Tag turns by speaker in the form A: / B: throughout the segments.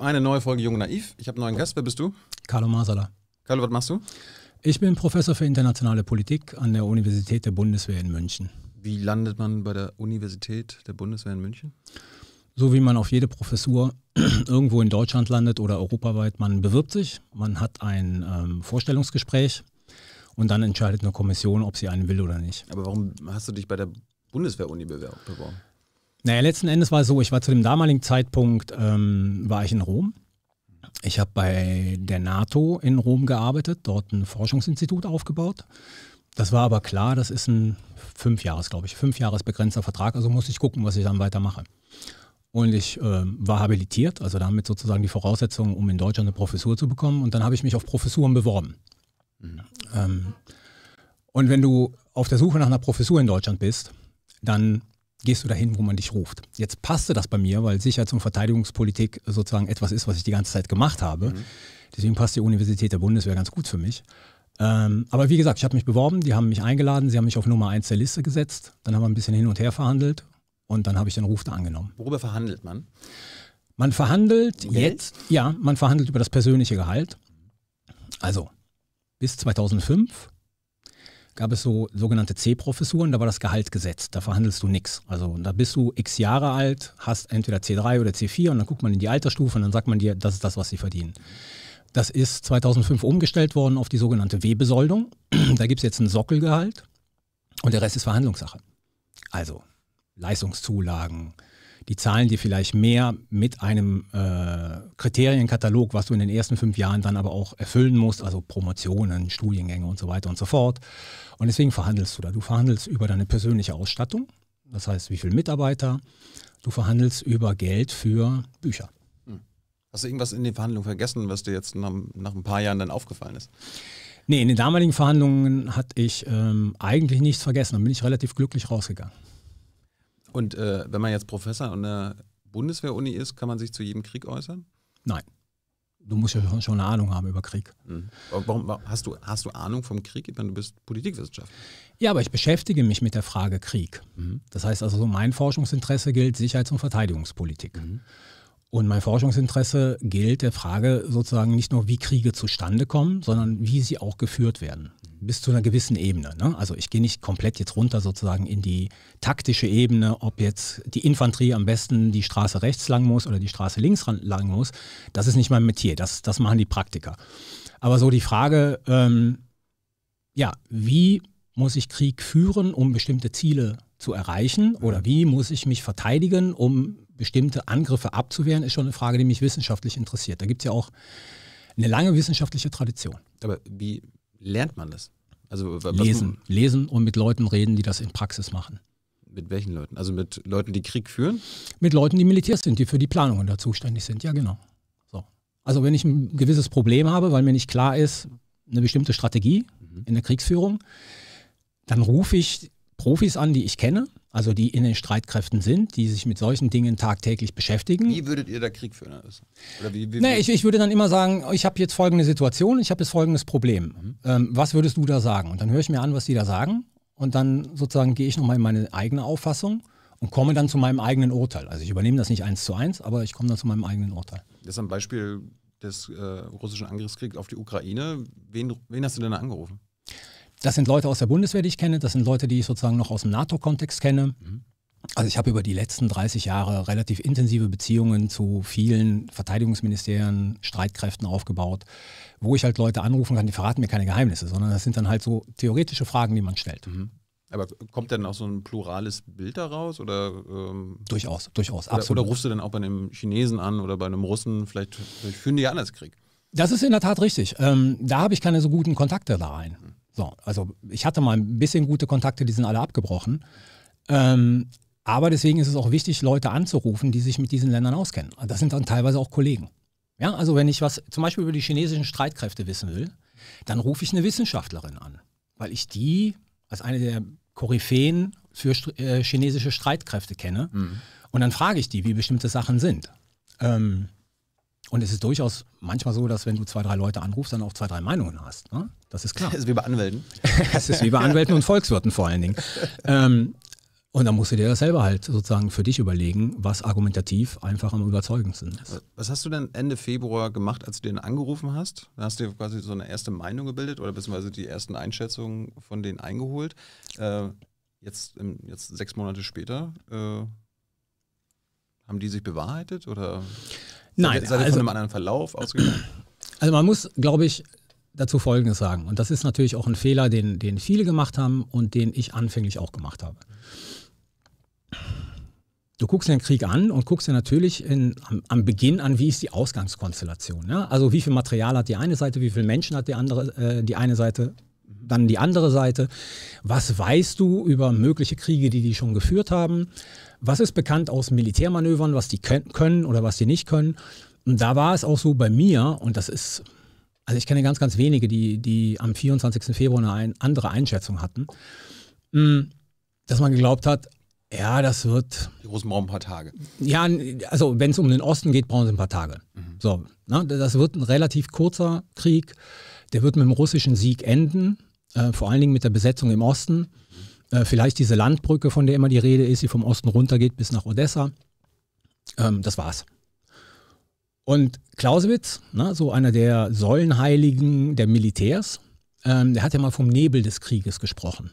A: eine neue Folge Jung Naiv. Ich habe einen neuen Gast. Wer bist du? Carlo Masala. Carlo, was machst du?
B: Ich bin Professor für internationale Politik an der Universität der Bundeswehr in München. Wie landet man bei der Universität der Bundeswehr in München? So wie man auf jede Professur irgendwo in Deutschland landet oder europaweit. Man bewirbt sich, man hat ein ähm, Vorstellungsgespräch und dann entscheidet eine Kommission, ob sie einen will oder nicht. Aber warum
A: hast du dich bei der Bundeswehr-Uni beworben?
B: Naja, letzten Endes war es so, ich war zu dem damaligen Zeitpunkt, ähm, war ich in Rom. Ich habe bei der NATO in Rom gearbeitet, dort ein Forschungsinstitut aufgebaut. Das war aber klar, das ist ein fünf Jahres, glaube ich, fünf Jahres begrenzter Vertrag, also muss ich gucken, was ich dann weitermache. Und ich äh, war habilitiert, also damit sozusagen die Voraussetzungen, um in Deutschland eine Professur zu bekommen. Und dann habe ich mich auf Professuren beworben. Mhm. Ähm, und wenn du auf der Suche nach einer Professur in Deutschland bist, dann gehst du dahin, wo man dich ruft. Jetzt passte das bei mir, weil Sicherheits- und Verteidigungspolitik sozusagen etwas ist, was ich die ganze Zeit gemacht habe. Mhm. Deswegen passt die Universität der Bundeswehr ganz gut für mich. Ähm, aber wie gesagt, ich habe mich beworben, die haben mich eingeladen, sie haben mich auf Nummer 1 der Liste gesetzt. Dann haben wir ein bisschen hin und her verhandelt und dann habe ich den Ruf da angenommen.
A: Worüber verhandelt man?
B: Man verhandelt Geld? jetzt, ja, man verhandelt über das persönliche Gehalt. Also bis 2005 gab es so sogenannte C-Professuren, da war das Gehalt gesetzt, da verhandelst du nichts. Also da bist du x Jahre alt, hast entweder C3 oder C4 und dann guckt man in die Altersstufe und dann sagt man dir, das ist das, was sie verdienen. Das ist 2005 umgestellt worden auf die sogenannte W-Besoldung. da gibt es jetzt ein Sockelgehalt und der Rest ist Verhandlungssache. Also Leistungszulagen, die zahlen dir vielleicht mehr mit einem äh, Kriterienkatalog, was du in den ersten fünf Jahren dann aber auch erfüllen musst, also Promotionen, Studiengänge und so weiter und so fort. Und deswegen verhandelst du da. Du verhandelst über deine persönliche Ausstattung, das heißt, wie viele Mitarbeiter, du verhandelst über Geld für Bücher.
A: Hm. Hast du irgendwas in den Verhandlungen vergessen, was dir jetzt nach, nach ein paar Jahren dann aufgefallen ist?
B: Nee, in den damaligen Verhandlungen hatte ich ähm, eigentlich nichts vergessen. Da bin ich relativ glücklich rausgegangen.
A: Und äh, wenn man jetzt Professor an der Bundeswehr-Uni ist, kann man sich zu jedem Krieg äußern? Nein. Du musst ja schon eine Ahnung haben über Krieg. Mhm. Warum, hast, du, hast du Ahnung vom Krieg? Ich meine, du bist Politikwissenschaftler.
B: Ja, aber ich beschäftige mich mit der Frage Krieg. Mhm. Das heißt also, mein Forschungsinteresse gilt Sicherheits- und Verteidigungspolitik. Mhm. Und mein Forschungsinteresse gilt der Frage sozusagen nicht nur, wie Kriege zustande kommen, sondern wie sie auch geführt werden bis zu einer gewissen Ebene. Ne? Also ich gehe nicht komplett jetzt runter sozusagen in die taktische Ebene, ob jetzt die Infanterie am besten die Straße rechts lang muss oder die Straße links lang muss. Das ist nicht mein Metier, das, das machen die Praktiker. Aber so die Frage, ähm, ja, wie muss ich Krieg führen, um bestimmte Ziele zu erreichen oder wie muss ich mich verteidigen, um bestimmte Angriffe abzuwehren, ist schon eine Frage, die mich wissenschaftlich interessiert. Da gibt es ja auch eine lange wissenschaftliche Tradition.
A: Aber wie, lernt man das? Also lesen, lesen und mit
B: Leuten reden, die das in
A: Praxis machen. Mit welchen Leuten? Also mit Leuten, die Krieg führen?
B: Mit Leuten, die Militärs sind, die für die Planungen da zuständig sind. Ja, genau. So. Also wenn ich ein gewisses Problem habe, weil mir nicht klar ist, eine bestimmte Strategie mhm. in der Kriegsführung, dann rufe ich Profis an, die ich kenne also die in den Streitkräften sind, die sich mit solchen Dingen tagtäglich beschäftigen.
A: Wie würdet ihr da Krieg führen? Also, oder wie, wie, nee, ich, ich,
B: würde dann immer sagen, ich habe jetzt folgende Situation, ich habe jetzt folgendes Problem. Mhm. Ähm, was würdest du da sagen? Und dann höre ich mir an, was die da sagen und dann sozusagen gehe ich nochmal in meine eigene Auffassung und komme dann zu meinem eigenen Urteil. Also ich übernehme das nicht eins zu eins, aber ich komme dann zu meinem eigenen Urteil.
A: Das ist ein Beispiel des äh, russischen Angriffskriegs auf die Ukraine. Wen, wen hast du denn angerufen?
B: Das sind Leute aus der Bundeswehr, die ich kenne. Das sind Leute, die ich sozusagen noch aus dem NATO-Kontext kenne. Mhm. Also ich habe über die letzten 30 Jahre relativ intensive Beziehungen zu vielen Verteidigungsministerien, Streitkräften aufgebaut, wo ich halt Leute anrufen kann, die verraten mir keine Geheimnisse, sondern das sind dann halt so theoretische Fragen, die man stellt. Mhm.
A: Aber kommt denn auch so ein plurales Bild daraus? Oder, ähm, durchaus, durchaus, oder, absolut. Oder rufst du denn auch bei einem Chinesen an oder bei einem Russen? Vielleicht, vielleicht führen die ja anders Krieg.
B: Das ist in der Tat richtig. Ähm, da habe ich keine so guten Kontakte da rein. So, also ich hatte mal ein bisschen gute Kontakte, die sind alle abgebrochen. Ähm, aber deswegen ist es auch wichtig, Leute anzurufen, die sich mit diesen Ländern auskennen. Das sind dann teilweise auch Kollegen. Ja, also wenn ich was zum Beispiel über die chinesischen Streitkräfte wissen will, dann rufe ich eine Wissenschaftlerin an, weil ich die als eine der Koryphäen für äh, chinesische Streitkräfte kenne. Mhm. Und dann frage ich die, wie bestimmte Sachen sind. Ähm, und es ist durchaus manchmal so, dass wenn du zwei, drei Leute anrufst, dann auch zwei, drei Meinungen hast. Ne? Das ist klar. Das ist wie bei Anwälten. das ist wie bei Anwälten und Volkswirten vor allen Dingen. Ähm, und dann musst du dir das selber halt sozusagen für dich überlegen, was argumentativ einfach am überzeugendsten
A: ist. Was hast du denn Ende Februar gemacht, als du den angerufen hast? Da hast du dir quasi so eine erste Meinung gebildet oder beziehungsweise die ersten Einschätzungen von denen eingeholt. Äh, jetzt, ähm, jetzt sechs Monate später, äh, haben die sich bewahrheitet oder?
B: Nein. Seid ihr also, von einem
A: anderen Verlauf ausgegangen?
B: Also man muss, glaube ich, dazu Folgendes sagen. Und das ist natürlich auch ein Fehler, den, den viele gemacht haben und den ich anfänglich auch gemacht habe. Du guckst dir den Krieg an und guckst dir natürlich in, am, am, Beginn an, wie ist die Ausgangskonstellation. Ja? Also wie viel Material hat die eine Seite, wie viele Menschen hat die andere, äh, die eine Seite, dann die andere Seite. Was weißt du über mögliche Kriege, die die schon geführt haben? was ist bekannt aus Militärmanövern, was die können oder was die nicht können. Und da war es auch so bei mir, und das ist, also ich kenne ganz, ganz wenige, die, die am 24. Februar eine andere Einschätzung hatten, hm, dass man geglaubt hat, ja, das wird. Die Russen brauchen ein paar Tage. Ja, also wenn es um den Osten geht, brauchen sie ein paar Tage. Mhm. So, ne, das wird ein relativ kurzer Krieg. Der wird mit dem russischen Sieg enden, äh, vor allen Dingen mit der Besetzung im Osten. Mhm. Äh, vielleicht diese Landbrücke, von der immer die Rede ist, die vom Osten runtergeht bis nach Odessa. Ähm, das war's. Und Clausewitz, ne, so einer der Säulenheiligen der Militärs, ähm, der hat ja mal vom Nebel des Krieges gesprochen.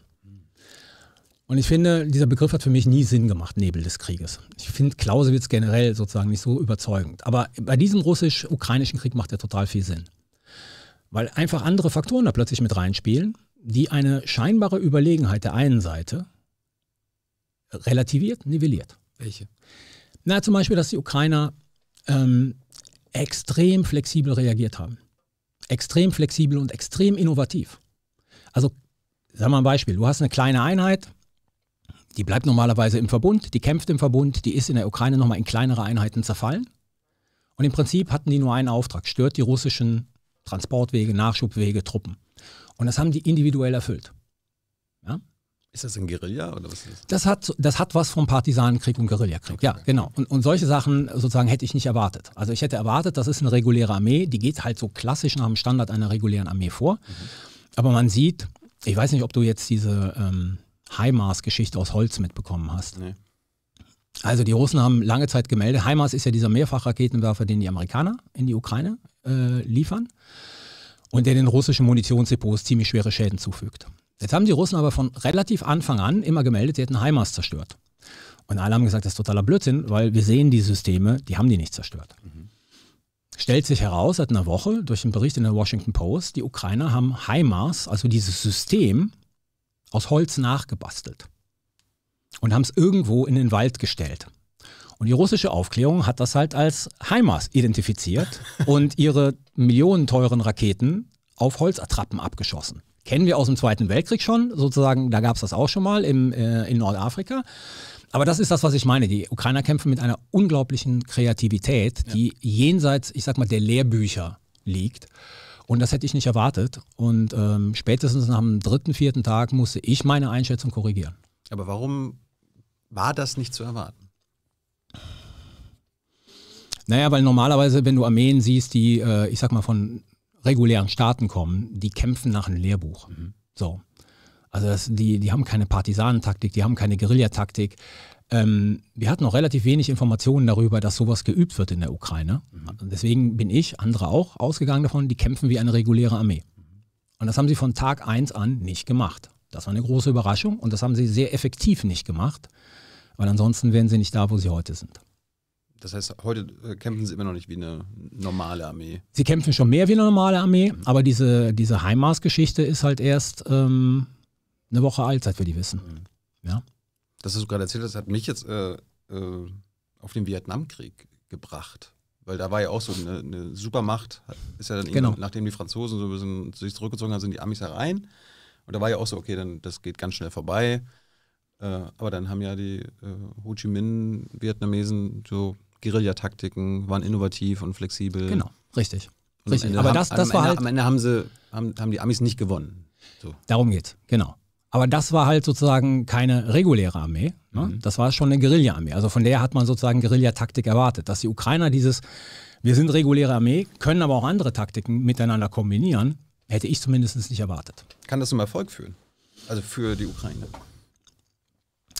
B: Und ich finde, dieser Begriff hat für mich nie Sinn gemacht, Nebel des Krieges. Ich finde Clausewitz generell sozusagen nicht so überzeugend. Aber bei diesem russisch-ukrainischen Krieg macht er total viel Sinn. Weil einfach andere Faktoren da plötzlich mit reinspielen, die eine scheinbare Überlegenheit der einen Seite relativiert, nivelliert. Welche? Na, zum Beispiel, dass die Ukrainer ähm, extrem flexibel reagiert haben. Extrem flexibel und extrem innovativ. Also, sag mal ein Beispiel: Du hast eine kleine Einheit, die bleibt normalerweise im Verbund, die kämpft im Verbund, die ist in der Ukraine nochmal in kleinere Einheiten zerfallen. Und im Prinzip hatten die nur einen Auftrag: stört die russischen Transportwege, Nachschubwege, Truppen. Und das haben die individuell erfüllt.
C: Ja?
A: Ist das ein Guerilla oder was ist das?
B: Das hat, das hat was vom Partisanenkrieg und Guerillakrieg, okay. ja, genau. Und, und solche Sachen sozusagen hätte ich nicht erwartet. Also ich hätte erwartet, das ist eine reguläre Armee, die geht halt so klassisch nach dem Standard einer regulären Armee vor. Mhm. Aber man sieht, ich weiß nicht, ob du jetzt diese ähm, HIMARS-Geschichte aus Holz mitbekommen hast. Nee. Also die Russen haben lange Zeit gemeldet, HIMARS ist ja dieser Mehrfachraketenwerfer, den die Amerikaner in die Ukraine äh, liefern und der den russischen Munitionsdepots ziemlich schwere Schäden zufügt. Jetzt haben die Russen aber von relativ Anfang an immer gemeldet, sie hätten HIMARS zerstört. Und alle haben gesagt, das ist totaler Blödsinn, weil wir sehen die Systeme, die haben die nicht zerstört. Mhm. Stellt sich heraus, seit einer Woche, durch einen Bericht in der Washington Post, die Ukrainer haben HIMARS, also dieses System, aus Holz nachgebastelt und haben es irgendwo in den Wald gestellt. Und die russische Aufklärung hat das halt als HIMARS identifiziert und ihre millionenteuren Raketen auf Holzattrappen abgeschossen. Kennen wir aus dem Zweiten Weltkrieg schon, sozusagen, da gab es das auch schon mal im, äh, in Nordafrika. Aber das ist das, was ich meine. Die Ukrainer kämpfen mit einer unglaublichen Kreativität, die ja. jenseits, ich sag mal, der Lehrbücher liegt. Und das hätte ich nicht erwartet. Und ähm, spätestens nach dem dritten, vierten Tag musste ich meine Einschätzung korrigieren.
A: Aber warum war das nicht zu erwarten?
B: Naja, weil normalerweise, wenn du Armeen siehst, die, äh, ich sag mal, von regulären Staaten kommen, die kämpfen nach einem Lehrbuch. Mhm. So. Also das, die, die haben keine Partisanentaktik, die haben keine Guerillataktik. Ähm, wir hatten noch relativ wenig Informationen darüber, dass sowas geübt wird in der Ukraine. Mhm. Deswegen bin ich, andere auch, ausgegangen davon, die kämpfen wie eine reguläre Armee. Mhm. Und das haben sie von Tag 1 an nicht gemacht. Das war eine große Überraschung und das haben sie sehr effektiv nicht gemacht, weil ansonsten wären sie nicht da, wo sie heute sind.
A: Das heißt, heute äh, kämpfen sie immer noch nicht wie eine normale Armee.
B: Sie kämpfen schon mehr wie eine normale Armee, mhm. aber diese, diese Heimarsgeschichte ist halt erst ähm, eine Woche alt, seit wir die wissen. Mhm.
A: Ja? Das, was du gerade erzählt hast, hat mich jetzt äh, äh, auf den Vietnamkrieg gebracht. Weil da war ja auch so eine, eine Supermacht, ist ja dann genau. nachdem die Franzosen so ein bisschen sich zurückgezogen haben, sind die Amis herein. Und da war ja auch so, okay, dann das geht ganz schnell vorbei. Äh, aber dann haben ja die äh, Ho Chi Minh-Vietnamesen so Guerillataktiken, waren innovativ und flexibel. Genau, richtig. Und richtig. Aber haben, das, das war Ende, halt. Am Ende haben, sie, haben, haben die Amis nicht gewonnen. So. Darum geht's, genau. Aber
B: das war halt sozusagen keine reguläre Armee. Ne? Mhm. Das war schon eine Guerilla-Armee. Also von der hat man sozusagen Guerilla-Taktik erwartet, dass die Ukrainer dieses, wir sind reguläre Armee, können aber auch andere Taktiken miteinander kombinieren, hätte ich zumindest nicht erwartet.
A: Kann das zum Erfolg führen? Also für die Ukraine?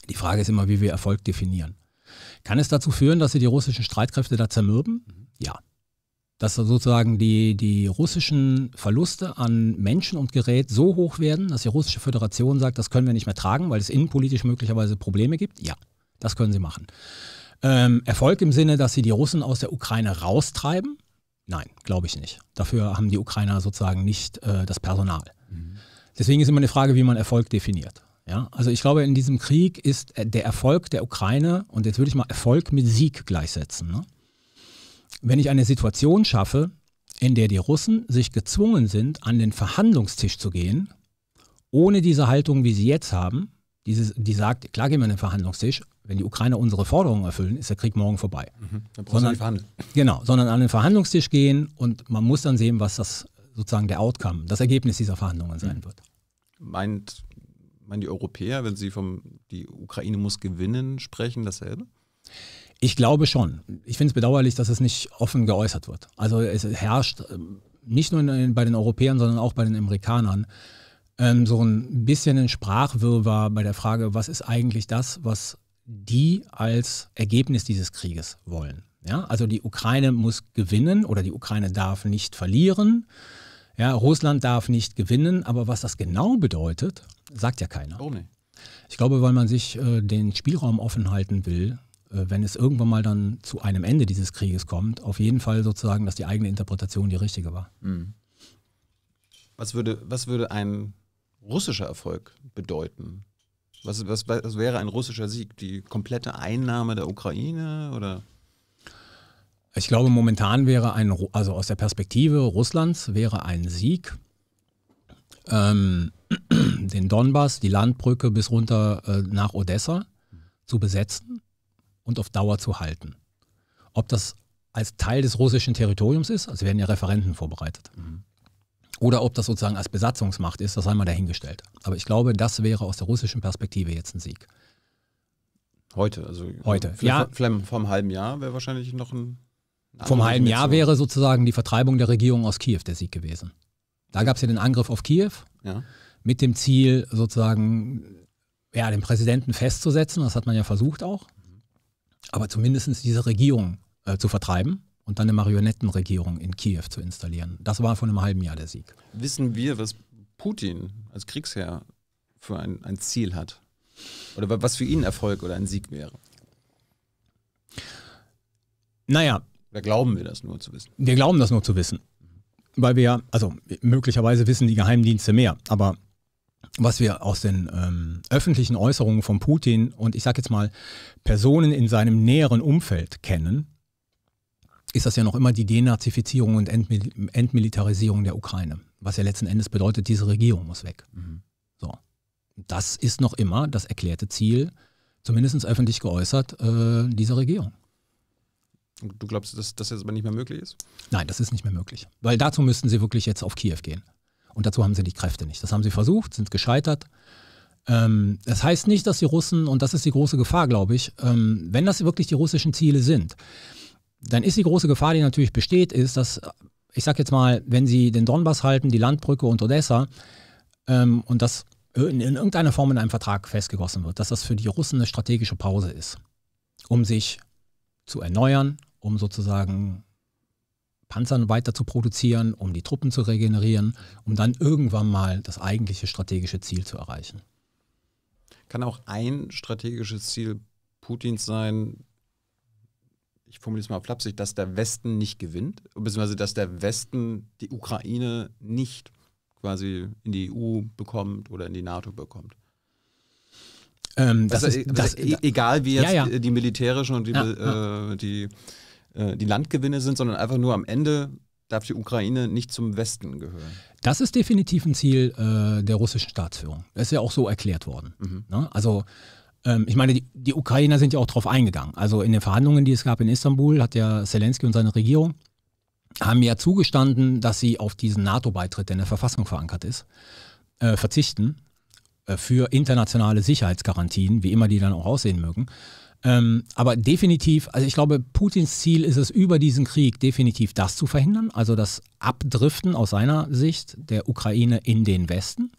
B: Die Frage ist immer, wie wir Erfolg definieren. Kann es dazu führen, dass sie die russischen Streitkräfte da zermürben? Ja. Dass sozusagen die, die russischen Verluste an Menschen und Gerät so hoch werden, dass die russische Föderation sagt, das können wir nicht mehr tragen, weil es innenpolitisch möglicherweise Probleme gibt? Ja, das können sie machen. Ähm, Erfolg im Sinne, dass sie die Russen aus der Ukraine raustreiben? Nein, glaube ich nicht. Dafür haben die Ukrainer sozusagen nicht äh, das Personal. Mhm. Deswegen ist immer eine Frage, wie man Erfolg definiert. Ja, also ich glaube, in diesem Krieg ist äh, der Erfolg der Ukraine, und jetzt würde ich mal Erfolg mit Sieg gleichsetzen. Ne? Wenn ich eine Situation schaffe, in der die Russen sich gezwungen sind, an den Verhandlungstisch zu gehen, ohne diese Haltung, wie sie jetzt haben, dieses, die sagt, klar gehen wir an den Verhandlungstisch, wenn die Ukrainer unsere Forderungen erfüllen, ist der Krieg morgen vorbei. Mhm, dann sondern, nicht verhandeln. Genau, sondern an den Verhandlungstisch gehen und man muss dann sehen, was das sozusagen der Outcome, das Ergebnis dieser Verhandlungen sein
A: mhm. wird. Meint meinen die Europäer, wenn sie vom die Ukraine muss gewinnen sprechen, dasselbe? Ich glaube schon. Ich finde es bedauerlich,
B: dass es nicht offen geäußert wird. Also es herrscht ähm, nicht nur in, bei den Europäern, sondern auch bei den Amerikanern ähm, so ein bisschen ein Sprachwirrwarr bei der Frage, was ist eigentlich das, was die als Ergebnis dieses Krieges wollen. Ja? Also die Ukraine muss gewinnen oder die Ukraine darf nicht verlieren. Ja, Russland darf nicht gewinnen, aber was das genau bedeutet, sagt ja keiner. Warum nicht? Ich glaube, weil man sich äh, den Spielraum offen halten will, äh, wenn es irgendwann mal dann zu einem Ende dieses Krieges kommt, auf jeden Fall sozusagen, dass die eigene Interpretation die richtige war.
A: Mhm. Was, würde, was würde ein russischer Erfolg bedeuten? Was, was, was wäre ein russischer Sieg? Die komplette Einnahme der Ukraine oder?
B: Ich glaube, momentan wäre ein, also aus der Perspektive Russlands wäre ein Sieg ähm, den Donbass, die Landbrücke bis runter äh, nach Odessa zu besetzen und auf Dauer zu halten. Ob das als Teil des russischen Territoriums ist, also werden ja Referenten vorbereitet. Mhm. Oder ob das sozusagen als Besatzungsmacht ist, das sei mal dahingestellt. Aber ich glaube, das wäre aus der russischen Perspektive jetzt ein Sieg.
A: Heute, also heute. Vielleicht, ja. vielleicht vom halben Jahr wäre wahrscheinlich noch ein. Vom halben Jahr wäre
B: sozusagen die Vertreibung der Regierung aus Kiew der Sieg gewesen. Da gab es ja den Angriff auf Kiew. Ja mit dem Ziel, sozusagen ja, den Präsidenten festzusetzen. Das hat man ja versucht auch. Aber zumindest diese Regierung äh, zu vertreiben und dann eine Marionettenregierung in Kiew zu installieren. Das war vor einem halben Jahr der Sieg.
A: Wissen wir, was Putin als Kriegsherr für ein, ein Ziel hat? Oder was für ihn Erfolg oder ein Sieg wäre? Naja. Oder glauben wir das nur zu wissen?
B: Wir glauben das nur zu wissen. Weil wir, ja, also möglicherweise wissen die Geheimdienste mehr, aber was wir aus den ähm, öffentlichen Äußerungen von Putin und ich sage jetzt mal Personen in seinem näheren Umfeld kennen, ist das ja noch immer die Denazifizierung und Entmil Entmilitarisierung der Ukraine. Was ja letzten Endes bedeutet, diese Regierung muss weg. Mhm. So. Das ist noch immer das erklärte Ziel, zumindest öffentlich geäußert, äh, dieser Regierung.
A: Du glaubst, dass das jetzt aber nicht mehr möglich ist?
B: Nein, das ist nicht mehr möglich. Weil dazu müssten sie wirklich jetzt auf Kiew gehen. Und dazu haben sie die Kräfte nicht. Das haben sie versucht, sind gescheitert. Ähm, das heißt nicht, dass die Russen, und das ist die große Gefahr, glaube ich, ähm, wenn das wirklich die russischen Ziele sind, dann ist die große Gefahr, die natürlich besteht, ist, dass, ich sage jetzt mal, wenn sie den Donbass halten, die Landbrücke und Odessa, ähm, und das in, in irgendeiner Form in einem Vertrag festgegossen wird, dass das für die Russen eine strategische Pause ist, um sich zu erneuern, um sozusagen Panzern weiter zu produzieren, um die Truppen zu regenerieren, um dann irgendwann mal das eigentliche strategische Ziel zu erreichen.
A: Kann auch ein strategisches Ziel Putins sein, ich formuliere es mal flapsig, dass der Westen nicht gewinnt, beziehungsweise dass der Westen die Ukraine nicht quasi in die EU bekommt oder in die NATO bekommt.
B: Ähm, das, also, also das ist, e-, das, egal wie jetzt ja, ja. die militärischen und die, ja,
A: äh, die äh, die Landgewinne sind, sondern einfach nur am Ende darf die Ukraine nicht zum Westen gehören. Das ist
B: definitiv ein Ziel äh, der russischen Staatsführung. Das ist ja auch so erklärt worden. Mhm. Ne? Also ähm, ich meine, die, die, Ukrainer sind ja auch darauf eingegangen. Also in den Verhandlungen, die es gab in Istanbul, hat ja Zelensky und seine Regierung haben ja zugestanden, dass sie auf diesen NATO-Beitritt, der in der Verfassung verankert ist, äh, verzichten äh, für internationale Sicherheitsgarantien, wie immer die dann auch aussehen mögen. Ähm, aber definitiv, also ich glaube, Putins Ziel ist es, über diesen Krieg definitiv das zu verhindern, also das Abdriften aus seiner Sicht der Ukraine in den Westen.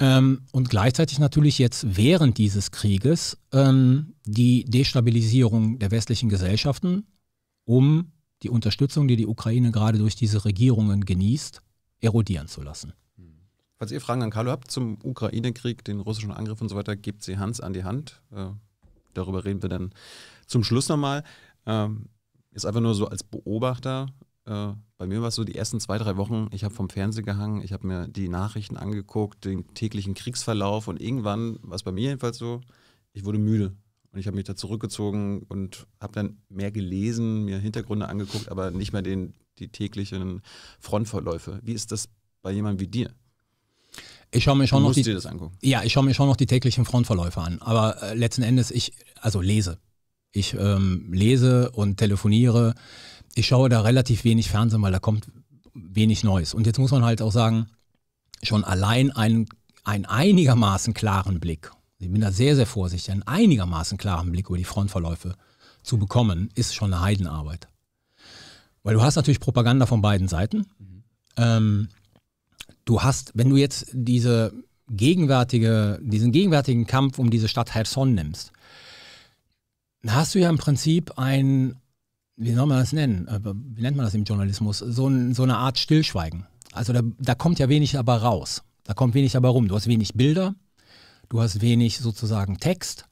B: Ähm, und gleichzeitig natürlich jetzt während dieses Krieges ähm, die Destabilisierung der westlichen Gesellschaften, um die Unterstützung, die die Ukraine gerade durch diese Regierungen genießt, erodieren zu lassen.
A: Falls ihr Fragen an Carlo habt zum Ukraine-Krieg, den russischen Angriff und so weiter, gebt sie Hans an die Hand. Äh darüber reden wir dann zum Schluss nochmal. Ähm, ist einfach nur so als Beobachter. Äh, bei mir war es so die ersten zwei, drei Wochen, ich habe vom Fernsehen gehangen, ich habe mir die Nachrichten angeguckt, den täglichen Kriegsverlauf und irgendwann war es bei mir jedenfalls so, ich wurde müde. Und ich habe mich da zurückgezogen und habe dann mehr gelesen, mir Hintergründe angeguckt, aber nicht mehr den, die täglichen Frontverläufe. Wie ist das bei jemandem wie dir? Ich schaue mir schon noch die, dir das angucken. Ja, ich
B: schaue mir schon noch die täglichen Frontverläufe an. Aber äh, letzten Endes, ich, also lese. Ich ähm, lese und telefoniere. Ich schaue da relativ wenig Fernsehen, weil da kommt wenig Neues. Und jetzt muss man halt auch sagen, schon allein einen, einen einigermaßen klaren Blick, ich bin da sehr, sehr vorsichtig, einen einigermaßen klaren Blick über die Frontverläufe zu bekommen, ist schon eine Heidenarbeit. Weil du hast natürlich Propaganda von beiden Seiten. Mhm. Ähm, du hast, wenn du jetzt diese gegenwärtige, diesen gegenwärtigen Kampf um diese Stadt Herson nimmst, dann hast du ja im Prinzip ein, wie soll man das nennen, äh, wie nennt man das im Journalismus, so, ein, so eine Art Stillschweigen. Also da, da kommt ja wenig aber raus, da kommt wenig aber rum. Du hast wenig Bilder, du hast wenig sozusagen Text,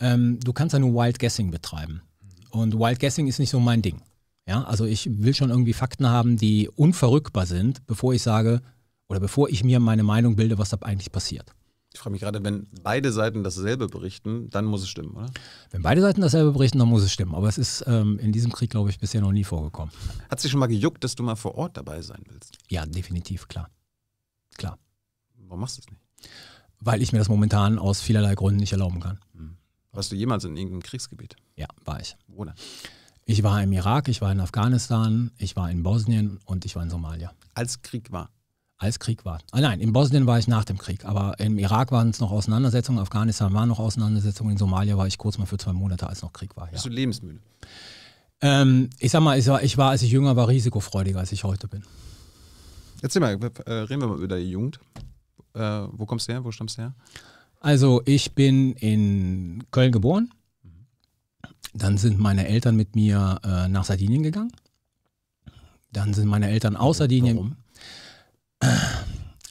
B: ähm, du kannst ja nur Wild Guessing betreiben. Und Wild Guessing ist nicht so mein Ding. Ja, also ich will schon irgendwie Fakten haben, die unverrückbar sind, bevor ich sage, oder bevor ich mir meine Meinung bilde, was da eigentlich passiert.
A: Ich frage mich gerade, wenn beide Seiten dasselbe berichten, dann muss es stimmen, oder? Wenn beide
B: Seiten dasselbe berichten, dann muss es stimmen. Aber es ist ähm, in diesem Krieg, glaube ich, bisher noch nie vorgekommen.
A: Hat sich schon mal gejuckt, dass du mal vor Ort dabei sein willst? Ja, definitiv, klar.
B: Klar. Warum machst du es nicht? Weil ich mir das momentan aus vielerlei Gründen nicht erlauben kann.
A: Hm. Warst du jemals in irgendeinem Kriegsgebiet? Ja,
B: war ich. Wo denn? Ich war im Irak, ich war in Afghanistan, ich war in Bosnien und ich war in Somalia. Als Krieg war? als Krieg war. Ah, nein, in Bosnien war ich nach dem Krieg, aber im Irak waren es noch Auseinandersetzungen, Afghanistan waren noch Auseinandersetzungen, in Somalia war ich kurz mal für zwei Monate, als noch Krieg war. Ja.
A: Bist du lebensmüde?
B: Ähm, ich sag mal, ich war, ich war, als ich jünger war, risikofreudiger, als ich heute bin.
A: Erzähl mal, äh, reden wir mal über deine Jugend. Äh, wo kommst du her? Wo stammst du her? Also, ich bin
B: in Köln geboren. Mhm. Dann sind meine Eltern mit mir äh, nach Sardinien gegangen. Dann sind meine Eltern aus Sardinien. Warum?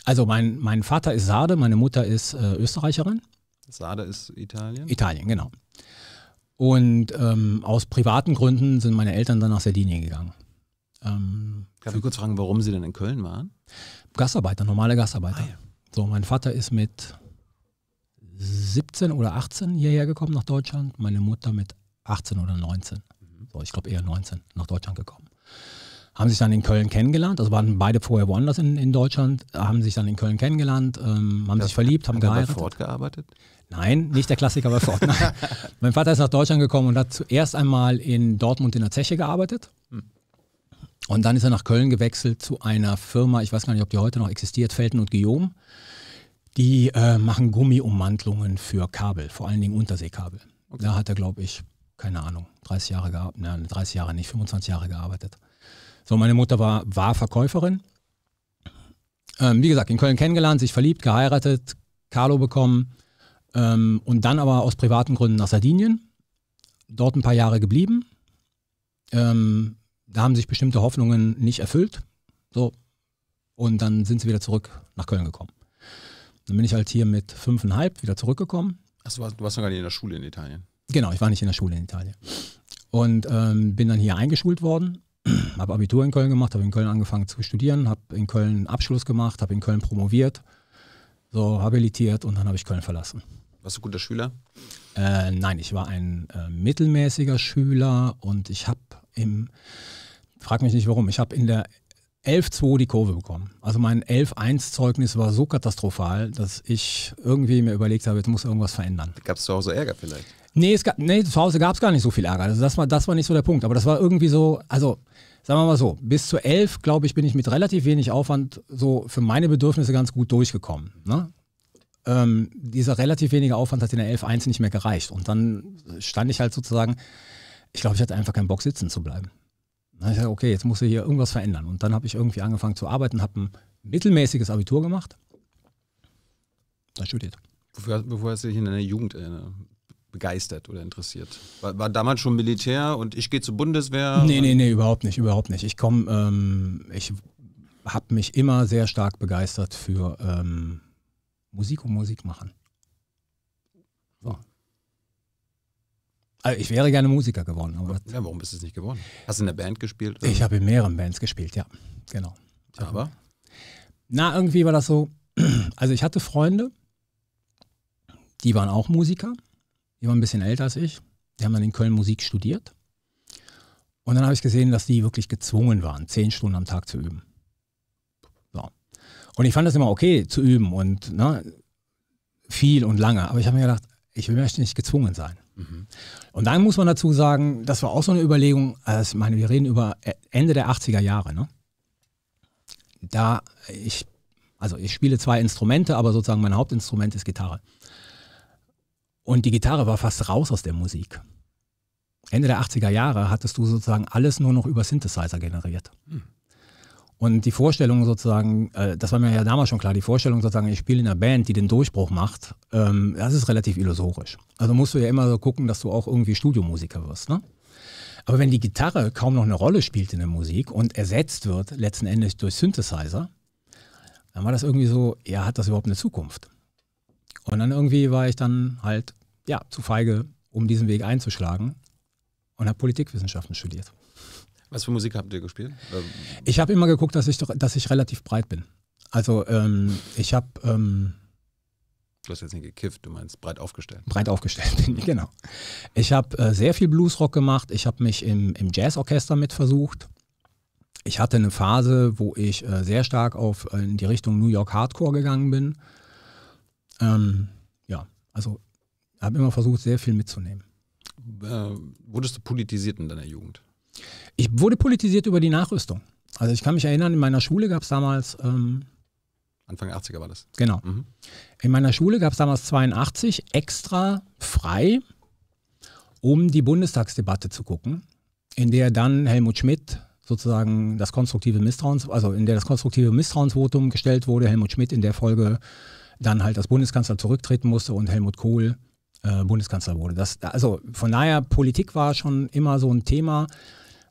B: Also mein, mein Vater ist Sade, meine Mutter ist äh, Österreicherin.
A: Sade ist Italien? Italien, genau.
B: Und ähm, aus privaten Gründen sind meine Eltern dann nach Sardinien gegangen. Ähm, Darf ich kurz fragen, warum sie denn in Köln waren? Gastarbeiter, normale Gastarbeiter. Ah, ja. So, mein Vater ist mit 17 oder 18 hierher gekommen nach Deutschland, meine Mutter mit 18 oder 19. Mhm. So, ich glaube eher 19 nach Deutschland gekommen haben sich dann in Köln kennengelernt, also waren beide vorher woanders in, in Deutschland, äh, haben sich dann in Köln kennengelernt, ähm, haben das sich verliebt, haben geheiratet. Hat er gearbeitet? Nein, nicht der Klassiker bei Ford. Nein. mein Vater ist nach Deutschland gekommen und hat zuerst einmal in Dortmund in der Zeche gearbeitet. Hm. Und dann ist er nach Köln gewechselt zu einer Firma, ich weiß gar nicht, ob die heute noch existiert, Felten und Guillaume. Die äh, machen Gummiummantlungen für Kabel, vor allen Dingen Unterseekabel. Okay. Da hat er, glaube ich, keine Ahnung, 30 Jahre gearbeitet, 30 Jahre nicht, 25 Jahre gearbeitet. So, meine Mutter war, war Verkäuferin. Ähm, wie gesagt, in Köln kennengelernt, sich verliebt, geheiratet, Carlo bekommen ähm, und dann aber aus privaten Gründen nach Sardinien. Dort ein paar Jahre geblieben. Ähm, da haben sich bestimmte Hoffnungen nicht erfüllt. So. Und dann sind sie wieder zurück nach Köln gekommen. Dann bin ich halt hier mit fünfeinhalb wieder zurückgekommen.
A: Achso, du warst noch gar nicht in der Schule in Italien. Genau, ich war
B: nicht in der Schule in Italien. Und ähm, bin dann hier eingeschult worden habe Abitur in Köln gemacht, habe in Köln angefangen zu studieren, habe in Köln Abschluss gemacht, habe in Köln promoviert, so habilitiert und dann habe ich Köln verlassen.
A: Warst du ein guter Schüler?
B: Äh, nein, ich war ein äh, mittelmäßiger Schüler und ich habe im, frag mich nicht warum, ich habe in der 11.2 die Kurve bekommen. Also mein 11.1-Zeugnis war so katastrophal, dass ich irgendwie mir überlegt habe, jetzt muss irgendwas verändern.
A: Gab es zu Hause Ärger vielleicht?
B: Nee, es gab, nee zu Hause gab es gar nicht so viel Ärger. Also das, war, das war nicht so der Punkt. Aber das war irgendwie so, also sagen wir mal so, bis zu elf, glaube ich, bin ich mit relativ wenig Aufwand so für meine Bedürfnisse ganz gut durchgekommen. Ne? Ähm, dieser relativ wenige Aufwand hat in der 11.1 nicht mehr gereicht. Und dann stand ich halt sozusagen, ich glaube, ich hatte einfach keinen Bock, sitzen zu bleiben. Dann ich gesagt, okay, jetzt muss ich hier irgendwas verändern. Und dann habe ich irgendwie angefangen zu arbeiten, habe ein mittelmäßiges
A: Abitur gemacht. Dann studiert. Bevor, wofür hast du dich in deiner Jugend äh, begeistert oder interessiert? War, war damals schon Militär und ich gehe zur Bundeswehr? Nee, nee,
B: nee, überhaupt nicht, überhaupt nicht. Ich komme, ähm, ich habe mich immer sehr stark begeistert für ähm, Musik und Musik machen. So. Also ich wäre gerne Musiker geworden. Aber ja, warum bist du es nicht geworden?
A: Hast du in der Band gespielt? Oder? Ich habe in mehreren
B: Bands gespielt, ja. Genau. Aber? Na, irgendwie war das so. Also ich hatte Freunde, die waren auch Musiker die waren ein bisschen älter als ich. Die haben dann in Köln Musik studiert. Und dann habe ich gesehen, dass die wirklich gezwungen waren, zehn Stunden am Tag zu üben. So. Und ich fand das immer okay zu üben und ne, viel und lange. Aber ich habe mir gedacht, ich möchte nicht gezwungen sein. Mhm. Und dann muss man dazu sagen, das war auch so eine Überlegung, also ich meine, wir reden über äh, Ende der 80er Jahre. Ne? Da ich, also ich spiele zwei Instrumente, aber sozusagen mein Hauptinstrument ist Gitarre. Und die Gitarre war fast raus aus der Musik. Ende der 80er Jahre hattest du sozusagen alles nur noch über Synthesizer generiert. Hm. Und die Vorstellung sozusagen, äh, das war mir ja damals schon klar, die Vorstellung sozusagen, ich spiele in einer Band, die den Durchbruch macht, ähm, das ist relativ illusorisch. Also musst du ja immer so gucken, dass du auch irgendwie Studiomusiker wirst. Ne? Aber wenn die Gitarre kaum noch eine Rolle spielt in der Musik und ersetzt wird letzten Endes durch Synthesizer, dann war das irgendwie so, ja, hat das überhaupt eine Zukunft? Und dann irgendwie war ich dann halt ja, zu feige, um diesen Weg einzuschlagen und habe Politikwissenschaften studiert.
A: Was für Musik habt ihr gespielt? Ähm,
B: ich habe immer geguckt, dass ich, dass ich relativ breit bin. Also ähm, ich habe... Ähm,
A: du hast jetzt nicht gekifft, du meinst breit aufgestellt. Breit aufgestellt bin ich, genau.
B: Ich habe äh, sehr viel Bluesrock gemacht, ich habe mich im, im Jazzorchester mit versucht. Ich hatte eine Phase, wo ich äh, sehr stark auf, äh, in die Richtung New York Hardcore gegangen bin. Ähm, ja, also habe immer versucht, sehr viel mitzunehmen.
A: Äh, wurdest du politisiert in deiner Jugend? Ich
B: wurde politisiert über die Nachrüstung. Also ich kann mich erinnern, in meiner Schule gab es damals... Ähm,
A: Anfang 80er war das.
B: Genau. Mhm. In meiner Schule gab es damals 82 extra frei, um die Bundestagsdebatte zu gucken, in der dann Helmut Schmidt sozusagen das konstruktive Misstrauens, also in der das konstruktive Misstrauensvotum gestellt wurde, Helmut Schmidt in der Folge dann halt als Bundeskanzler zurücktreten musste und Helmut Kohl äh, Bundeskanzler wurde. Das,
A: also von
B: daher, Politik war schon immer so ein Thema,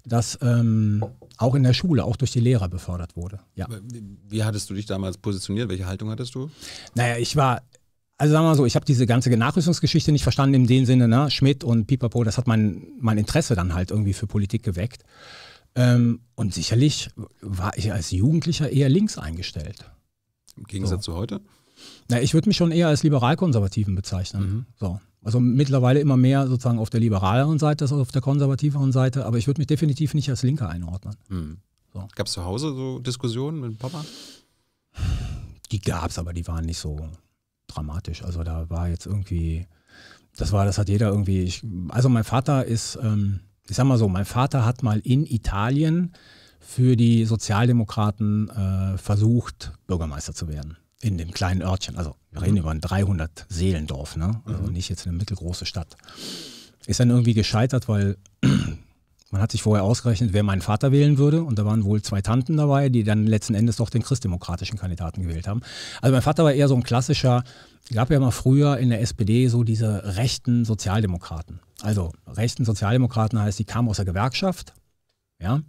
B: das ähm, auch in der Schule, auch durch die Lehrer befördert wurde.
A: Ja. Wie, wie hattest du dich damals positioniert? Welche Haltung hattest du? Naja, ich war
B: also sagen wir mal so, ich habe diese ganze Nachrüstungsgeschichte nicht verstanden in dem Sinne, ne? Schmidt und Pipapo, das hat mein, mein Interesse dann halt irgendwie für Politik geweckt. Ähm, und sicherlich war ich als Jugendlicher eher links eingestellt. Im
A: Gegensatz so. zu heute?
B: Na, ich würde mich schon eher als liberal-konservativen bezeichnen. Mhm. So. Also mittlerweile immer mehr sozusagen auf der liberaleren Seite als auf der konservativeren Seite, aber ich würde mich definitiv nicht als Linke einordnen.
A: Mhm. So. Gab es zu Hause so Diskussionen mit Papa?
B: Die gab es, aber die waren nicht so dramatisch. Also da war jetzt irgendwie, das war, das hat jeder irgendwie. Ich, also mein Vater ist, ähm, ich sag mal so, mein Vater hat mal in Italien für die Sozialdemokraten äh, versucht, Bürgermeister zu werden in dem kleinen Örtchen, also wir reden mhm. über ein 300 Seelendorf, ne? also mhm. nicht jetzt eine mittelgroße Stadt, ist dann irgendwie gescheitert, weil man hat sich vorher ausgerechnet, wer meinen Vater wählen würde und da waren wohl zwei Tanten dabei, die dann letzten Endes doch den christdemokratischen Kandidaten gewählt haben. Also mein Vater war eher so ein klassischer, gab ja mal früher in der SPD so diese rechten Sozialdemokraten. Also rechten Sozialdemokraten heißt, die kamen aus der Gewerkschaft, ja,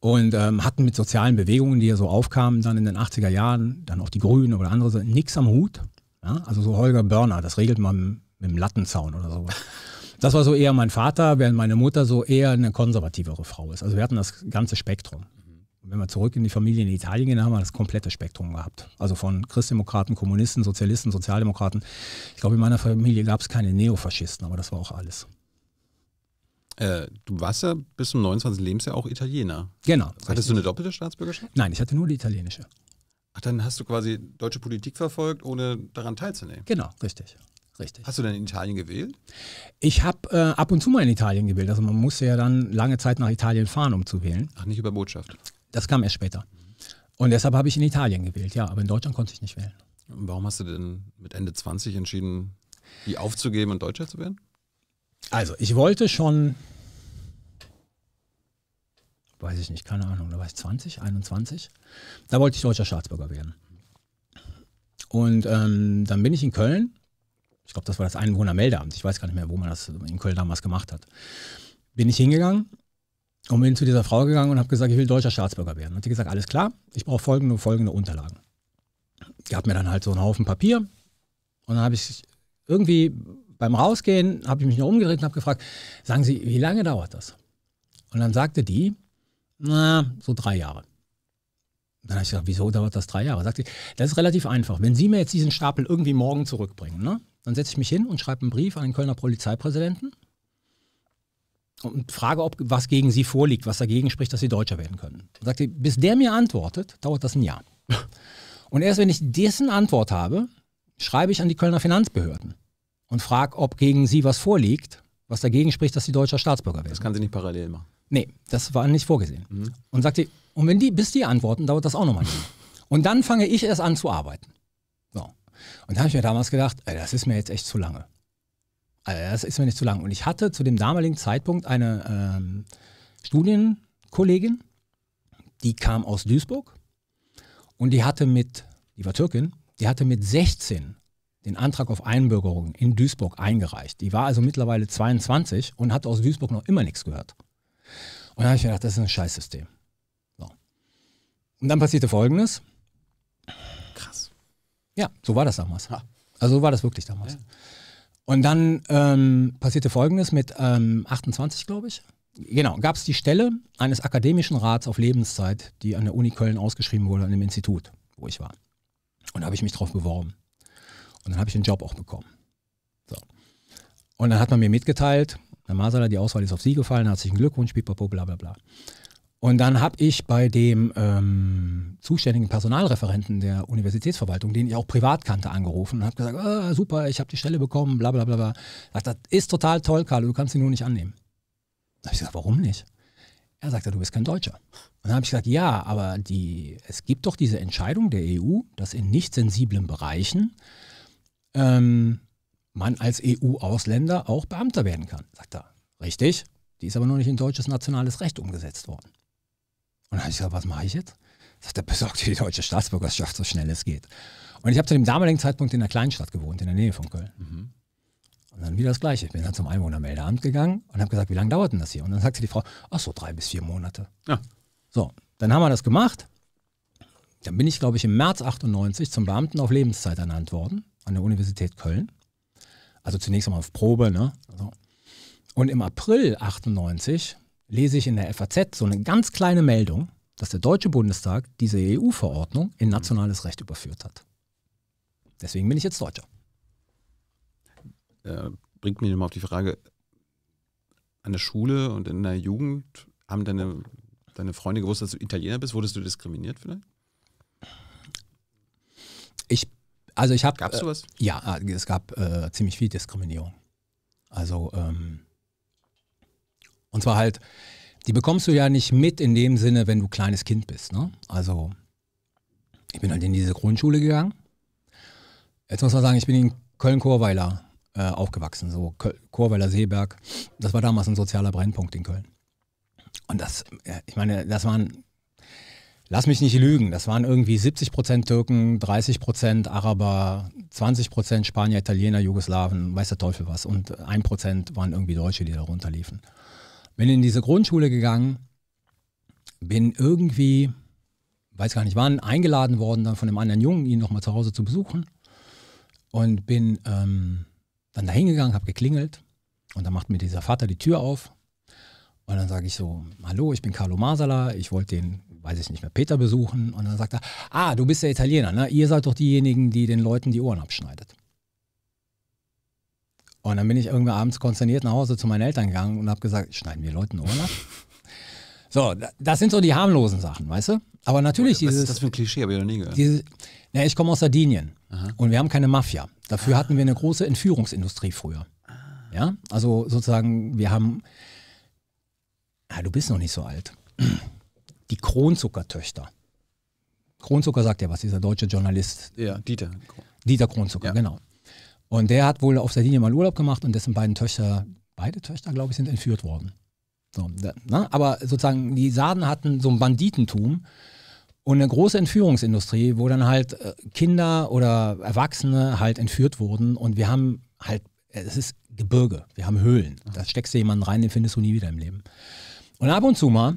B: und ähm, hatten mit sozialen Bewegungen, die ja so aufkamen, dann in den 80er Jahren, dann auch die Grünen oder andere, nichts am Hut. Ja? Also so Holger Börner, das regelt man mit dem Lattenzaun oder sowas. Das war so eher mein Vater, während meine Mutter so eher eine konservativere Frau ist. Also wir hatten das ganze Spektrum. Und wenn wir zurück in die Familie in Italien gehen, haben wir das komplette Spektrum gehabt. Also von Christdemokraten, Kommunisten, Sozialisten, Sozialdemokraten. Ich glaube, in meiner Familie
A: gab es keine Neofaschisten, aber das war auch alles. Äh, du warst ja bis zum 29. Lebensjahr auch Italiener. Genau. Hattest richtig. du eine doppelte Staatsbürgerschaft? Nein, ich hatte nur die italienische. Ach, dann hast du quasi deutsche Politik verfolgt, ohne daran teilzunehmen. Genau, richtig. Richtig. Hast du denn in Italien gewählt?
B: Ich habe äh, ab und zu mal in Italien gewählt. Also man musste ja dann lange Zeit nach
A: Italien fahren, um zu wählen. Ach, nicht über Botschaft. Das kam erst später.
B: Und deshalb habe ich in Italien gewählt, ja. Aber in Deutschland konnte ich nicht wählen.
A: Und warum hast du denn mit Ende 20 entschieden, die aufzugeben und Deutscher zu werden?
B: Also, ich wollte schon, weiß ich nicht, keine Ahnung, da war ich 20, 21, da wollte ich deutscher Staatsbürger werden. Und ähm, dann bin ich in Köln, ich glaube, das war das Einwohnermeldeamt, ich weiß gar nicht mehr, wo man das in Köln damals gemacht hat, bin ich hingegangen und bin zu dieser Frau gegangen und habe gesagt, ich will deutscher Staatsbürger werden. Und die gesagt, alles klar, ich brauche folgende folgende Unterlagen. Die hat mir dann halt so einen Haufen Papier und dann habe ich irgendwie beim Rausgehen habe ich mich noch umgedreht und habe gefragt, sagen Sie, wie lange dauert das? Und dann sagte die, na, so drei Jahre. Dann habe ich gesagt, wieso dauert das drei Jahre? Sagt sie, das ist relativ einfach. Wenn Sie mir jetzt diesen Stapel irgendwie morgen zurückbringen, ne, dann setze ich mich hin und schreibe einen Brief an den Kölner Polizeipräsidenten und frage, ob was gegen Sie vorliegt, was dagegen spricht, dass Sie Deutscher werden können. Dann sagt sie, bis der mir antwortet, dauert das ein Jahr. Und erst wenn ich dessen Antwort habe, schreibe ich an die Kölner Finanzbehörden und frag, ob gegen sie was vorliegt, was dagegen spricht, dass sie deutscher Staatsbürger werden. Das kann sie nicht parallel machen. Nee, das war nicht vorgesehen. Mhm. Und sie, und wenn die, bis die antworten, dauert das auch nochmal. und dann fange ich erst an zu arbeiten. So. Und da habe ich mir damals gedacht, ey, das ist mir jetzt echt zu lange. Also das ist mir nicht zu lange. Und ich hatte zu dem damaligen Zeitpunkt eine ähm, Studienkollegin, die kam aus Duisburg und die hatte mit, die war Türkin, die hatte mit 16 den Antrag auf Einbürgerung in Duisburg eingereicht. Die war also mittlerweile 22 und hat aus Duisburg noch immer nichts gehört. Und da habe ich mir gedacht, das ist ein Scheißsystem. So. Und dann passierte Folgendes. Krass. Ja, so war das damals. Ja. Also so war das wirklich damals. Ja. Und dann ähm, passierte Folgendes mit ähm, 28, glaube ich. Genau, gab es die Stelle eines akademischen Rats auf Lebenszeit, die an der Uni Köln ausgeschrieben wurde, an dem Institut, wo ich war. Und da habe ich mich drauf beworben. Und dann habe ich den Job auch bekommen. So. Und dann hat man mir mitgeteilt, Herr Masala, die Auswahl ist auf Sie gefallen, herzlichen Glückwunsch, pipapo, bla bla bla. Und dann habe ich bei dem ähm, zuständigen Personalreferenten der Universitätsverwaltung, den ich auch privat kannte, angerufen und habe gesagt, ah, super, ich habe die Stelle bekommen, bla bla bla. bla. Sagt, das ist total toll, Carlo, du kannst sie nur nicht annehmen. Da habe ich gesagt, warum nicht? Er sagte, du bist kein Deutscher. Und dann habe ich gesagt, ja, aber die, es gibt doch diese Entscheidung der EU, dass in nicht sensiblen Bereichen ähm, man als EU-Ausländer auch Beamter werden kann, sagt er. Richtig, die ist aber noch nicht in deutsches nationales Recht umgesetzt worden. Und dann habe ich gesagt, was mache ich jetzt? Sagt er, besorgt dir die deutsche Staatsbürgerschaft, so schnell es geht. Und ich habe zu dem damaligen Zeitpunkt in einer Kleinstadt gewohnt, in der Nähe von Köln. Mhm. Und dann wieder das Gleiche. Ich bin dann zum Einwohnermeldeamt gegangen und habe gesagt, wie lange dauert denn das hier? Und dann sagte die Frau, ach so, drei bis vier Monate. Ja. So, dann haben wir das gemacht. Dann bin ich, glaube ich, im März 98 zum Beamten auf Lebenszeit ernannt worden an der Universität Köln. Also zunächst einmal auf Probe. Ne? Also. Und im April 98 lese ich in der FAZ so eine ganz kleine Meldung, dass der Deutsche Bundestag diese EU-Verordnung in nationales Recht überführt hat. Deswegen bin ich jetzt Deutscher.
A: Äh, bringt mich nochmal auf die Frage, an der Schule und in der Jugend haben deine, deine Freunde gewusst, dass du Italiener bist? Wurdest du diskriminiert vielleicht? Also
B: ich habe. Gab's äh, sowas? Äh, ja, es gab äh, ziemlich viel Diskriminierung. Also ähm, und zwar halt, die bekommst du ja nicht mit in dem Sinne, wenn du kleines Kind bist. Ne? Also ich bin halt in diese Grundschule gegangen. Jetzt muss man sagen, ich bin in Köln-Chorweiler äh, aufgewachsen, so Chorweiler Seeberg. Das war damals ein sozialer Brennpunkt in Köln. Und das, äh, ich meine, das waren lass mich nicht lügen, das waren irgendwie 70 Prozent Türken, 30 Prozent Araber, 20 Prozent Spanier, Italiener, Jugoslawen, weiß der Teufel was. Und ein Prozent waren irgendwie Deutsche, die darunter liefen. Bin in diese Grundschule gegangen, bin irgendwie, weiß gar nicht wann, eingeladen worden dann von einem anderen Jungen, ihn nochmal zu Hause zu besuchen. Und bin ähm, dann da hingegangen, habe geklingelt. Und dann macht mir dieser Vater die Tür auf. Und dann sage ich so, hallo, ich bin Carlo Masala, ich wollte den weiß ich nicht mehr, Peter besuchen und dann sagt er, ah, du bist der Italiener, ne? ihr seid doch diejenigen, die den Leuten die Ohren abschneidet. Und dann bin ich irgendwann abends konsterniert nach Hause zu meinen Eltern gegangen und habe gesagt, schneiden wir Leuten Ohren ab? so, das sind so die harmlosen Sachen, weißt du? Aber natürlich Was dieses... Was ist das
A: für ein Klischee, habe ich noch nie gehört. Dieses,
B: na, ich komme aus Sardinien Aha. und wir haben keine Mafia. Dafür hatten wir eine große Entführungsindustrie früher. Ja, also sozusagen, wir haben... Ah, du bist noch nicht so alt die Kronzuckertöchter. Kronzucker sagt ja was, dieser deutsche Journalist. Ja, Dieter. Dieter Kronzucker, ja. genau. Und der hat wohl auf Sardinien mal Urlaub gemacht und dessen beiden Töchter, beide Töchter, glaube ich, sind entführt worden. So, ne? Aber sozusagen, die Sarden hatten so ein Banditentum und eine große Entführungsindustrie, wo dann halt äh, Kinder oder Erwachsene halt entführt wurden und wir haben halt, es ist Gebirge, wir haben Höhlen. Da steckst du jemanden rein, den findest du nie wieder im Leben. Und ab und zu mal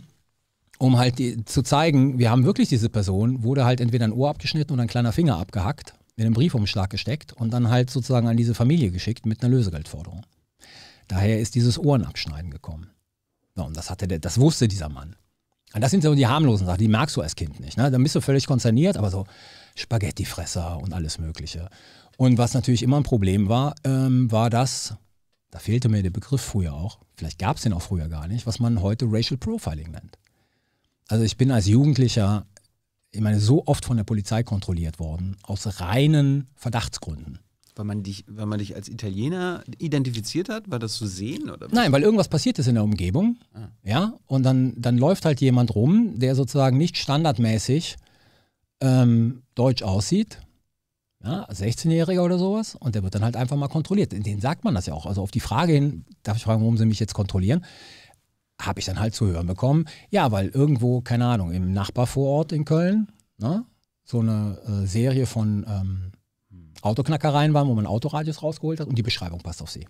B: um halt die, zu zeigen, wir haben wirklich diese Person, wurde halt entweder ein Ohr abgeschnitten oder ein kleiner Finger abgehackt, in einen Briefumschlag gesteckt und dann halt sozusagen an diese Familie geschickt mit einer Lösegeldforderung. Daher ist dieses Ohrenabschneiden gekommen. So, und das, hatte der, das wusste dieser Mann. Und das sind so die harmlosen Sachen, die merkst du als Kind nicht. Ne? Dann bist du völlig konzerniert, aber so Spaghettifresser und alles Mögliche. Und was natürlich immer ein Problem war, ähm, war das, da fehlte mir der Begriff früher auch, vielleicht gab es den auch früher gar nicht, was man heute Racial Profiling nennt. Also ich bin als Jugendlicher, ich meine, so oft von der Polizei kontrolliert worden, aus reinen Verdachtsgründen.
A: Weil man dich, weil man dich als Italiener identifiziert hat, war das zu sehen? Oder Nein,
B: weil irgendwas passiert ist in der Umgebung. Ah. Ja, und dann, dann läuft halt jemand rum, der sozusagen nicht standardmäßig ähm, deutsch aussieht. Ja, 16-Jähriger oder sowas. Und der wird dann halt einfach mal kontrolliert. Den sagt man das ja auch. Also auf die Frage hin, darf ich fragen, warum sie mich jetzt kontrollieren? habe ich dann halt zu hören bekommen, ja, weil irgendwo, keine Ahnung, im Nachbarvorort in Köln, ne, so eine äh, Serie von ähm, Autoknackereien waren, wo man Autoradios rausgeholt hat und die Beschreibung passt auf sie.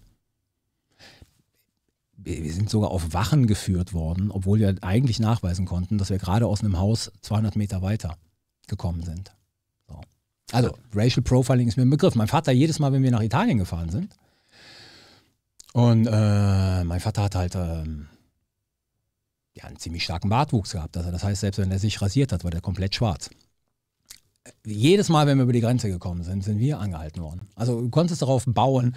B: Wir sind sogar auf Wachen geführt worden, obwohl wir eigentlich nachweisen konnten, dass wir gerade aus einem Haus 200 Meter weiter gekommen sind. So. Also, Racial Profiling ist mir ein Begriff. Mein Vater, jedes Mal, wenn wir nach Italien gefahren sind, und äh, mein Vater hat halt ähm, ja, einen ziemlich starken Bartwuchs gehabt. Also das heißt, selbst wenn er sich rasiert hat, war der komplett schwarz. Jedes Mal, wenn wir über die Grenze gekommen sind, sind wir angehalten worden. Also du konntest darauf bauen,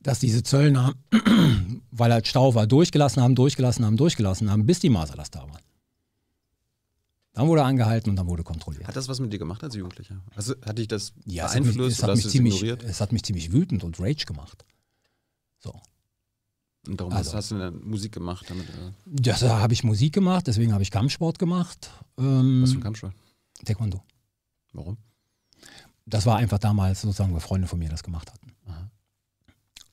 B: dass diese Zöllner, weil halt Stau war, durchgelassen haben, durchgelassen haben, durchgelassen haben, bis die Maserlast da waren. Dann wurde angehalten und dann wurde kontrolliert. Hat
A: das was mit dir gemacht als Jugendlicher? Also, hat dich das ja, beeinflusst es hat mich, es hat mich ziemlich, ignoriert? Es
B: hat mich ziemlich wütend und rage gemacht.
A: So. Und darum also, hast, du dann Musik gemacht damit? Oder? Das habe ich
B: Musik gemacht, deswegen habe ich Kampfsport gemacht. Ähm, Was für ein Kampfsport? Taekwondo. Warum? Das war einfach damals sozusagen, weil Freunde von mir das gemacht hatten. Aha.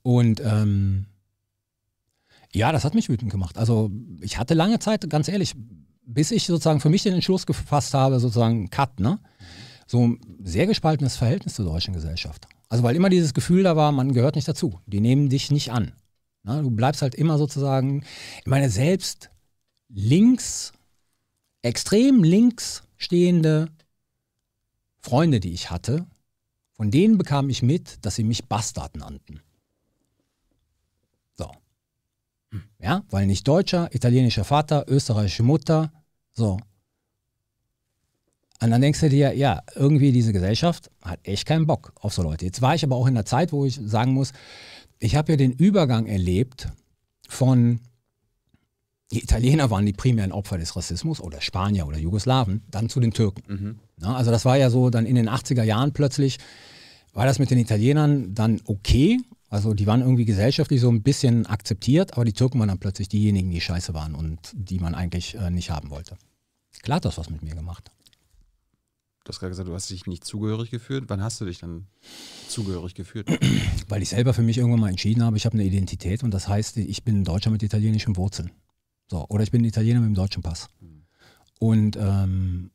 B: Und ähm, ja, das hat mich wütend gemacht. Also ich hatte lange Zeit, ganz ehrlich, bis ich sozusagen für mich den Entschluss gefasst habe, sozusagen Cut, ne? So ein sehr gespaltenes Verhältnis zur deutschen Gesellschaft. Also weil immer dieses Gefühl da war, man gehört nicht dazu. Die nehmen dich nicht an. Na, ne, du bleibst halt immer sozusagen, ich meine, selbst links, extrem links stehende Freunde, die ich hatte, von denen bekam ich mit, dass sie mich Bastard nannten. So. Ja, weil nicht Deutscher, italienischer Vater, österreichische Mutter. So. Und dann denkst du dir, ja, irgendwie diese Gesellschaft hat echt keinen Bock auf so Leute. Jetzt war ich aber auch in der Zeit, wo ich sagen muss, ich habe ja den Übergang erlebt von, die Italiener waren die primären Opfer des Rassismus oder Spanier oder Jugoslawen, dann zu den Türken. Mhm. Na, also das war ja so dann in den 80er Jahren plötzlich, war das mit den Italienern dann okay. Also die waren irgendwie gesellschaftlich so ein bisschen akzeptiert, aber die Türken waren dann plötzlich diejenigen, die scheiße waren und die man eigentlich äh,
A: nicht haben wollte.
B: Klar hat das was mit mir
A: gemacht. Du hast gerade gesagt, du hast dich nicht zugehörig gefühlt. Wann hast du dich dann zugehörig gefühlt? Weil ich selber
B: für mich irgendwann mal entschieden habe, ich habe eine Identität und das heißt, ich bin ein Deutscher mit italienischen Wurzeln. So, oder ich bin ein Italiener mit dem deutschen Pass. Und ähm,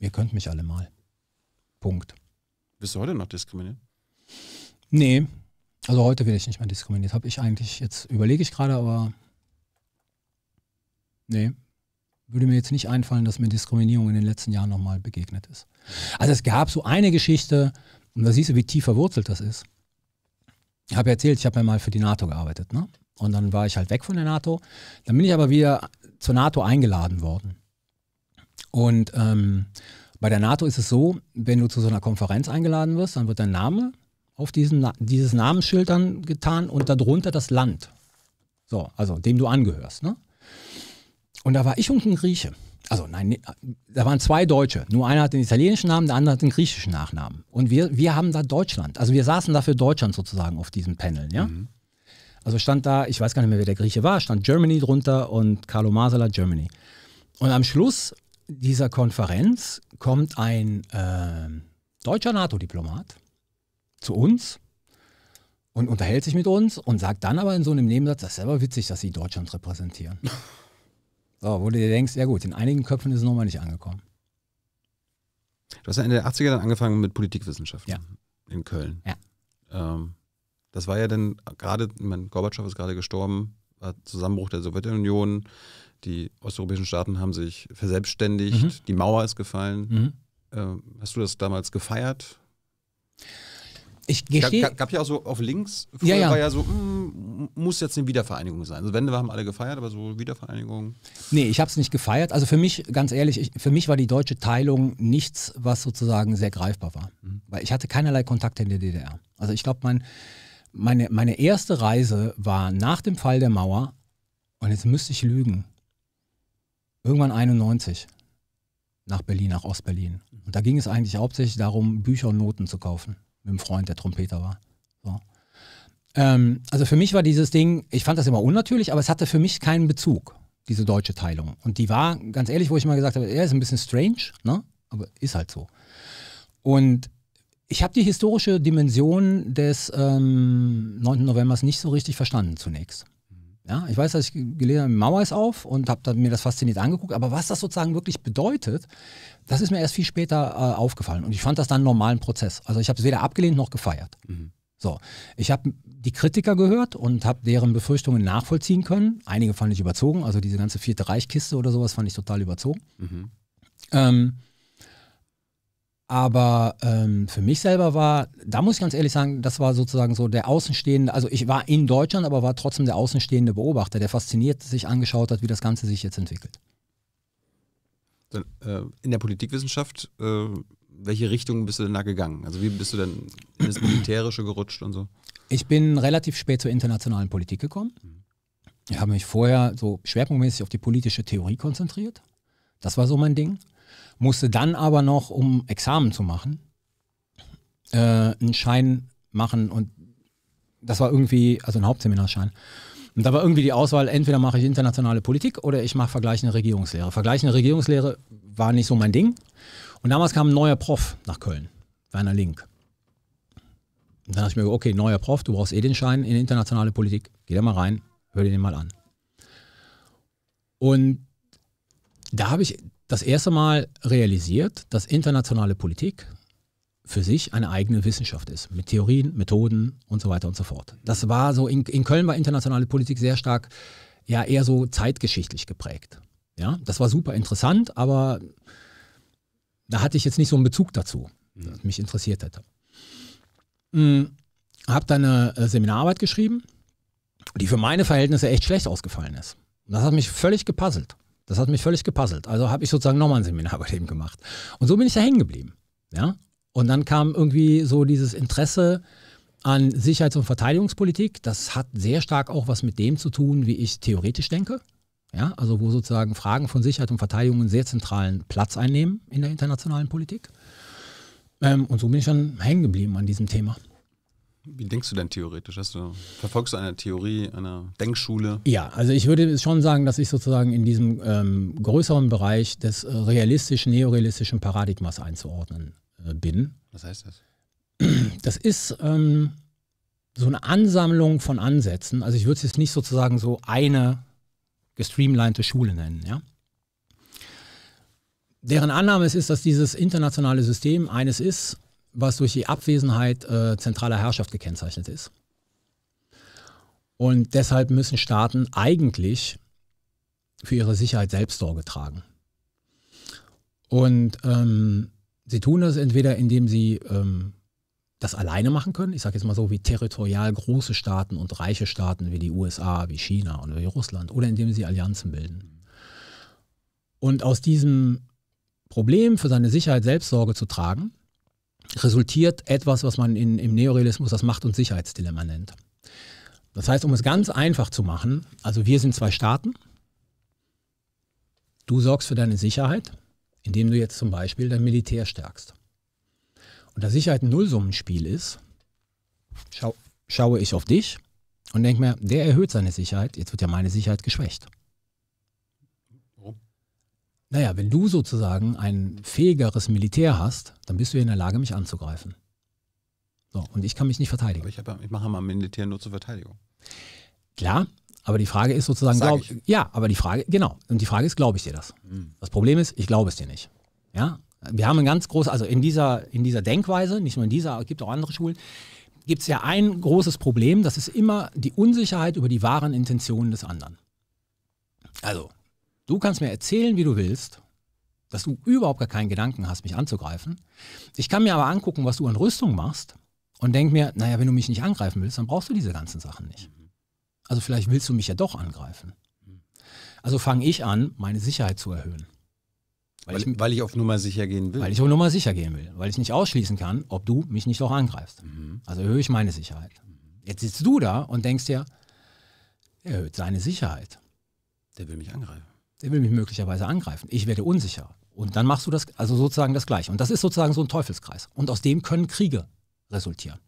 B: ihr könnt mich alle mal.
A: Punkt. Bist du heute noch diskriminiert?
B: Nee. Also heute werde ich nicht mehr diskriminiert. Habe ich eigentlich, jetzt überlege ich gerade, aber nee, würde mir jetzt nicht einfallen, dass mir Diskriminierung in den letzten Jahren nochmal begegnet ist. Also es gab so eine Geschichte, und da siehst du, wie tief verwurzelt das ist. Ich habe erzählt, ich habe ja mal für die NATO gearbeitet. Ne? Und dann war ich halt weg von der NATO. Dann bin ich aber wieder zur NATO eingeladen worden. Und ähm, bei der NATO ist es so, wenn du zu so einer Konferenz eingeladen wirst, dann wird dein Name auf diesen, dieses Namensschild dann getan und darunter das Land. So, also dem du angehörst. Ne? Und da war ich und ein Grieche. Also nein, da waren zwei Deutsche. Nur einer hat den italienischen Namen, der andere hat den griechischen Nachnamen. Und wir, wir haben da Deutschland. Also wir saßen da für Deutschland sozusagen auf diesem Panel. Ja? Mhm. Also stand da, ich weiß gar nicht mehr, wer der Grieche war, stand Germany drunter und Carlo Masala Germany. Und am Schluss dieser Konferenz kommt ein äh, deutscher NATO-Diplomat zu uns und unterhält sich mit uns und sagt dann aber in so einem Nebensatz, das ist selber witzig, dass sie Deutschland repräsentieren. So, wo du dir denkst, ja gut, in einigen Köpfen ist es nochmal nicht angekommen.
A: Du hast ja Ende der 80er dann angefangen mit Politikwissenschaften ja. in Köln. Ja. Ähm, das war ja dann gerade, ich Gorbatschow ist gerade gestorben, war Zusammenbruch der Sowjetunion, die osteuropäischen Staaten haben sich verselbstständigt, mhm. die Mauer ist gefallen. Mhm. Ähm, hast du das damals gefeiert? Ja. Ich gestehe. Gab, gab ja auch so auf links, früher ja, ja. war ja so, mh, hm, muss jetzt eine Wiedervereinigung sein. Also Wende haben alle gefeiert, aber so Wiedervereinigung.
B: Nee, ich habe es nicht gefeiert. Also für mich, ganz ehrlich, ich, für mich war die deutsche Teilung nichts, was sozusagen sehr greifbar war. Mhm. Weil ich hatte keinerlei Kontakte in der DDR. Also ich glaube, mein, meine, meine erste Reise war nach dem Fall der Mauer, und jetzt müsste ich lügen, irgendwann 91 nach Berlin, nach Ostberlin. Und da ging es eigentlich hauptsächlich darum, Bücher und Noten zu kaufen mit einem Freund, der Trompeter war. So. Ähm, also für mich war dieses Ding, ich fand das immer unnatürlich, aber es hatte für mich keinen Bezug, diese deutsche Teilung. Und die war, ganz ehrlich, wo ich mal gesagt habe, er ist ein bisschen strange, ne? aber ist halt so. Und ich habe die historische Dimension des ähm, 9. Novembers nicht so richtig verstanden zunächst. Ja, ich weiß, dass ich gelesen habe, Mauer ist auf und habe mir das fasziniert angeguckt. Aber was das sozusagen wirklich bedeutet, das ist mir erst viel später äh, aufgefallen. Und ich fand das dann einen normalen Prozess. Also ich habe es weder abgelehnt noch gefeiert. Mhm. So, ich habe die Kritiker gehört und habe deren Befürchtungen nachvollziehen können. Einige fand ich überzogen, also diese ganze vierte Reichkiste oder sowas fand ich total überzogen. Mhm. Ähm, aber ähm, für mich selber war, da muss ich ganz ehrlich sagen, das war sozusagen so der Außenstehende, also ich war in Deutschland, aber war trotzdem der außenstehende Beobachter, der fasziniert sich angeschaut hat, wie das Ganze sich jetzt entwickelt.
A: Dann, äh, in der Politikwissenschaft, äh, welche Richtung bist du denn da gegangen? Also wie bist du denn in das Militärische gerutscht und so?
B: Ich bin relativ spät zur internationalen Politik gekommen. Ich habe mich vorher so schwerpunktmäßig auf die politische Theorie konzentriert. Das war so mein Ding musste dann aber noch, um Examen zu machen, äh, einen Schein machen und das war irgendwie, also ein Hauptseminarschein. Und da war irgendwie die Auswahl, entweder mache ich internationale Politik oder ich mache vergleichende Regierungslehre. Vergleichende Regierungslehre war nicht so mein Ding. Und damals kam ein neuer Prof nach Köln, Werner Link. Und dann dachte ich mir, okay, neuer Prof, du brauchst eh den Schein in internationale Politik. Geh da mal rein, hör dir den mal an. Und da habe ich das erste Mal realisiert, dass internationale Politik für sich eine eigene Wissenschaft ist, mit Theorien, Methoden und so weiter und so fort. Das war so, in, in Köln war internationale Politik sehr stark, ja, eher so zeitgeschichtlich geprägt. Ja, das war super interessant, aber da hatte ich jetzt nicht so einen Bezug dazu, mhm. das mich interessiert hätte. Hm, habe dann eine äh, Seminararbeit geschrieben, die für meine Verhältnisse echt schlecht ausgefallen ist. Und das hat mich völlig gepuzzelt. Das hat mich völlig gepuzzelt. Also habe ich sozusagen nochmal ein Seminar bei dem gemacht. Und so bin ich da hängen geblieben. Ja? Und dann kam irgendwie so dieses Interesse an Sicherheits- und Verteidigungspolitik. Das hat sehr stark auch was mit dem zu tun, wie ich theoretisch denke. Ja? Also wo sozusagen Fragen von Sicherheit und Verteidigung einen sehr zentralen Platz einnehmen in der internationalen Politik. Ähm, und so bin ich dann hängen geblieben an diesem Thema.
A: Wie denkst du denn theoretisch? Du, verfolgst du eine Theorie, eine Denkschule?
B: Ja, also ich würde schon sagen, dass ich sozusagen in diesem ähm, größeren Bereich des äh, realistischen, neorealistischen Paradigmas einzuordnen äh, bin. Was heißt das? Das ist ähm, so eine Ansammlung von Ansätzen. Also ich würde es jetzt nicht sozusagen so eine gestreamlinete Schule nennen, ja. Deren Annahme es ist, dass dieses internationale System eines ist, was durch die Abwesenheit äh, zentraler Herrschaft gekennzeichnet ist. Und deshalb müssen Staaten eigentlich für ihre Sicherheit selbst Sorge tragen. Und ähm, sie tun das entweder, indem sie ähm, das alleine machen können, ich sage jetzt mal so wie territorial große Staaten und reiche Staaten wie die USA, wie China und wie Russland, oder indem sie Allianzen bilden. Und aus diesem Problem für seine Sicherheit selbst Sorge zu tragen, resultiert etwas, was man in, im Neorealismus das Macht- und Sicherheitsdilemma nennt. Das heißt, um es ganz einfach zu machen, also wir sind zwei Staaten, du sorgst für deine Sicherheit, indem du jetzt zum Beispiel dein Militär stärkst. Und da Sicherheit ein Nullsummenspiel ist, schau, schaue ich auf dich und denke mir, der erhöht seine Sicherheit, jetzt wird ja meine Sicherheit geschwächt naja, wenn du sozusagen ein fähigeres Militär hast, dann bist du in der Lage, mich anzugreifen. So, und ich kann mich nicht verteidigen. Aber ich, hab, ich mache mal Militär nur zur Verteidigung. Klar, aber die Frage ist sozusagen, glaube ich. ja, aber die Frage, genau, und die Frage ist, glaube ich dir das? Mhm. Das Problem ist, ich glaube es dir nicht. Ja, wir haben ein ganz großes, also in dieser, in dieser Denkweise, nicht nur in dieser, es gibt auch andere Schulen, gibt es ja ein großes Problem, das ist immer die Unsicherheit über die wahren Intentionen des anderen. Also, Du kannst mir erzählen, wie du willst, dass du überhaupt gar keinen Gedanken hast, mich anzugreifen. Ich kann mir aber angucken, was du an Rüstung machst und denke mir, naja, wenn du mich nicht angreifen willst, dann brauchst du diese ganzen Sachen nicht. Also vielleicht willst du mich ja doch angreifen. Also fange ich an, meine Sicherheit zu erhöhen.
A: Weil, weil, ich, weil, ich, auf Nummer sicher gehen will. Weil ich auf Nummer sicher gehen will.
B: Weil ich nicht ausschließen kann, ob du mich nicht doch angreifst. Mhm. Also erhöhe ich meine Sicherheit. Mhm. Jetzt sitzt du da und denkst dir, er erhöht seine Sicherheit. Der will mich angreifen der will mich möglicherweise angreifen. Ich werde unsicher. Und dann machst du das, also sozusagen das Gleiche. Und das ist sozusagen so ein Teufelskreis.
A: Und aus dem können Kriege resultieren.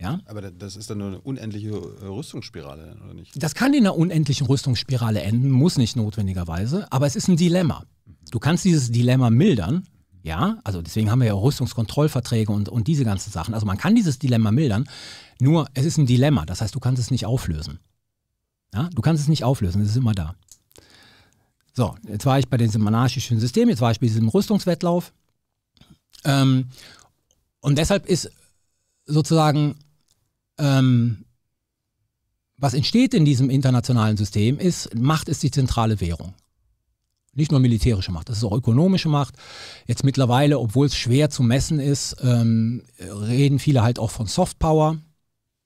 A: Ja? Aber das ist dann nur eine unendliche äh, Rüstungsspirale, oder nicht? Das
B: kann in einer unendlichen Rüstungsspirale enden, muss nicht notwendigerweise, aber es ist ein Dilemma. Mhm. Du kannst dieses Dilemma mildern, ja, also deswegen haben wir ja Rüstungskontrollverträge und, und diese ganzen Sachen. Also man kann dieses Dilemma mildern, nur es ist ein Dilemma, das heißt, du kannst es nicht auflösen. Ja? Du kannst es nicht auflösen, es ist immer da. So, jetzt war ich bei diesem monarchischen System, jetzt war ich bei diesem Rüstungswettlauf. Ähm, und deshalb ist sozusagen, ähm, was entsteht in diesem internationalen System, ist, Macht ist die zentrale Währung. Nicht nur militärische Macht, das ist auch ökonomische Macht. Jetzt mittlerweile, obwohl es schwer zu messen ist, ähm, reden viele halt auch von Softpower.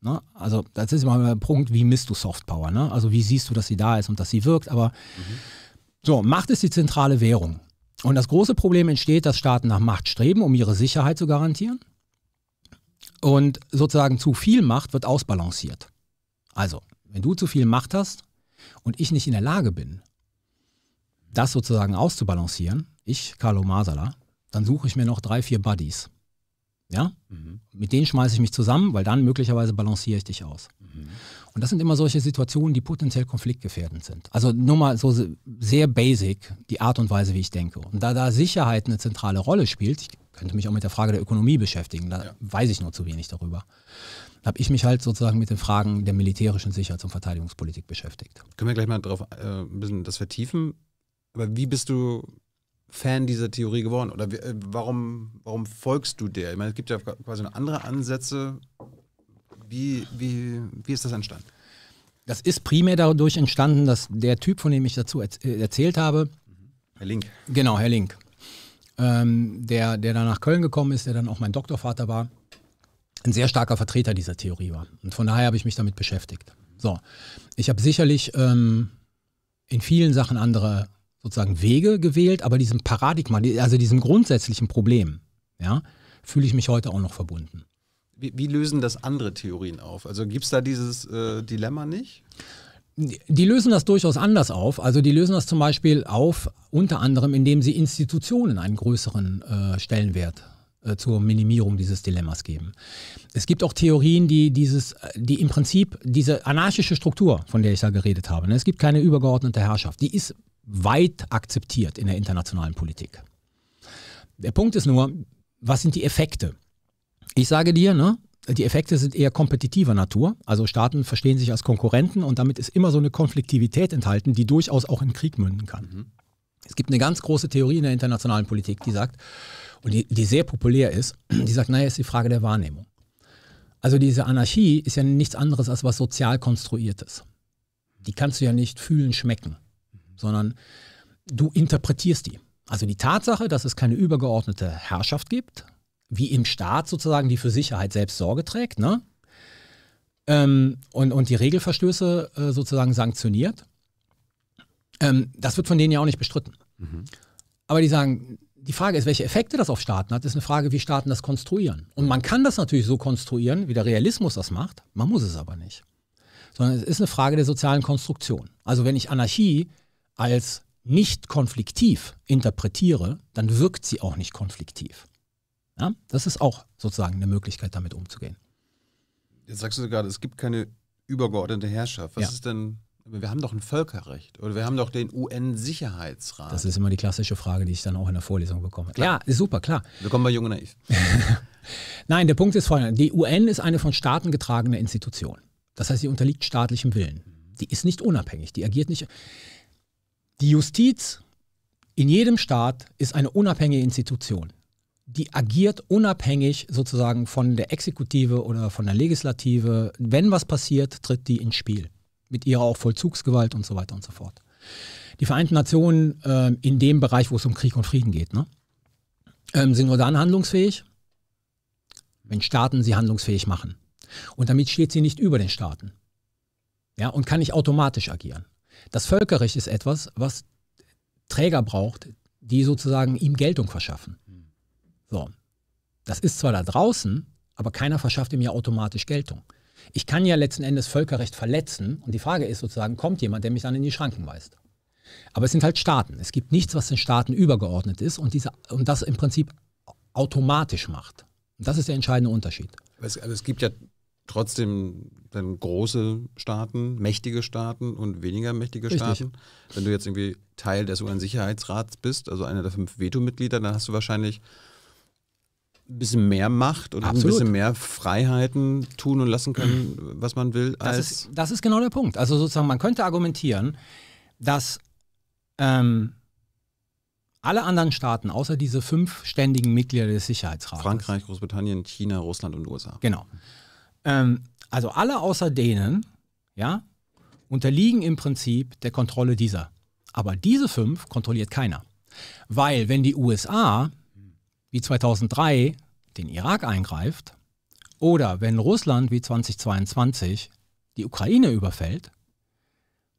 B: Ne? Also das ist immer der Punkt, wie misst du Softpower? Ne? Also wie siehst du, dass sie da ist und dass sie wirkt? Aber mhm so, Macht ist die zentrale Währung. Und das große Problem entsteht, dass Staaten nach Macht streben, um ihre Sicherheit zu garantieren. Und sozusagen zu viel Macht wird ausbalanciert. Also, wenn du zu viel Macht hast und ich nicht in der Lage bin, das sozusagen auszubalancieren, ich, Carlo Masala, dann suche ich mir noch drei, vier Buddies. Ja? Mhm. Mit denen schmeiße ich mich zusammen, weil dann möglicherweise balanciere ich dich aus. Mhm. Und das sind immer solche Situationen, die potenziell konfliktgefährdend sind. Also nur mal so sehr basic die Art und Weise, wie ich denke. Und da da Sicherheit eine zentrale Rolle spielt, ich könnte mich auch mit der Frage der Ökonomie beschäftigen, da ja. weiß ich nur zu wenig darüber, habe ich mich halt sozusagen mit
A: den Fragen der militärischen Sicherheits- und Verteidigungspolitik beschäftigt. Können wir gleich mal darauf äh, ein bisschen das vertiefen? Aber wie bist du Fan dieser Theorie geworden? Oder wie, äh, warum, warum folgst du der? Ich meine, es gibt ja quasi andere Ansätze wie, wie, wie ist das entstanden?
B: Das ist primär dadurch entstanden, dass der Typ, von dem ich dazu äh, erzählt habe, Herr Link. Genau, Herr Link, ähm, der, der dann nach Köln gekommen ist, der dann auch mein Doktorvater war, ein sehr starker Vertreter dieser Theorie war. Und von daher habe ich mich damit beschäftigt. So, ich habe sicherlich ähm, in vielen Sachen andere sozusagen Wege gewählt, aber diesem Paradigma, also diesem grundsätzlichen Problem, ja, fühle ich mich heute auch noch verbunden
A: wie, wie lösen das andere Theorien auf? Also gibt es da dieses äh, Dilemma nicht?
B: Die lösen das durchaus anders auf. Also die lösen das zum Beispiel auf, unter anderem, indem sie Institutionen einen größeren äh, Stellenwert äh, zur Minimierung dieses Dilemmas geben. Es gibt auch Theorien, die dieses, äh, die im Prinzip diese anarchische Struktur, von der ich ja geredet habe, ne, es gibt keine übergeordnete Herrschaft, die ist weit akzeptiert in der internationalen Politik. Der Punkt ist nur, was sind die Effekte? ich sage dir, ne, die Effekte sind eher kompetitiver Natur. Also Staaten verstehen sich als Konkurrenten und damit ist immer so eine Konfliktivität enthalten, die durchaus auch in Krieg münden kann. Mhm. Es gibt eine ganz große Theorie in der internationalen Politik, die sagt, und die, die sehr populär ist, die sagt, naja, ist die Frage der Wahrnehmung. Also diese Anarchie ist ja nichts anderes als was sozial konstruiertes. Die kannst du ja nicht fühlen, schmecken, mhm. sondern du interpretierst die. Also die Tatsache, dass es keine übergeordnete Herrschaft gibt, wie im Staat sozusagen, die für Sicherheit selbst Sorge trägt, ne? Ähm, und, und die Regelverstöße äh, sozusagen sanktioniert. Ähm, das wird von denen ja auch nicht bestritten. Mhm. Aber die sagen, die Frage ist, welche Effekte das auf Staaten hat, ist eine Frage, wie Staaten das konstruieren. Und man kann das natürlich so konstruieren, wie der Realismus das macht, man muss es aber nicht. Sondern es ist eine Frage der sozialen Konstruktion. Also wenn ich Anarchie als nicht konfliktiv interpretiere, dann wirkt sie auch nicht konfliktiv. Ja, das ist auch sozusagen eine Möglichkeit, damit umzugehen.
A: Jetzt sagst du gerade, es gibt keine übergeordnete Herrschaft. Was ja. ist denn, wir haben doch ein Völkerrecht oder wir haben doch den UN-Sicherheitsrat. Das
B: ist immer die klassische Frage, die ich dann auch in der Vorlesung bekomme. Klar.
A: Ja, ist super, klar. Willkommen bei Junge
B: Naiv. Nein, der Punkt ist folgender. Die UN ist eine von Staaten getragene Institution. Das heißt, sie unterliegt staatlichem Willen. Die ist nicht unabhängig, die agiert nicht. Die Justiz in jedem Staat ist eine unabhängige Institution die agiert unabhängig sozusagen von der Exekutive oder von der Legislative. Wenn was passiert, tritt die ins Spiel. Mit ihrer auch Vollzugsgewalt und so weiter und so fort. Die Vereinten Nationen äh, in dem Bereich, wo es um Krieg und Frieden geht, ne? ähm, sind nur dann handlungsfähig, wenn Staaten sie handlungsfähig machen. Und damit steht sie nicht über den Staaten. Ja, und kann nicht automatisch agieren. Das Völkerrecht ist etwas, was Träger braucht, die sozusagen ihm Geltung verschaffen. So, das ist zwar da draußen, aber keiner verschafft ihm ja automatisch Geltung. Ich kann ja letzten Endes Völkerrecht verletzen und die Frage ist sozusagen, kommt jemand, der mich dann in die Schranken weist? Aber es sind halt Staaten. Es gibt nichts, was den Staaten übergeordnet ist und, diese, und das im Prinzip automatisch macht. Und das ist der entscheidende Unterschied.
A: es, also es gibt ja trotzdem dann große Staaten, mächtige Staaten und weniger mächtige Richtig. Staaten. Wenn du jetzt irgendwie Teil des UN-Sicherheitsrats bist, also einer der fünf Veto-Mitglieder, dann hast du wahrscheinlich ein bisschen mehr Macht und Absolut. ein bisschen mehr Freiheiten tun und lassen können, was man will. das, ist, das ist genau der Punkt. Also sozusagen, man könnte argumentieren, dass
B: ähm, alle anderen Staaten, außer diese fünf ständigen Mitglieder des Sicherheitsrats. Frankreich, Großbritannien, China, Russland und USA. Genau. Ähm, also alle außer denen, ja, unterliegen im Prinzip der Kontrolle dieser. Aber diese fünf kontrolliert keiner. Weil wenn die USA wie 2003 den Irak eingreift oder wenn Russland wie 2022 die Ukraine überfällt,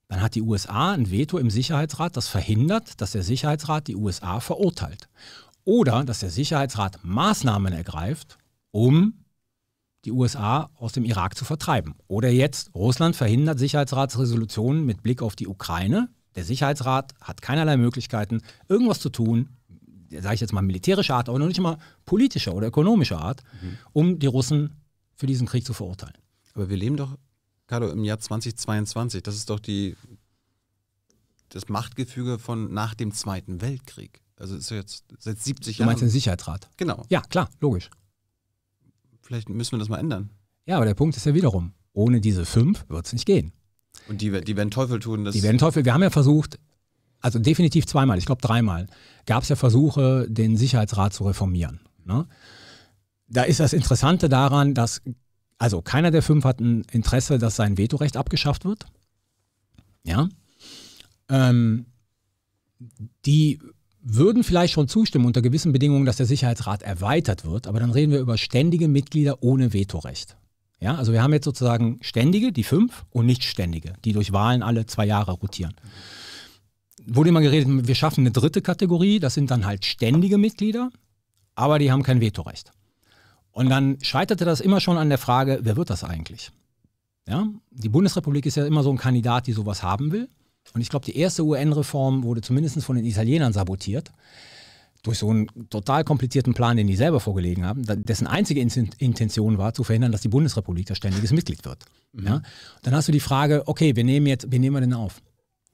B: dann hat die USA ein Veto im Sicherheitsrat, das verhindert, dass der Sicherheitsrat die USA verurteilt. Oder dass der Sicherheitsrat Maßnahmen ergreift, um die USA aus dem Irak zu vertreiben. Oder jetzt, Russland verhindert Sicherheitsratsresolutionen mit Blick auf die Ukraine. Der Sicherheitsrat hat keinerlei Möglichkeiten, irgendwas zu tun, sage ich jetzt mal, militärischer Art, aber noch nicht mal politischer oder ökonomischer Art, mhm. um die Russen für diesen Krieg zu verurteilen.
A: Aber wir leben doch, Carlo, im Jahr 2022. Das ist doch die, das Machtgefüge von nach dem Zweiten Weltkrieg. Also ist jetzt seit 70 Jahren. Du meinst Jahren. den Sicherheitsrat? Genau. Ja, klar, logisch. Vielleicht müssen wir das mal ändern.
B: Ja, aber der Punkt ist ja wiederum, ohne diese fünf wird es nicht gehen.
A: Und die, die werden Teufel tun. Das die werden
B: Teufel. Wir haben ja versucht, also definitiv zweimal, ich glaube dreimal, gab es ja Versuche, den Sicherheitsrat zu reformieren. Ne? Da ist das Interessante daran, dass also keiner der fünf hat ein Interesse, dass sein Vetorecht abgeschafft wird. Ja. Ähm, die würden vielleicht schon zustimmen unter gewissen Bedingungen, dass der Sicherheitsrat erweitert wird, aber dann reden wir über ständige Mitglieder ohne Vetorecht. Ja, also wir haben jetzt sozusagen Ständige, die fünf, und nicht ständige, die durch Wahlen alle zwei Jahre rotieren wurde immer geredet, wir schaffen eine dritte Kategorie, das sind dann halt ständige Mitglieder, aber die haben kein Vetorecht. Und dann scheiterte das immer schon an der Frage, wer wird das eigentlich? Ja? Die Bundesrepublik ist ja immer so ein Kandidat, die sowas haben will. Und ich glaube, die erste UN-Reform wurde zumindest von den Italienern sabotiert. Durch so einen total komplizierten Plan, den die selber vorgelegen haben, dessen einzige Intention war, zu verhindern, dass die Bundesrepublik das ständiges Mitglied wird. Mhm. Ja? Dann hast du die Frage, okay, wir nehmen jetzt, wen nehmen wir denn auf?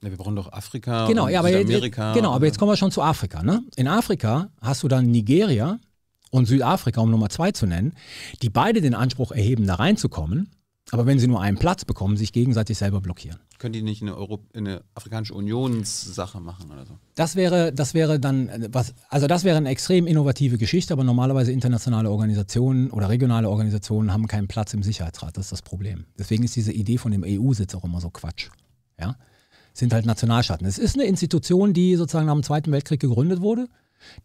A: Ja, wir brauchen doch Afrika, genau, ja, aber Südamerika. Jetzt, genau, aber
B: jetzt kommen wir schon zu Afrika. Ne? In Afrika hast du dann Nigeria und Südafrika, um Nummer zwei zu nennen, die beide den Anspruch erheben, da reinzukommen. Aber wenn sie nur einen Platz bekommen, sich gegenseitig selber blockieren.
A: Können die nicht eine, Europ eine afrikanische Unionssache machen oder so?
B: Das wäre, das wäre dann was, also das wäre eine extrem innovative Geschichte, aber normalerweise internationale Organisationen oder regionale Organisationen haben keinen Platz im Sicherheitsrat. Das ist das Problem. Deswegen ist diese Idee von dem EU-Sitz auch immer so Quatsch. Ja? sind halt Nationalstaaten. Es ist eine Institution, die sozusagen nach dem Zweiten Weltkrieg gegründet wurde,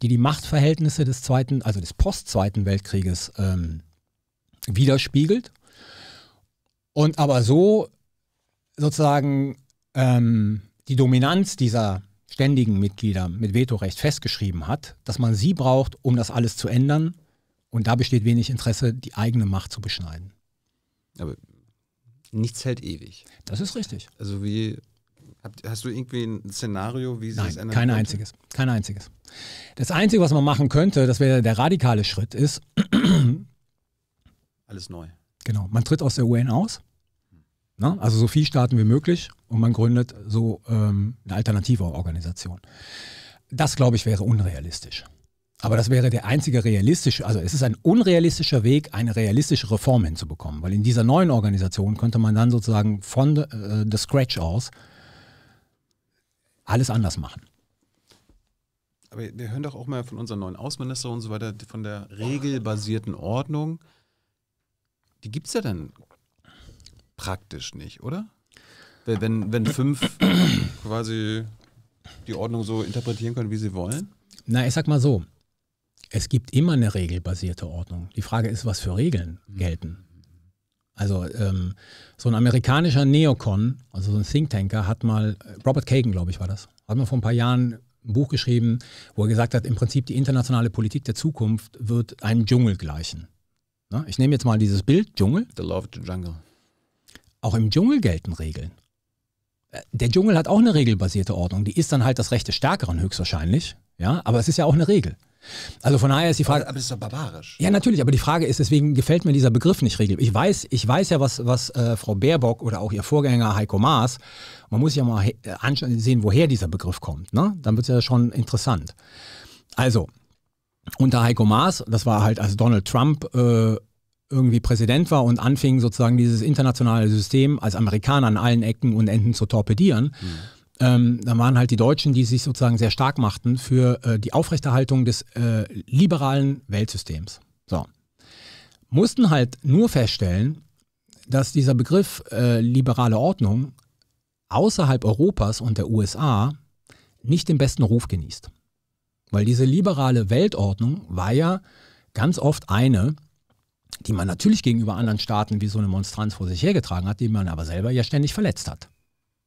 B: die die Machtverhältnisse des Zweiten, also des Post-Zweiten Weltkrieges ähm, widerspiegelt und aber so sozusagen ähm, die Dominanz dieser ständigen Mitglieder mit Vetorecht festgeschrieben hat, dass man sie braucht, um das alles zu ändern. Und da besteht wenig Interesse, die eigene Macht zu beschneiden.
A: Aber nichts hält ewig. Das ist richtig. Also wie Hast du irgendwie ein Szenario, wie sich Nein, das ändert? Kein einziges.
B: Kein einziges. Das Einzige, was man machen könnte, das wäre der radikale Schritt, ist. Alles neu. Genau. Man tritt aus der UN aus. Ne? Also so viel Staaten wie möglich und man gründet so ähm, eine alternative Organisation. Das, glaube ich, wäre unrealistisch. Aber das wäre der einzige realistische, also es ist ein unrealistischer Weg, eine realistische Reform hinzubekommen, weil in dieser neuen Organisation könnte man dann sozusagen von äh, the scratch aus alles anders machen.
A: Aber wir hören doch auch mal von unserem neuen Außenminister und so weiter, von der regelbasierten Ordnung. Die gibt es ja dann praktisch nicht, oder? Wenn, wenn fünf quasi die Ordnung so interpretieren können, wie sie wollen?
B: Na, ich sag mal so. Es gibt immer eine regelbasierte Ordnung. Die Frage ist, was für Regeln hm. gelten. Also ähm, so ein amerikanischer Neocon, also so ein Thinktanker, hat mal, Robert Kagan, glaube ich, war das, hat mal vor ein paar Jahren ein Buch geschrieben, wo er gesagt hat, im Prinzip die internationale Politik der Zukunft wird einem Dschungel gleichen. Na, ich nehme jetzt mal dieses
A: Bild, Dschungel. The Love of the Jungle.
B: Auch im Dschungel gelten Regeln. Äh, der Dschungel hat auch eine regelbasierte Ordnung. Die ist dann halt das Recht des Stärkeren höchstwahrscheinlich. Ja, aber es ist ja auch eine Regel. Also von daher ist die Frage. Aber, aber das ist doch barbarisch. Ja, natürlich, aber die Frage ist, deswegen gefällt mir dieser Begriff nicht regelmäßig. Ich weiß, ich weiß ja, was, was äh, Frau Baerbock oder auch ihr Vorgänger Heiko Maas, man muss ja mal äh, sehen, woher dieser Begriff kommt. Ne? Dann wird es ja schon interessant. Also, unter Heiko Maas, das war halt, als Donald Trump äh, irgendwie Präsident war und anfing sozusagen dieses internationale System als Amerikaner an allen Ecken und Enden zu torpedieren. Mhm ähm, da waren halt die Deutschen, die sich sozusagen sehr stark machten für äh, die Aufrechterhaltung des äh, liberalen Weltsystems. So. Mussten halt nur feststellen, dass dieser Begriff äh, liberale Ordnung außerhalb Europas und der USA nicht den besten Ruf genießt. Weil diese liberale Weltordnung war ja ganz oft eine, die man natürlich gegenüber anderen Staaten wie so eine Monstranz vor sich hergetragen hat, die man aber selber ja ständig verletzt hat.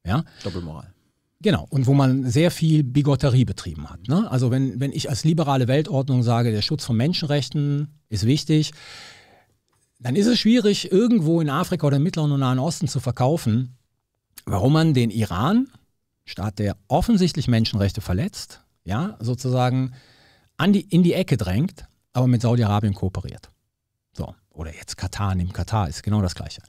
B: Ja? Doppelmoral. Genau, und wo man sehr viel Bigotterie betrieben hat. Ne? Also wenn, wenn ich als liberale Weltordnung sage, der Schutz von Menschenrechten ist wichtig, dann ist es schwierig, irgendwo in Afrika oder im Mittleren und Nahen Osten zu verkaufen, warum man den Iran, Staat, der offensichtlich Menschenrechte verletzt, ja, sozusagen an die, in die Ecke drängt, aber mit Saudi-Arabien kooperiert. So, oder jetzt Katar, neben Katar ist genau das Gleiche.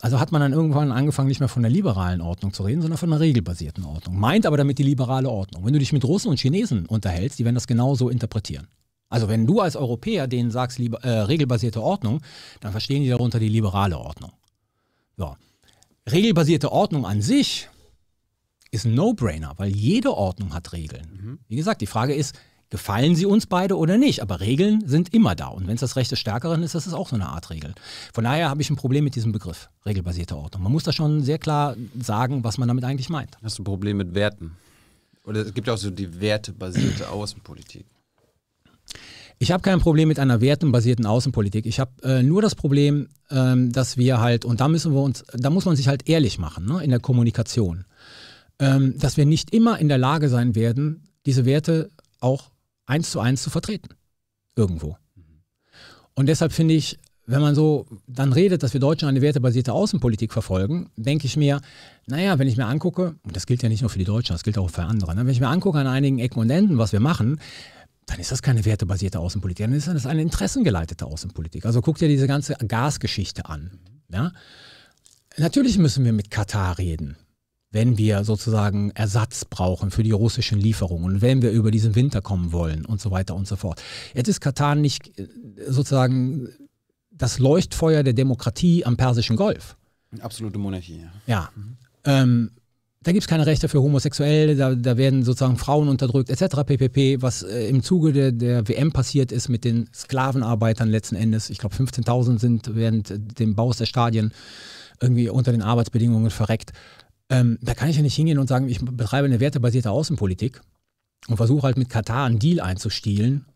B: Also hat man dann irgendwann angefangen, nicht mehr von der liberalen Ordnung zu reden, sondern von einer regelbasierten Ordnung. Meint aber damit die liberale Ordnung. Wenn du dich mit Russen und Chinesen unterhältst, die werden das genauso interpretieren. Also wenn du als Europäer denen sagst, lieber, äh, regelbasierte Ordnung, dann verstehen die darunter die liberale Ordnung. Ja. Regelbasierte Ordnung an sich ist ein No-Brainer, weil jede Ordnung hat Regeln. Mhm. Wie gesagt, die Frage ist, gefallen sie uns beide oder nicht. Aber Regeln sind immer da. Und wenn es das Recht des Stärkeren ist, das ist auch so eine Art Regel. Von daher habe ich ein Problem mit diesem Begriff, regelbasierte Ordnung. Man muss da schon sehr klar sagen, was man damit eigentlich meint.
A: Hast du ein Problem mit Werten? Oder es gibt auch so die wertebasierte Außenpolitik.
B: Ich habe kein Problem mit einer wertenbasierten Außenpolitik. Ich habe äh, nur das Problem, ähm, dass wir halt, und da müssen wir uns, da muss man sich halt ehrlich machen, ne, in der Kommunikation, ähm, dass wir nicht immer in der Lage sein werden, diese Werte auch eins zu eins zu vertreten. Irgendwo. Und deshalb finde ich, wenn man so dann redet, dass wir Deutschen eine wertebasierte Außenpolitik verfolgen, denke ich mir, naja, wenn ich mir angucke, und das gilt ja nicht nur für die Deutschen, das gilt auch für andere, ne? wenn ich mir angucke an einigen Ecken und Enden, was wir machen, dann ist das keine wertebasierte Außenpolitik, dann ist das eine interessengeleitete Außenpolitik. Also guck dir diese ganze Gasgeschichte an. Ja? Natürlich müssen wir mit Katar reden wenn wir sozusagen Ersatz brauchen für die russischen Lieferungen wenn wir über diesen Winter kommen wollen und so weiter und so fort. Jetzt ist Katar nicht äh, sozusagen das Leuchtfeuer der Demokratie am Persischen Golf.
A: Eine absolute Monarchie. Ja. ja.
B: Ähm, da gibt es keine Rechte für Homosexuelle, da, da, werden sozusagen Frauen unterdrückt, etc. ppp. Was äh, im Zuge der, der, WM passiert ist mit den Sklavenarbeitern letzten Endes. Ich glaube, 15.000 sind während dem Baus der Stadien irgendwie unter den Arbeitsbedingungen verreckt. Ähm, da kann ich ja nicht hingehen und sagen, ich betreibe eine wertebasierte Außenpolitik und versuche halt mit Katar einen Deal einzustielen.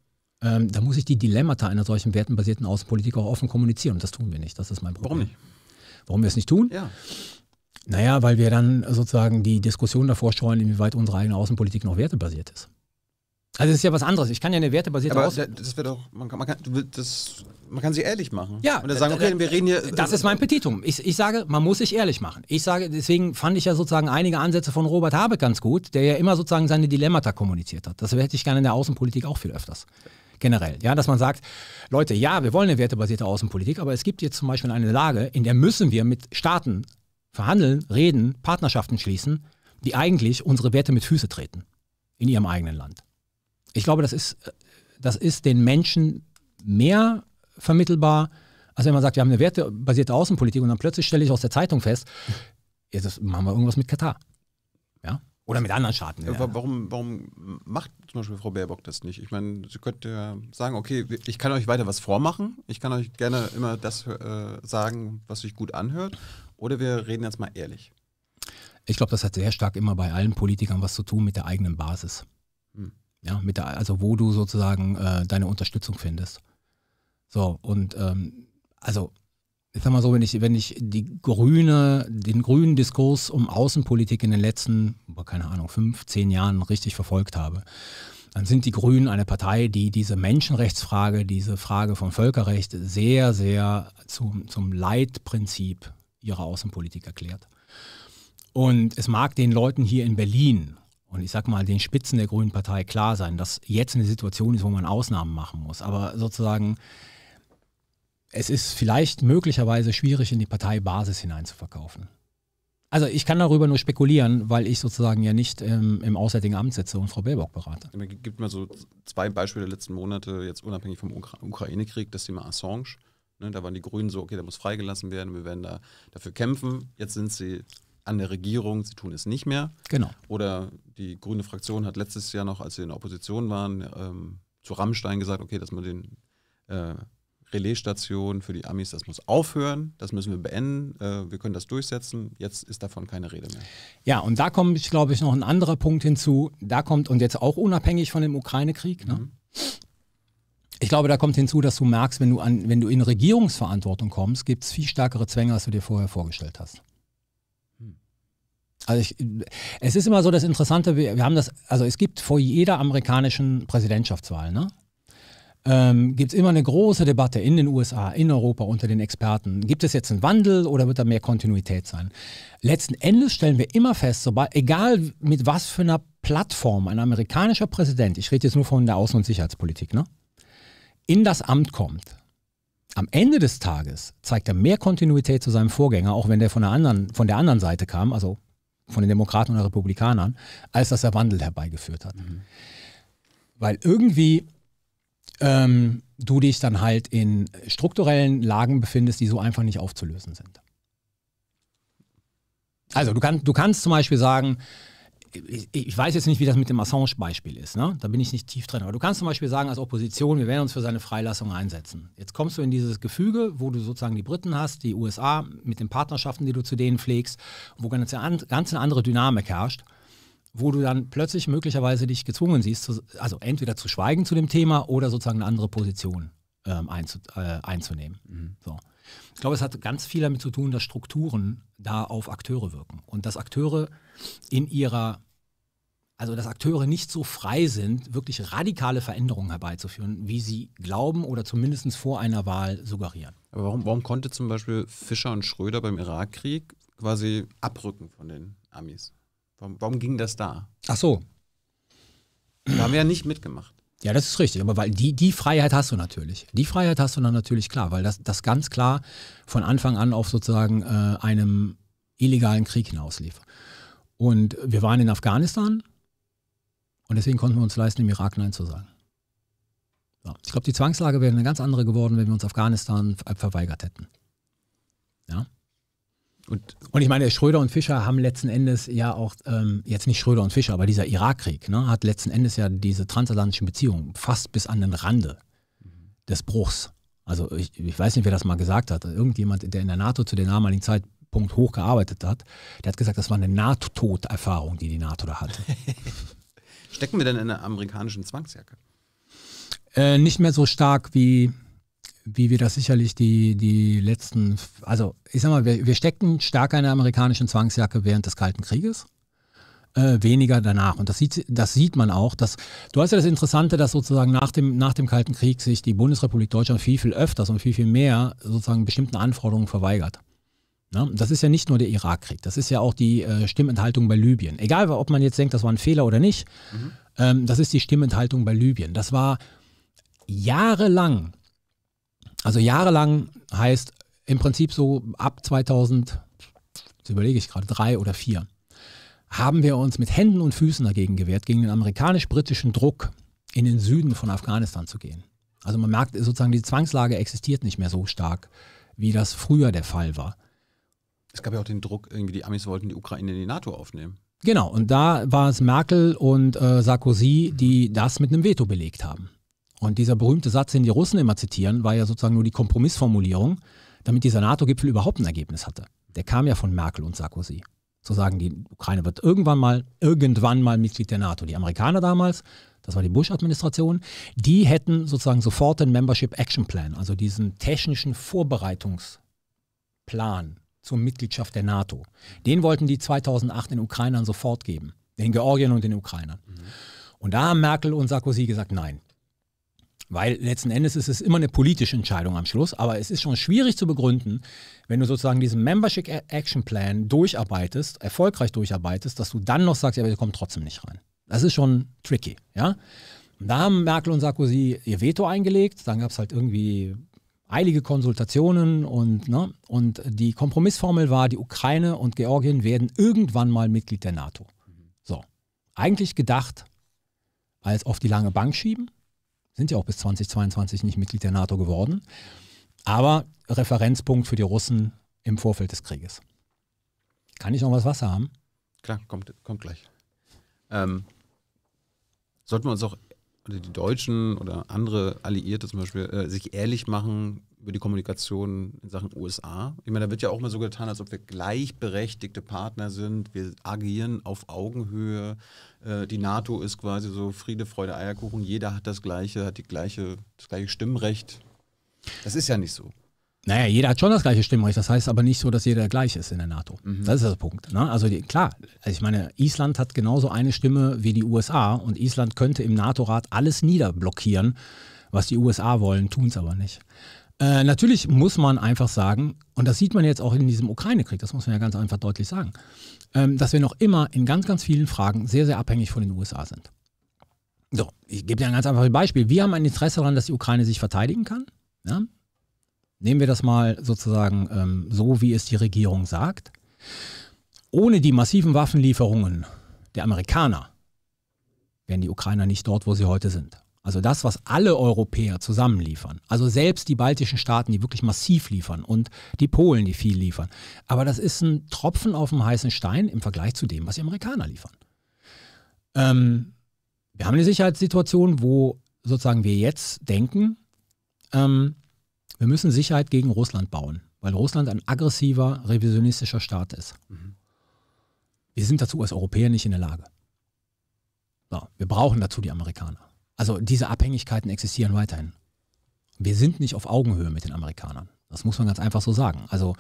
B: Ähm, da muss ich die Dilemmata einer solchen wertenbasierten Außenpolitik auch offen kommunizieren. Und das tun wir nicht. Das ist mein Problem. Warum nicht? Warum wir es nicht tun? Ja. Naja, weil wir dann sozusagen die Diskussion davor scheuen, inwieweit unsere eigene Außenpolitik noch wertebasiert ist.
A: Also das ist ja was anderes. Ich kann ja eine wertebasierte Aber Auswahl. das wäre doch, man kann, man, kann, das, man kann sie ehrlich machen. Ja. Und dann sagen, okay, wir reden hier. Das ist
B: mein Petitum. Ich, ich sage, man muss sich ehrlich machen. Ich sage, deswegen fand ich ja sozusagen einige Ansätze von Robert Habeck ganz gut, der ja immer sozusagen seine Dilemmata kommuniziert hat. Das hätte ich gerne in der Außenpolitik auch viel öfters generell. Ja, dass man sagt, Leute, ja, wir wollen eine wertebasierte Außenpolitik, aber es gibt jetzt zum Beispiel eine Lage, in der müssen wir mit Staaten verhandeln, reden, Partnerschaften schließen, die eigentlich unsere Werte mit Füße treten in ihrem eigenen Land. Ich glaube, das ist, das ist den Menschen mehr vermittelbar, als wenn man sagt, wir haben eine wertebasierte Außenpolitik und dann plötzlich stelle ich aus der Zeitung fest, jetzt machen wir irgendwas mit Katar.
A: Ja? Oder mit anderen Staaten. Ja, warum, warum macht zum Beispiel Frau Baerbock das nicht? Ich meine, sie könnte ja sagen, okay, ich kann euch weiter was vormachen. Ich kann euch gerne immer das äh, sagen, was sich gut anhört. Oder wir reden jetzt mal ehrlich.
B: Ich glaube, das hat sehr stark immer bei allen Politikern was zu tun mit der eigenen Basis. Ja, mit der, also wo du sozusagen äh, deine Unterstützung findest. So, und ähm, also, ich sag mal so, wenn ich, wenn ich die grüne, den grünen Diskurs um Außenpolitik in den letzten, keine Ahnung, fünf, zehn Jahren richtig verfolgt habe, dann sind die Grünen eine Partei, die diese Menschenrechtsfrage, diese Frage vom Völkerrecht sehr, sehr zum, zum Leitprinzip ihrer Außenpolitik erklärt. Und es mag den Leuten hier in Berlin und ich sag mal den Spitzen der Grünen Partei klar sein, dass jetzt eine Situation ist, wo man Ausnahmen machen muss. Aber sozusagen, es ist vielleicht möglicherweise schwierig, in die Parteibasis hineinzuverkaufen. Also ich kann darüber nur spekulieren, weil ich sozusagen ja nicht ähm, im Auswärtigen Amt sitze und Frau Baerbock berate.
A: Es gibt mal so zwei Beispiele der letzten Monate, jetzt unabhängig vom Ukra Ukraine-Krieg, das Thema Assange. Ne, da waren die Grünen so, okay, der muss freigelassen werden, wir werden da dafür kämpfen. Jetzt sind sie an der Regierung, sie tun es nicht mehr. Genau. Oder die grüne Fraktion hat letztes Jahr noch, als sie in der Opposition waren, ähm, zu Rammstein gesagt, okay, dass man den äh, Relaisstation für die Amis, das muss aufhören, das müssen wir beenden, äh, wir können das durchsetzen, jetzt ist davon keine Rede mehr. Ja, und da kommt, ich glaube ich, noch ein anderer Punkt hinzu, da
B: kommt, und jetzt auch unabhängig von dem Ukraine-Krieg, ne? mhm. ne? Ich glaube, da kommt hinzu, dass du merkst, wenn du, an, wenn du in Regierungsverantwortung kommst, gibt es viel stärkere Zwänge, als du dir vorher vorgestellt hast. Also ich, es ist immer so das Interessante, wir, wir haben das, also es gibt vor jeder amerikanischen Präsidentschaftswahl, ne? ähm, gibt es immer eine große Debatte in den USA, in Europa unter den Experten. Gibt es jetzt einen Wandel oder wird da mehr Kontinuität sein? Letzten Endes stellen wir immer fest, sobald, egal mit was für einer Plattform ein amerikanischer Präsident, ich rede jetzt nur von der Außen- und Sicherheitspolitik, ne, in das Amt kommt, am Ende des Tages zeigt er mehr Kontinuität zu seinem Vorgänger, auch wenn der von der anderen, von der anderen Seite kam, also von den Demokraten und den Republikanern, als dass er Wandel herbeigeführt hat. Mhm. Weil irgendwie ähm, du dich dann halt in strukturellen Lagen befindest, die so einfach nicht aufzulösen sind. Also du, kann, du kannst zum Beispiel sagen, ich, ich weiß jetzt nicht, wie das mit dem Assange-Beispiel ist, ne? da bin ich nicht tief drin, aber du kannst zum Beispiel sagen als Opposition, wir werden uns für seine Freilassung einsetzen. Jetzt kommst du in dieses Gefüge, wo du sozusagen die Briten hast, die USA mit den Partnerschaften, die du zu denen pflegst, wo ganz, ganz eine andere Dynamik herrscht wo du dann plötzlich möglicherweise dich gezwungen siehst, zu, also entweder zu schweigen zu dem Thema oder sozusagen eine andere Position ähm, einzu, äh, einzunehmen. Mhm. So. Ich glaube, es hat ganz viel damit zu tun, dass Strukturen da auf Akteure wirken und dass Akteure in ihrer also dass Akteure nicht so frei sind, wirklich radikale Veränderungen herbeizuführen, wie sie glauben oder zumindest vor
A: einer Wahl suggerieren. Aber warum, warum konnte zum Beispiel Fischer und Schröder beim Irakkrieg quasi abrücken von den Amis? Warum, warum ging das da? Ach so. Da haben wir ja nicht mitgemacht.
B: Ja, das ist richtig. Aber weil die, die Freiheit hast du natürlich. Die Freiheit hast du dann natürlich klar, weil das, das ganz klar von Anfang an auf sozusagen äh, einem illegalen Krieg hinauslief. Und wir waren in Afghanistan und deswegen konnten wir uns leisten, im Irak Nein zu sagen. Ja. Ich glaube, die Zwangslage wäre eine ganz andere geworden, wenn wir uns Afghanistan äh, verweigert hätten. Ja. Und, und, ich meine, Schröder und Fischer haben letzten Endes ja auch, ähm, jetzt nicht Schröder und Fischer, aber dieser Irakkrieg ne, hat letzten Endes ja diese transatlantischen Beziehungen fast bis an den Rande des Bruchs. Also ich, ich, weiß nicht, wer das mal gesagt hat. Irgendjemand, der in der NATO zu der damaligen Zeit Punkt hochgearbeitet hat, der hat gesagt, das war eine NATO-Erfahrung, die die NATO da hatte.
A: Stecken wir denn in einer amerikanischen Zwangsjacke?
B: Äh, nicht mehr so stark wie wie wir das sicherlich die, die letzten, also ich sag mal, wir, wir steckten stärker in der amerikanischen Zwangsjacke während des Kalten Krieges, äh, weniger danach. Und das sieht, das sieht man auch. Dass, du hast ja das Interessante, dass sozusagen nach dem, nach dem Kalten Krieg sich die Bundesrepublik Deutschland viel, viel öfters und viel, viel mehr sozusagen bestimmten Anforderungen verweigert. Ne? Das ist ja nicht nur der Irakkrieg, das ist ja auch die äh, Stimmenthaltung bei Libyen. Egal, ob man jetzt denkt, das war ein Fehler oder nicht, mhm. ähm, das ist die Stimmenthaltung bei Libyen. Das war jahrelang, also jahrelang heißt im Prinzip so ab 2000, jetzt überlege ich gerade, drei oder vier, haben wir uns mit Händen und Füßen dagegen gewehrt, gegen den amerikanisch-britischen Druck in den Süden von Afghanistan zu gehen. Also man merkt sozusagen, die Zwangslage existiert nicht mehr so stark, wie das früher der Fall war.
A: Es gab ja auch den Druck, irgendwie die Amis wollten die Ukraine in die NATO aufnehmen.
B: Genau, und da war es Merkel und äh, Sarkozy, die das mit einem Veto belegt haben. Und dieser berühmte Satz, den die Russen immer zitieren, war ja sozusagen nur die Kompromissformulierung, damit dieser NATO-Gipfel überhaupt ein Ergebnis hatte. Der kam ja von Merkel und Sarkozy. Zu sagen, die Ukraine wird irgendwann mal, irgendwann mal Mitglied der NATO. Die Amerikaner damals, das war die Bush-Administration, die hätten sozusagen sofort den Membership Action Plan, also diesen technischen Vorbereitungsplan zur Mitgliedschaft der NATO. Den wollten die 2008 den Ukrainern sofort geben, den Georgiern und den Ukrainern. Mhm. Und da haben Merkel und Sarkozy gesagt, nein. Weil letzten Endes ist es immer eine politische Entscheidung am Schluss, aber es ist schon schwierig zu begründen, wenn du sozusagen diesen Membership Action Plan durcharbeitest, erfolgreich durcharbeitest, dass du dann noch sagst, ja, wir kommen trotzdem nicht rein. Das ist schon tricky, ja. Und da haben Merkel und Sarkozy ihr Veto eingelegt, dann gab es halt irgendwie eilige Konsultationen und, ne, und die Kompromissformel war, die Ukraine und Georgien werden irgendwann mal Mitglied der NATO. So, eigentlich gedacht als auf die lange Bank schieben, sind ja auch bis 2022 nicht Mitglied der NATO geworden, aber Referenzpunkt für die Russen im Vorfeld des Krieges. Kann ich noch was Wasser haben? Klar, kommt, kommt gleich.
A: Ähm, sollten wir uns auch oder die Deutschen oder andere Alliierte zum Beispiel äh, sich ehrlich machen über die Kommunikation in Sachen USA. Ich meine, da wird ja auch mal so getan, als ob wir gleichberechtigte Partner sind. Wir agieren auf Augenhöhe. Äh, die NATO ist quasi so Friede, Freude, Eierkuchen. Jeder hat das gleiche, hat die gleiche, das gleiche Stimmrecht. Das ist ja nicht so.
B: Naja, jeder hat schon das gleiche Stimmrecht. Das heißt aber nicht so, dass jeder gleich ist in der NATO. Mhm. Das ist der Punkt. Ne? Also die, klar, also ich meine, Island hat genauso eine Stimme wie die USA und Island könnte im NATO-Rat alles niederblockieren, was die USA wollen, tun es aber nicht. Äh, natürlich muss man einfach sagen, und das sieht man jetzt auch in diesem Ukraine-Krieg, das muss man ja ganz einfach deutlich sagen, ähm, dass wir noch immer in ganz, ganz vielen Fragen sehr, sehr abhängig von den USA sind. So, ich gebe dir ein ganz einfaches Beispiel. Wir haben ein Interesse daran, dass die Ukraine sich verteidigen kann. Ja? Nehmen wir das mal sozusagen ähm, so, wie es die Regierung sagt. Ohne die massiven Waffenlieferungen der Amerikaner wären die Ukrainer nicht dort, wo sie heute sind. Also das, was alle Europäer zusammen liefern. Also selbst die baltischen Staaten, die wirklich massiv liefern und die Polen, die viel liefern. Aber das ist ein Tropfen auf dem heißen Stein im Vergleich zu dem, was die Amerikaner liefern. Ähm, wir haben eine Sicherheitssituation, wo sozusagen wir jetzt denken, ähm, wir müssen Sicherheit gegen Russland bauen, weil Russland ein aggressiver, revisionistischer Staat ist. Mhm. Wir sind dazu als Europäer nicht in der Lage. So, wir brauchen dazu die Amerikaner. Also diese Abhängigkeiten existieren weiterhin. Wir sind nicht auf Augenhöhe mit den Amerikanern. Das muss man ganz einfach so sagen. Also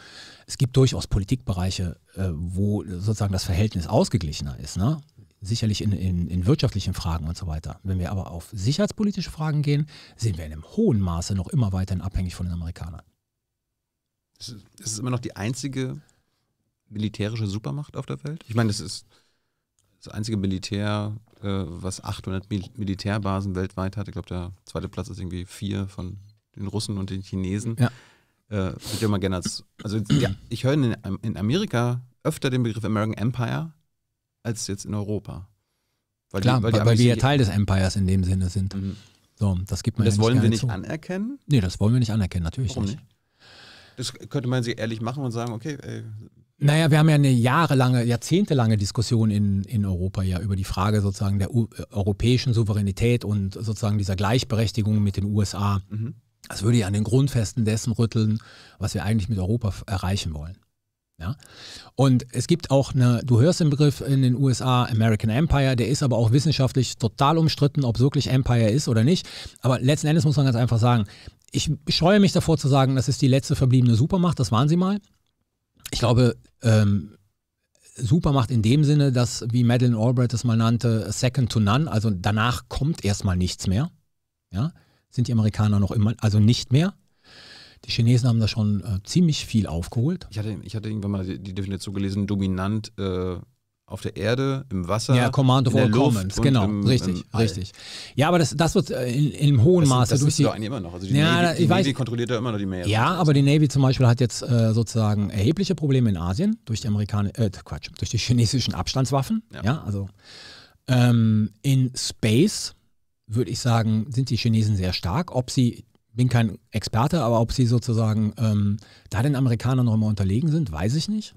B: es gibt durchaus Politikbereiche, äh, wo sozusagen das Verhältnis ausgeglichener ist. Ne? sicherlich in, in, in, wirtschaftlichen Fragen und so weiter. Wenn wir aber auf sicherheitspolitische Fragen gehen, sind wir in einem hohen Maße noch immer weiterhin abhängig von den Amerikanern.
A: Es Ist immer noch die einzige militärische Supermacht auf der Welt? Ich meine, das ist das einzige Militär, äh, was 800 Mil Militärbasen weltweit hat. Ich glaube, der zweite Platz ist irgendwie vier von den Russen und den Chinesen. Ja. Äh, wird ja immer gerne als, also ja, ich höre in, in Amerika öfter den Begriff American Empire als jetzt in Europa. Weil Klar, die, weil, die weil wir ja Teil des Empires
B: in dem Sinne sind. Mhm. So, das gibt man das ja wollen wir nicht zu. anerkennen? Nee, das wollen wir nicht anerkennen, natürlich Warum nicht. nicht?
A: Das könnte man sich ehrlich machen und sagen, okay, ey,
B: naja, wir haben ja eine jahrelange, jahrzehntelange Diskussion in, in Europa ja über die Frage sozusagen der U äh, europäischen Souveränität und sozusagen dieser Gleichberechtigung mit den USA. Mhm. Das würde ja an den Grundfesten dessen rütteln, was wir eigentlich mit Europa erreichen wollen. Ja? Und es gibt auch eine, du hörst den Begriff in den USA American Empire, der ist aber auch wissenschaftlich total umstritten, ob es wirklich Empire ist oder nicht. Aber letzten Endes muss man ganz einfach sagen, ich scheue mich davor zu sagen, das ist die letzte verbliebene Supermacht, das waren sie mal. Ich glaube, ähm, Supermacht in dem Sinne, dass, wie Madeleine Albright es mal nannte, second to none, also danach kommt erstmal nichts mehr. Ja? Sind die Amerikaner noch immer, also nicht mehr, die Chinesen haben da schon äh, ziemlich viel aufgeholt.
A: Ich hatte, ich hatte irgendwann mal die, Definition gelesen, dominant äh, auf der Erde, im Wasser. Ja, Command of All Commons, genau, im, richtig, im richtig.
B: Ja, aber das, das wird äh, in, in hohem das, Maße das durch ist die. Das immer noch. Also die ja, Navy, die Navy weiß,
A: kontrolliert ja immer noch die Meer. Ja,
B: aber die Navy zum Beispiel hat jetzt äh, sozusagen erhebliche Probleme in Asien durch die amerikanischen, äh, Quatsch, durch die chinesischen Abstandswaffen. Ja, ja also ähm, in Space würde ich sagen, sind die Chinesen sehr stark. Ob sie bin kein Experte, aber ob sie sozusagen ähm, da den Amerikanern noch immer unterlegen sind, weiß ich nicht.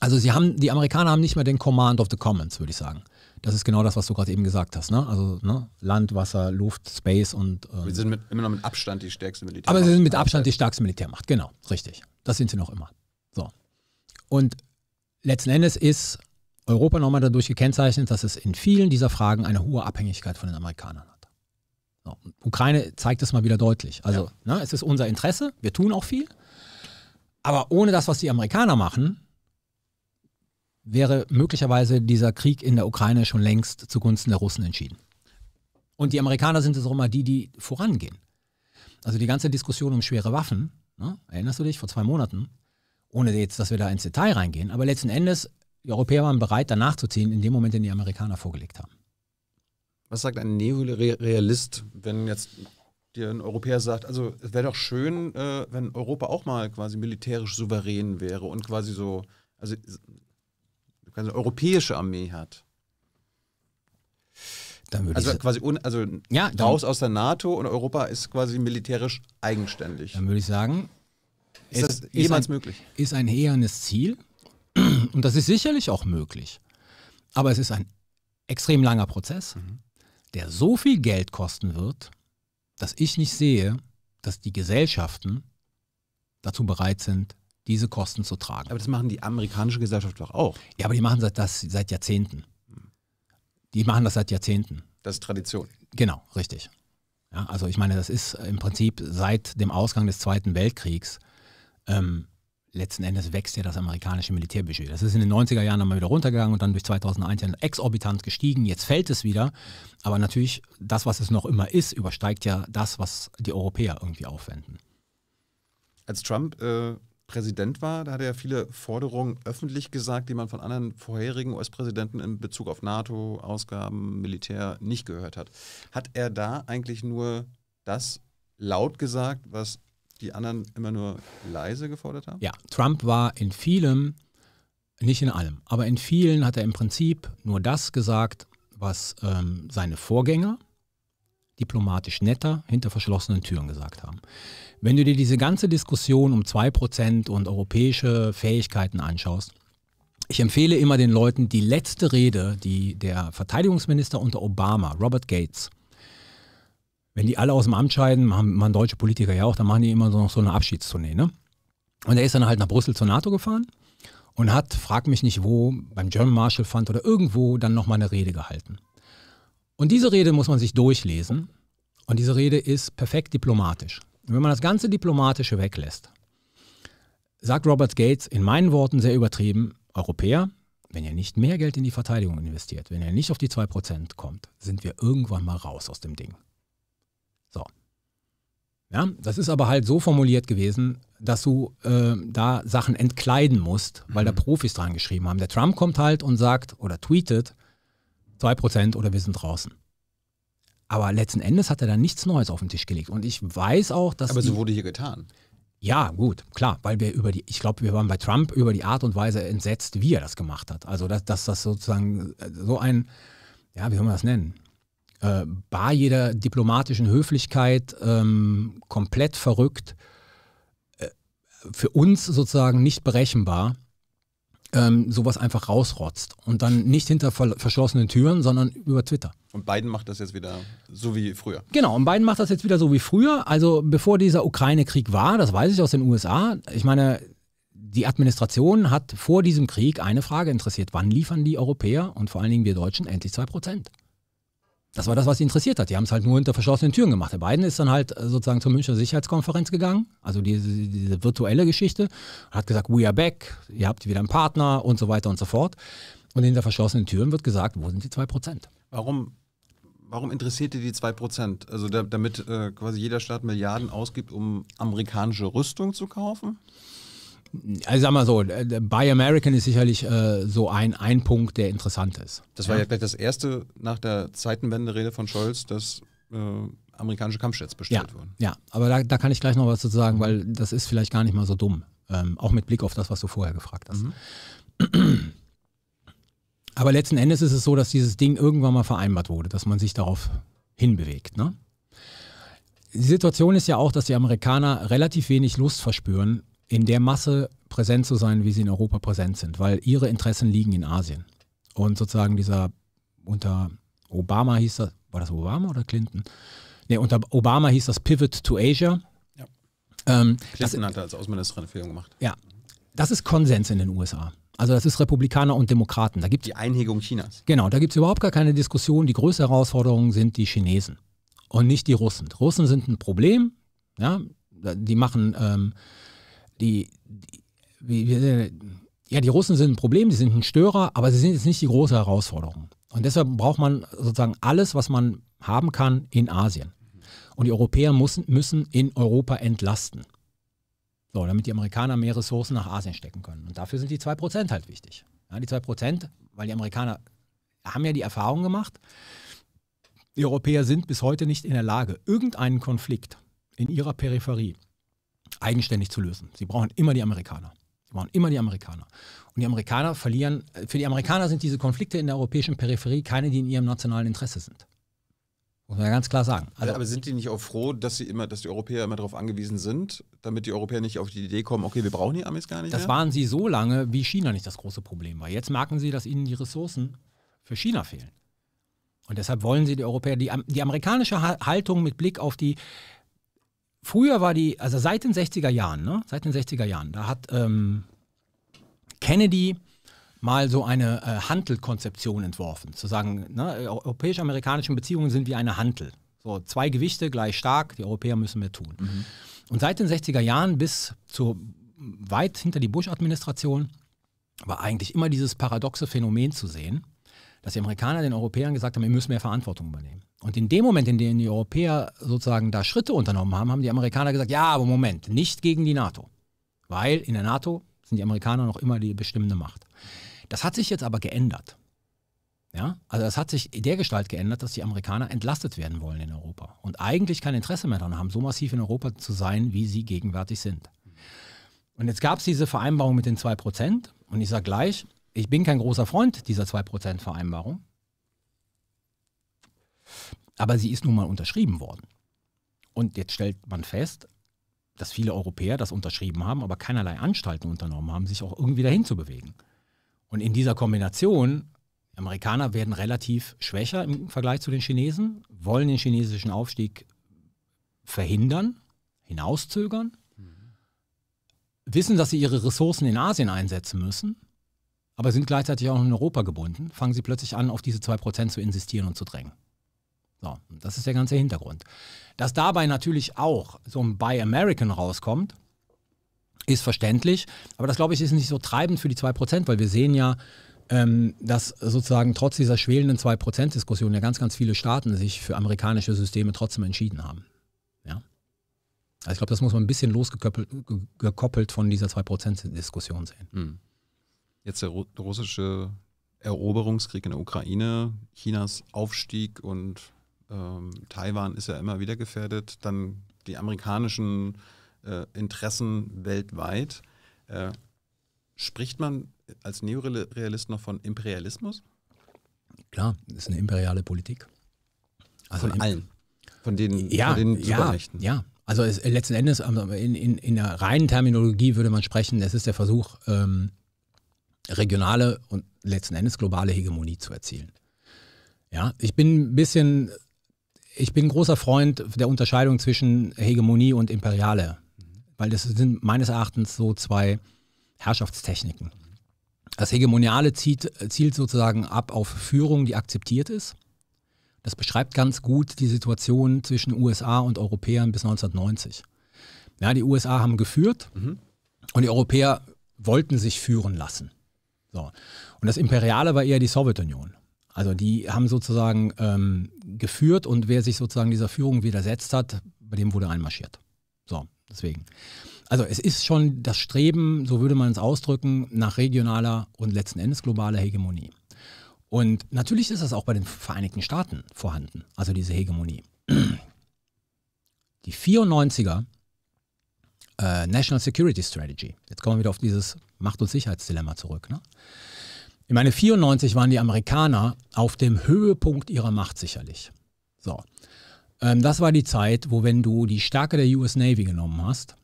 B: Also sie haben, die Amerikaner haben nicht mehr den Command of the Commons, würde ich sagen. Das ist genau das, was du gerade eben gesagt hast. Ne? Also ne? Land, Wasser, Luft, Space und. Ähm, wir sind mit,
A: immer noch mit Abstand die stärkste Militärmacht. Aber sie sind
B: mit Abstand die stärkste Militärmacht, genau, richtig. Das sind sie noch immer. So. Und letzten Endes ist Europa nochmal dadurch gekennzeichnet, dass es in vielen dieser Fragen eine hohe Abhängigkeit von den Amerikanern hat. Ukraine zeigt es mal wieder deutlich. Also ja. ne, es ist unser Interesse, wir tun auch viel. Aber ohne das, was die Amerikaner machen, wäre möglicherweise dieser Krieg in der Ukraine schon längst zugunsten der Russen entschieden. Und die Amerikaner sind es auch immer die, die vorangehen. Also die ganze Diskussion um schwere Waffen, ne, erinnerst du dich, vor zwei Monaten, ohne jetzt, dass wir da ins Detail reingehen, aber letzten Endes, die Europäer waren bereit, danach zu ziehen, in dem Moment, den die Amerikaner vorgelegt haben
A: was sagt ein Neorealist, wenn jetzt dir ein Europäer sagt, also es wäre doch schön, äh, wenn Europa auch mal quasi militärisch souverän wäre und quasi so, also eine europäische Armee hat. Dann
B: würde also ich, quasi un, also
A: ja, dann, raus aus der NATO und Europa ist quasi militärisch eigenständig. Dann würde ich sagen, ist es das jemals ist ein, möglich?
B: Ist ein ehernes Ziel und das ist sicherlich auch möglich. Aber es ist ein extrem langer Prozess. Mhm der so viel Geld kosten wird, dass ich nicht sehe, dass die Gesellschaften dazu bereit sind, diese Kosten zu tragen. Aber das machen die amerikanische Gesellschaft doch auch. Ja, aber die machen das, seit Jahrzehnten. Die machen das seit Jahrzehnten. Das ist Tradition. Genau, richtig. Ja, also ich meine, das ist im Prinzip seit dem Ausgang des Zweiten Weltkriegs ähm, letzten Endes wächst ja das amerikanische Militärbudget. Das ist in den 90er Jahren einmal wieder runtergegangen und dann durch 2001 exorbitant gestiegen. Jetzt fällt es wieder. Aber natürlich, das, was es noch immer ist, übersteigt ja das, was die Europäer irgendwie aufwenden.
A: Als Trump äh, Präsident war, da hat er ja viele Forderungen öffentlich gesagt, die man von anderen vorherigen US-Präsidenten in Bezug auf NATO, Ausgaben, Militär nicht gehört hat. Hat er da eigentlich nur das laut gesagt, was die anderen immer nur leise gefordert haben? Ja,
B: Trump war in vielem, nicht in allem, aber in vielen hat er im Prinzip nur das gesagt, was ähm, seine Vorgänger diplomatisch netter hinter verschlossenen Türen gesagt haben. Wenn du dir diese ganze Diskussion um 2% und europäische Fähigkeiten anschaust, ich empfehle immer den Leuten die letzte Rede, die der Verteidigungsminister unter Obama, Robert Gates, wenn die alle aus dem Amt scheiden, machen, machen deutsche Politiker ja auch, dann machen die immer so, so eine Abschiedstournee. Ne? Und er ist dann halt nach Brüssel zur NATO gefahren und hat, frag mich nicht wo, beim German Marshall Fund oder irgendwo dann nochmal eine Rede gehalten. Und diese Rede muss man sich durchlesen. Und diese Rede ist perfekt diplomatisch. Und wenn man das ganze Diplomatische weglässt, sagt Robert Gates in meinen Worten sehr übertrieben, Europäer, wenn ihr nicht mehr Geld in die Verteidigung investiert, wenn ihr nicht auf die 2% kommt, sind wir irgendwann mal raus aus dem Ding. So. Ja, das ist aber halt so formuliert gewesen, dass du äh, da Sachen entkleiden musst, weil mhm. da Profis dran geschrieben haben. Der Trump kommt halt und sagt oder tweetet 2% oder wir sind draußen. Aber letzten Endes hat er da nichts Neues auf den Tisch gelegt. Und ich weiß auch, dass. Aber so wurde hier getan. Ja, gut, klar, weil wir über die, ich glaube, wir waren bei Trump über die Art und Weise entsetzt, wie er das gemacht hat. Also, dass, dass das sozusagen äh, so ein, ja, wie soll man das nennen? äh, bar jeder diplomatischen Höflichkeit ähm, komplett verrückt, äh, für uns sozusagen nicht berechenbar, ähm, sowas einfach rausrotzt. Und dann nicht hinter verschlossenen Türen, sondern über Twitter.
A: Und Biden macht das jetzt wieder so wie früher.
B: Genau, und Biden macht das jetzt wieder so wie früher. Also bevor dieser Ukraine-Krieg war, das weiß ich aus den USA, ich meine, die Administration hat vor diesem Krieg eine Frage interessiert. Wann liefern die Europäer und vor allen Dingen wir Deutschen endlich 2 das war das, was sie interessiert hat. Die haben es halt nur hinter verschlossenen Türen gemacht. Der Biden ist dann halt äh, sozusagen zur Münchner Sicherheitskonferenz gegangen, also diese, diese virtuelle Geschichte, und hat gesagt, we are back, ihr habt wieder einen Partner und so weiter und so fort. Und hinter verschlossenen Türen wird gesagt, wo sind die 2%?
A: Warum warum interessiert dir die 2%? Also da, damit äh, quasi jeder Staat Milliarden ausgibt, um amerikanische Rüstung zu kaufen? Also sag mal so, äh, Buy American ist sicherlich
B: äh, so ein, ein Punkt, der interessant ist. Das war ja, ja
A: gleich das erste nach der Zeitenwende-Rede von Scholz, dass äh, amerikanische Kampfjets bestellt ja, wurden.
B: Ja, aber da, da, kann ich gleich noch was zu sagen, weil das ist vielleicht gar nicht mal so dumm. Ähm, auch mit Blick auf das, was du vorher gefragt hast. Mhm. Aber letzten Endes ist es so, dass dieses Ding irgendwann mal vereinbart wurde, dass man sich darauf hinbewegt. Ne? Die Situation ist ja auch, dass die Amerikaner relativ wenig Lust verspüren, in der Masse präsent zu sein, wie sie in Europa präsent sind, weil ihre Interessen liegen in Asien. Und sozusagen dieser unter Obama hieß das, war das Obama oder Clinton? Ne, unter Obama hieß das Pivot to Asia.
A: Ja. Ähm, Clinton das, hat als Außenministerin eine Empfehlung gemacht.
B: Ja, das ist Konsens in den USA. Also das ist Republikaner und Demokraten. Da gibt's, die Einhegung Chinas. Genau, da gibt es überhaupt gar keine Diskussion. Die größte Herausforderung sind die Chinesen und nicht die Russen. Russen sind ein Problem. Ja? Die machen ähm, die, die, ja, die Russen sind ein Problem, sie sind ein Störer, aber sie sind jetzt nicht die große Herausforderung. Und deshalb braucht man sozusagen alles, was man haben kann in Asien. Und die Europäer müssen, müssen in Europa entlasten. So, damit die Amerikaner mehr Ressourcen nach Asien stecken können. Und dafür sind die 2% halt wichtig. Ja, die 2%, weil die Amerikaner haben ja die Erfahrung gemacht, die Europäer sind bis heute nicht in der Lage, irgendeinen Konflikt in ihrer Peripherie eigenständig zu lösen. Sie brauchen immer die Amerikaner. Sie brauchen immer die Amerikaner. Und die Amerikaner verlieren, äh, für die Amerikaner sind diese Konflikte in der europäischen Peripherie keine, die in ihrem nationalen Interesse sind. Muss man ja ganz klar sagen. Also, ja,
A: aber sind die nicht auch froh, dass, sie immer, dass die Europäer immer darauf angewiesen sind, damit die Europäer nicht auf die Idee kommen, okay, wir brauchen die Amis gar nicht Das mehr? waren
B: sie so lange, wie China nicht das große Problem war. Jetzt merken sie, dass ihnen die Ressourcen für China fehlen. Und deshalb wollen sie die Europäer, die, die amerikanische Haltung mit Blick auf die früher war die, also seit den 60er Jahren, ne? seit den 60er Jahren, da hat ähm, Kennedy mal so eine äh, Hantelkonzeption entworfen. Zu sagen, ne, europäisch-amerikanische Beziehungen sind wie eine Handel. So zwei Gewichte gleich stark, die Europäer müssen mehr tun. Mhm. Und seit den 60er Jahren bis zu weit hinter die Bush-Administration war eigentlich immer dieses paradoxe Phänomen zu sehen, dass die Amerikaner den Europäern gesagt haben, ihr müsst mehr Verantwortung übernehmen. Und in dem Moment, in dem die Europäer sozusagen da Schritte unternommen haben, haben die Amerikaner gesagt, ja, aber Moment, nicht gegen die NATO. Weil in der NATO sind die Amerikaner noch immer die bestimmende Macht. Das hat sich jetzt aber geändert. Ja? Also das hat sich dergestalt geändert, dass die Amerikaner entlastet werden wollen in Europa und eigentlich kein Interesse mehr daran haben, so massiv in Europa zu sein, wie sie gegenwärtig sind. Und jetzt gab es diese Vereinbarung mit den 2% und ich sage gleich, ich bin kein großer Freund dieser 2%-Vereinbarung, aber sie ist nun mal unterschrieben worden. Und jetzt stellt man fest, dass viele Europäer das unterschrieben haben, aber keinerlei Anstalten unternommen haben, sich auch irgendwie dahin zu bewegen. Und in dieser Kombination, Amerikaner werden relativ schwächer im Vergleich zu den Chinesen, wollen den chinesischen Aufstieg verhindern, hinauszögern, mhm. wissen, dass sie ihre Ressourcen in Asien einsetzen müssen, aber sind gleichzeitig auch in Europa gebunden, fangen sie plötzlich an, auf diese 2% zu insistieren und zu drängen. So, das ist der ganze Hintergrund. Dass dabei natürlich auch so ein Buy American rauskommt, ist verständlich, aber das glaube ich ist nicht so treibend für die 2%, weil wir sehen ja, ähm, dass sozusagen trotz dieser schwelenden 2%-Diskussion ja ganz, ganz viele Staaten sich für amerikanische Systeme trotzdem entschieden haben. Ja? Also ich glaube, das muss man ein bisschen losgekoppelt von dieser 2%-Diskussion sehen.
A: Hm. Jetzt der russische Eroberungskrieg in der Ukraine, Chinas Aufstieg und ähm, Taiwan ist ja immer wieder gefährdet, dann die amerikanischen äh, Interessen weltweit. Äh, spricht man als Neorealist noch von Imperialismus?
B: Klar, das ist eine imperiale Politik.
A: Also von allen. Von den, ja, von den Supermächten. Ja, ja. Also es,
B: äh, letzten Endes, ähm, in, in, in, der reinen Terminologie würde man sprechen, es ist der Versuch, ähm, regionale und letzten Endes globale Hegemonie zu erzielen. Ja, ich bin ein bisschen ich bin großer Freund der Unterscheidung zwischen Hegemonie und Imperiale, weil das sind meines Erachtens so zwei Herrschaftstechniken. Das Hegemoniale zieht, zielt sozusagen ab auf Führung, die akzeptiert ist. Das beschreibt ganz gut die Situation zwischen USA und Europäern bis 1990. Ja, die USA haben geführt mhm. und die Europäer wollten sich führen lassen. So. Und das Imperiale war eher die Sowjetunion. Also die haben sozusagen ähm, geführt und wer sich sozusagen dieser Führung widersetzt hat, bei dem wurde einmarschiert. So, deswegen. Also es ist schon das Streben, so würde man es ausdrücken, nach regionaler und letzten Endes globaler Hegemonie. Und natürlich ist das auch bei den Vereinigten Staaten vorhanden, also diese Hegemonie. Die 94er äh, National Security Strategy, jetzt kommen wir wieder auf dieses Macht- und Sicherheitsdilemma zurück, ne? Ich meine, 94 waren die Amerikaner auf dem Höhepunkt ihrer Macht sicherlich. So. Ähm, das war die Zeit, wo wenn du die Stärke der US Navy genommen hast,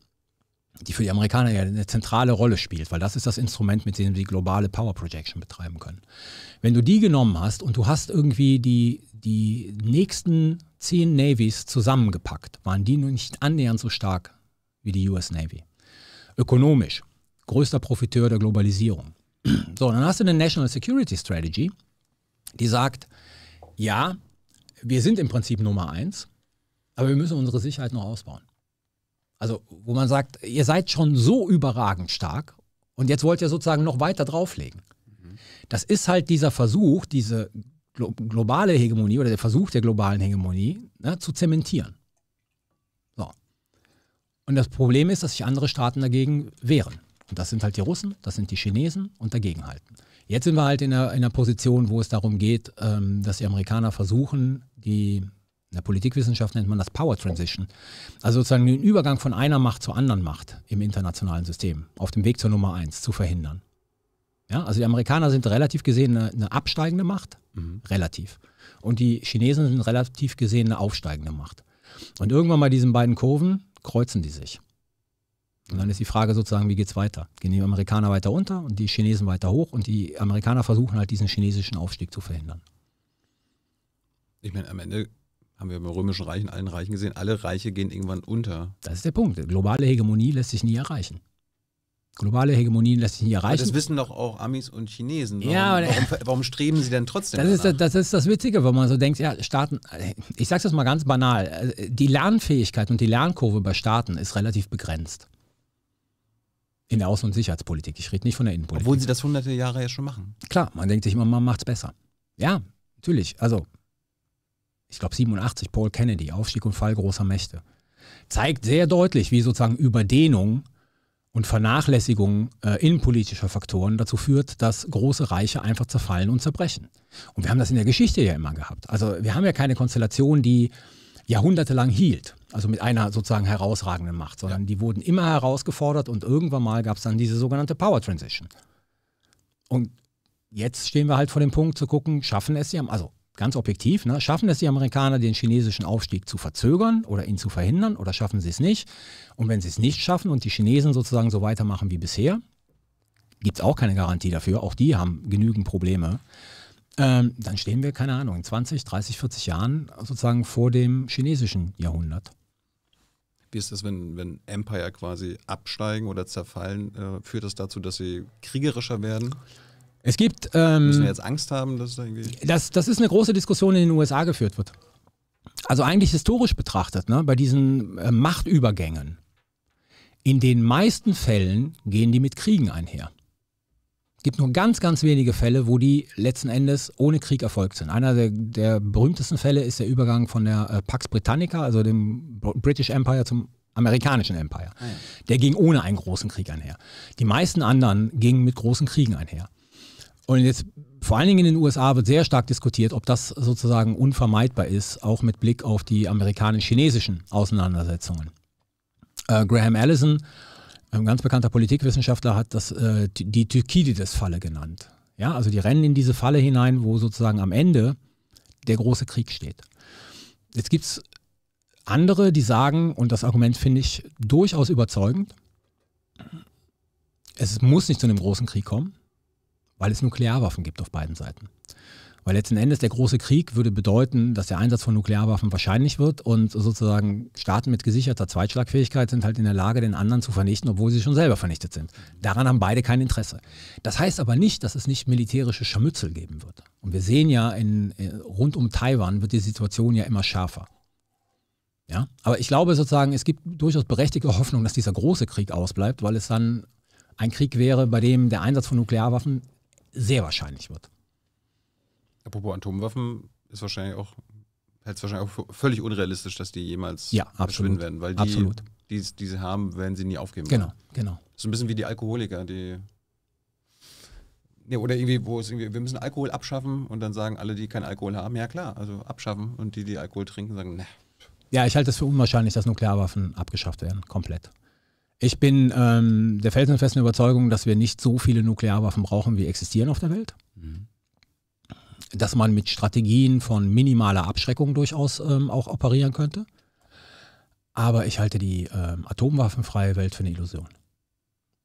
B: die für die Amerikaner ja eine zentrale Rolle spielt, weil das ist das Instrument, mit dem sie globale Power Projection betreiben können. Wenn du die genommen hast und du hast irgendwie die, die nächsten zehn Navies zusammengepackt, waren die nun nicht annähernd so stark wie die US Navy. Ökonomisch, größter Profiteur der Globalisierung. So, dann hast du eine National Security Strategy, die sagt, ja, wir sind im Prinzip Nummer eins, aber wir müssen unsere Sicherheit noch ausbauen. Also, wo man sagt, ihr seid schon so überragend stark und jetzt wollt ihr sozusagen noch weiter drauflegen. Mhm. Das ist halt dieser Versuch, diese glo globale Hegemonie oder der Versuch der globalen Hegemonie ne, zu zementieren. So. Und das Problem ist, dass sich andere Staaten dagegen wehren. Und das sind halt die Russen, das sind die Chinesen und dagegenhalten. Jetzt sind wir halt in einer, in einer Position, wo es darum geht, ähm, dass die Amerikaner versuchen, die in der Politikwissenschaft nennt man das Power Transition. Also sozusagen den Übergang von einer Macht zur anderen Macht im internationalen System, auf dem Weg zur Nummer eins, zu verhindern. Ja, also die Amerikaner sind relativ gesehen eine, eine absteigende Macht, mhm. relativ. Und die Chinesen sind relativ gesehen eine aufsteigende Macht. Und irgendwann bei diesen beiden Kurven kreuzen die sich. Und dann ist die Frage sozusagen, wie geht es weiter? Gehen die Amerikaner weiter unter und die Chinesen weiter hoch und die Amerikaner versuchen halt diesen chinesischen Aufstieg zu verhindern.
A: Ich meine, am Ende haben wir im Römischen Reich in allen Reichen gesehen, alle Reiche gehen irgendwann unter.
B: Das ist der Punkt. Globale Hegemonie lässt sich nie erreichen. Globale Hegemonien lässt sich nie erreichen. Aber das
A: wissen doch auch Amis und Chinesen. Warum, ja, warum, warum streben sie denn trotzdem das danach? ist, das
B: ist das Witzige, wenn man so denkt, ja, Staaten, ich sage das mal ganz banal, äh, die Lernfähigkeit und die Lernkurve bei Staaten ist relativ begrenzt. In der Außen- und Sicherheitspolitik. Ich rede nicht von der Innenpolitik. Obwohl sie
A: das hunderte Jahre ja schon machen.
B: Klar, man denkt sich immer, man macht es besser. Ja, natürlich. Also, ich glaube 87, Paul Kennedy, Aufstieg und Fall großer Mächte. Zeigt sehr deutlich, wie sozusagen Überdehnung und Vernachlässigung äh, innenpolitischer Faktoren dazu führt, dass große Reiche einfach zerfallen und zerbrechen. Und wir haben das in der Geschichte ja immer gehabt. Also wir haben ja keine Konstellation, die jahrhundertelang hielt. Also mit einer sozusagen herausragenden Macht, sondern ja. die wurden immer herausgefordert und irgendwann mal gab es dann diese sogenannte Power Transition. Und jetzt stehen wir halt vor dem Punkt zu gucken, schaffen es die, also ganz objektiv, ne, schaffen es die Amerikaner, den chinesischen Aufstieg zu verzögern oder ihn zu verhindern oder schaffen sie es nicht? Und wenn sie es nicht schaffen und die Chinesen sozusagen so weitermachen wie bisher, gibt es auch keine Garantie dafür. Auch die haben genügend Probleme ähm, dann stehen wir, keine Ahnung, in 20, 30, 40 Jahren sozusagen vor dem chinesischen Jahrhundert.
A: Wie ist das, wenn, wenn Empire quasi absteigen oder zerfallen? Äh, führt das dazu, dass sie kriegerischer werden? Es gibt. Ähm, Müssen wir jetzt Angst haben, dass es da irgendwie.
B: Das, das ist eine große Diskussion, die in den USA geführt wird. Also eigentlich historisch betrachtet, ne, bei diesen äh, Machtübergängen, in den meisten Fällen gehen die mit Kriegen einher gibt nur ganz, ganz wenige Fälle, wo die letzten Endes ohne Krieg erfolgt sind. Einer der, der berühmtesten Fälle ist der Übergang von der äh, Pax Britannica, also dem British Empire zum amerikanischen Empire. Ah, ja. Der ging ohne einen großen Krieg einher. Die meisten anderen gingen mit großen Kriegen einher. Und jetzt vor allen Dingen in den USA wird sehr stark diskutiert, ob das sozusagen unvermeidbar ist, auch mit Blick auf die amerikanisch-chinesischen Auseinandersetzungen. Äh, Graham Allison ein ganz bekannter Politikwissenschaftler hat das äh, die Thukydides-Falle genannt. Ja, also die rennen in diese Falle hinein, wo sozusagen am Ende der große Krieg steht. Jetzt gibt es andere, die sagen, und das Argument finde ich durchaus überzeugend, es muss nicht zu einem großen Krieg kommen, weil es Nuklearwaffen gibt auf beiden Seiten. Weil letzten Endes der große Krieg würde bedeuten, dass der Einsatz von Nuklearwaffen wahrscheinlich wird und sozusagen Staaten mit gesicherter Zweitschlagfähigkeit sind halt in der Lage, den anderen zu vernichten, obwohl sie schon selber vernichtet sind. Daran haben beide kein Interesse. Das heißt aber nicht, dass es nicht militärische Scharmützel geben wird. Und wir sehen ja, in, äh, rund um Taiwan wird die Situation ja immer schärfer. Ja? Aber ich glaube sozusagen, es gibt durchaus berechtigte Hoffnung, dass dieser große Krieg ausbleibt, weil es dann ein Krieg wäre, bei dem der Einsatz von Nuklearwaffen sehr
A: wahrscheinlich wird. Apropos Atomwaffen, ist wahrscheinlich auch, hält es wahrscheinlich auch völlig unrealistisch, dass die jemals ja, verschwinden werden, weil die, absolut. die, die sie haben, werden sie nie aufgeben. Genau, werden. genau. So ein bisschen wie die Alkoholiker, die ja, oder irgendwie, wo es irgendwie, wir müssen Alkohol abschaffen und dann sagen alle, die keinen Alkohol haben, ja klar, also abschaffen. Und die, die Alkohol trinken, sagen, ne.
B: Ja, ich halte es für unwahrscheinlich, dass Nuklearwaffen abgeschafft werden, komplett. Ich bin ähm, der felsenfesten Überzeugung, dass wir nicht so viele Nuklearwaffen brauchen, wie existieren auf der Welt. Mhm dass man mit Strategien von minimaler Abschreckung durchaus ähm, auch operieren könnte. Aber ich halte die ähm, atomwaffenfreie Welt für eine Illusion.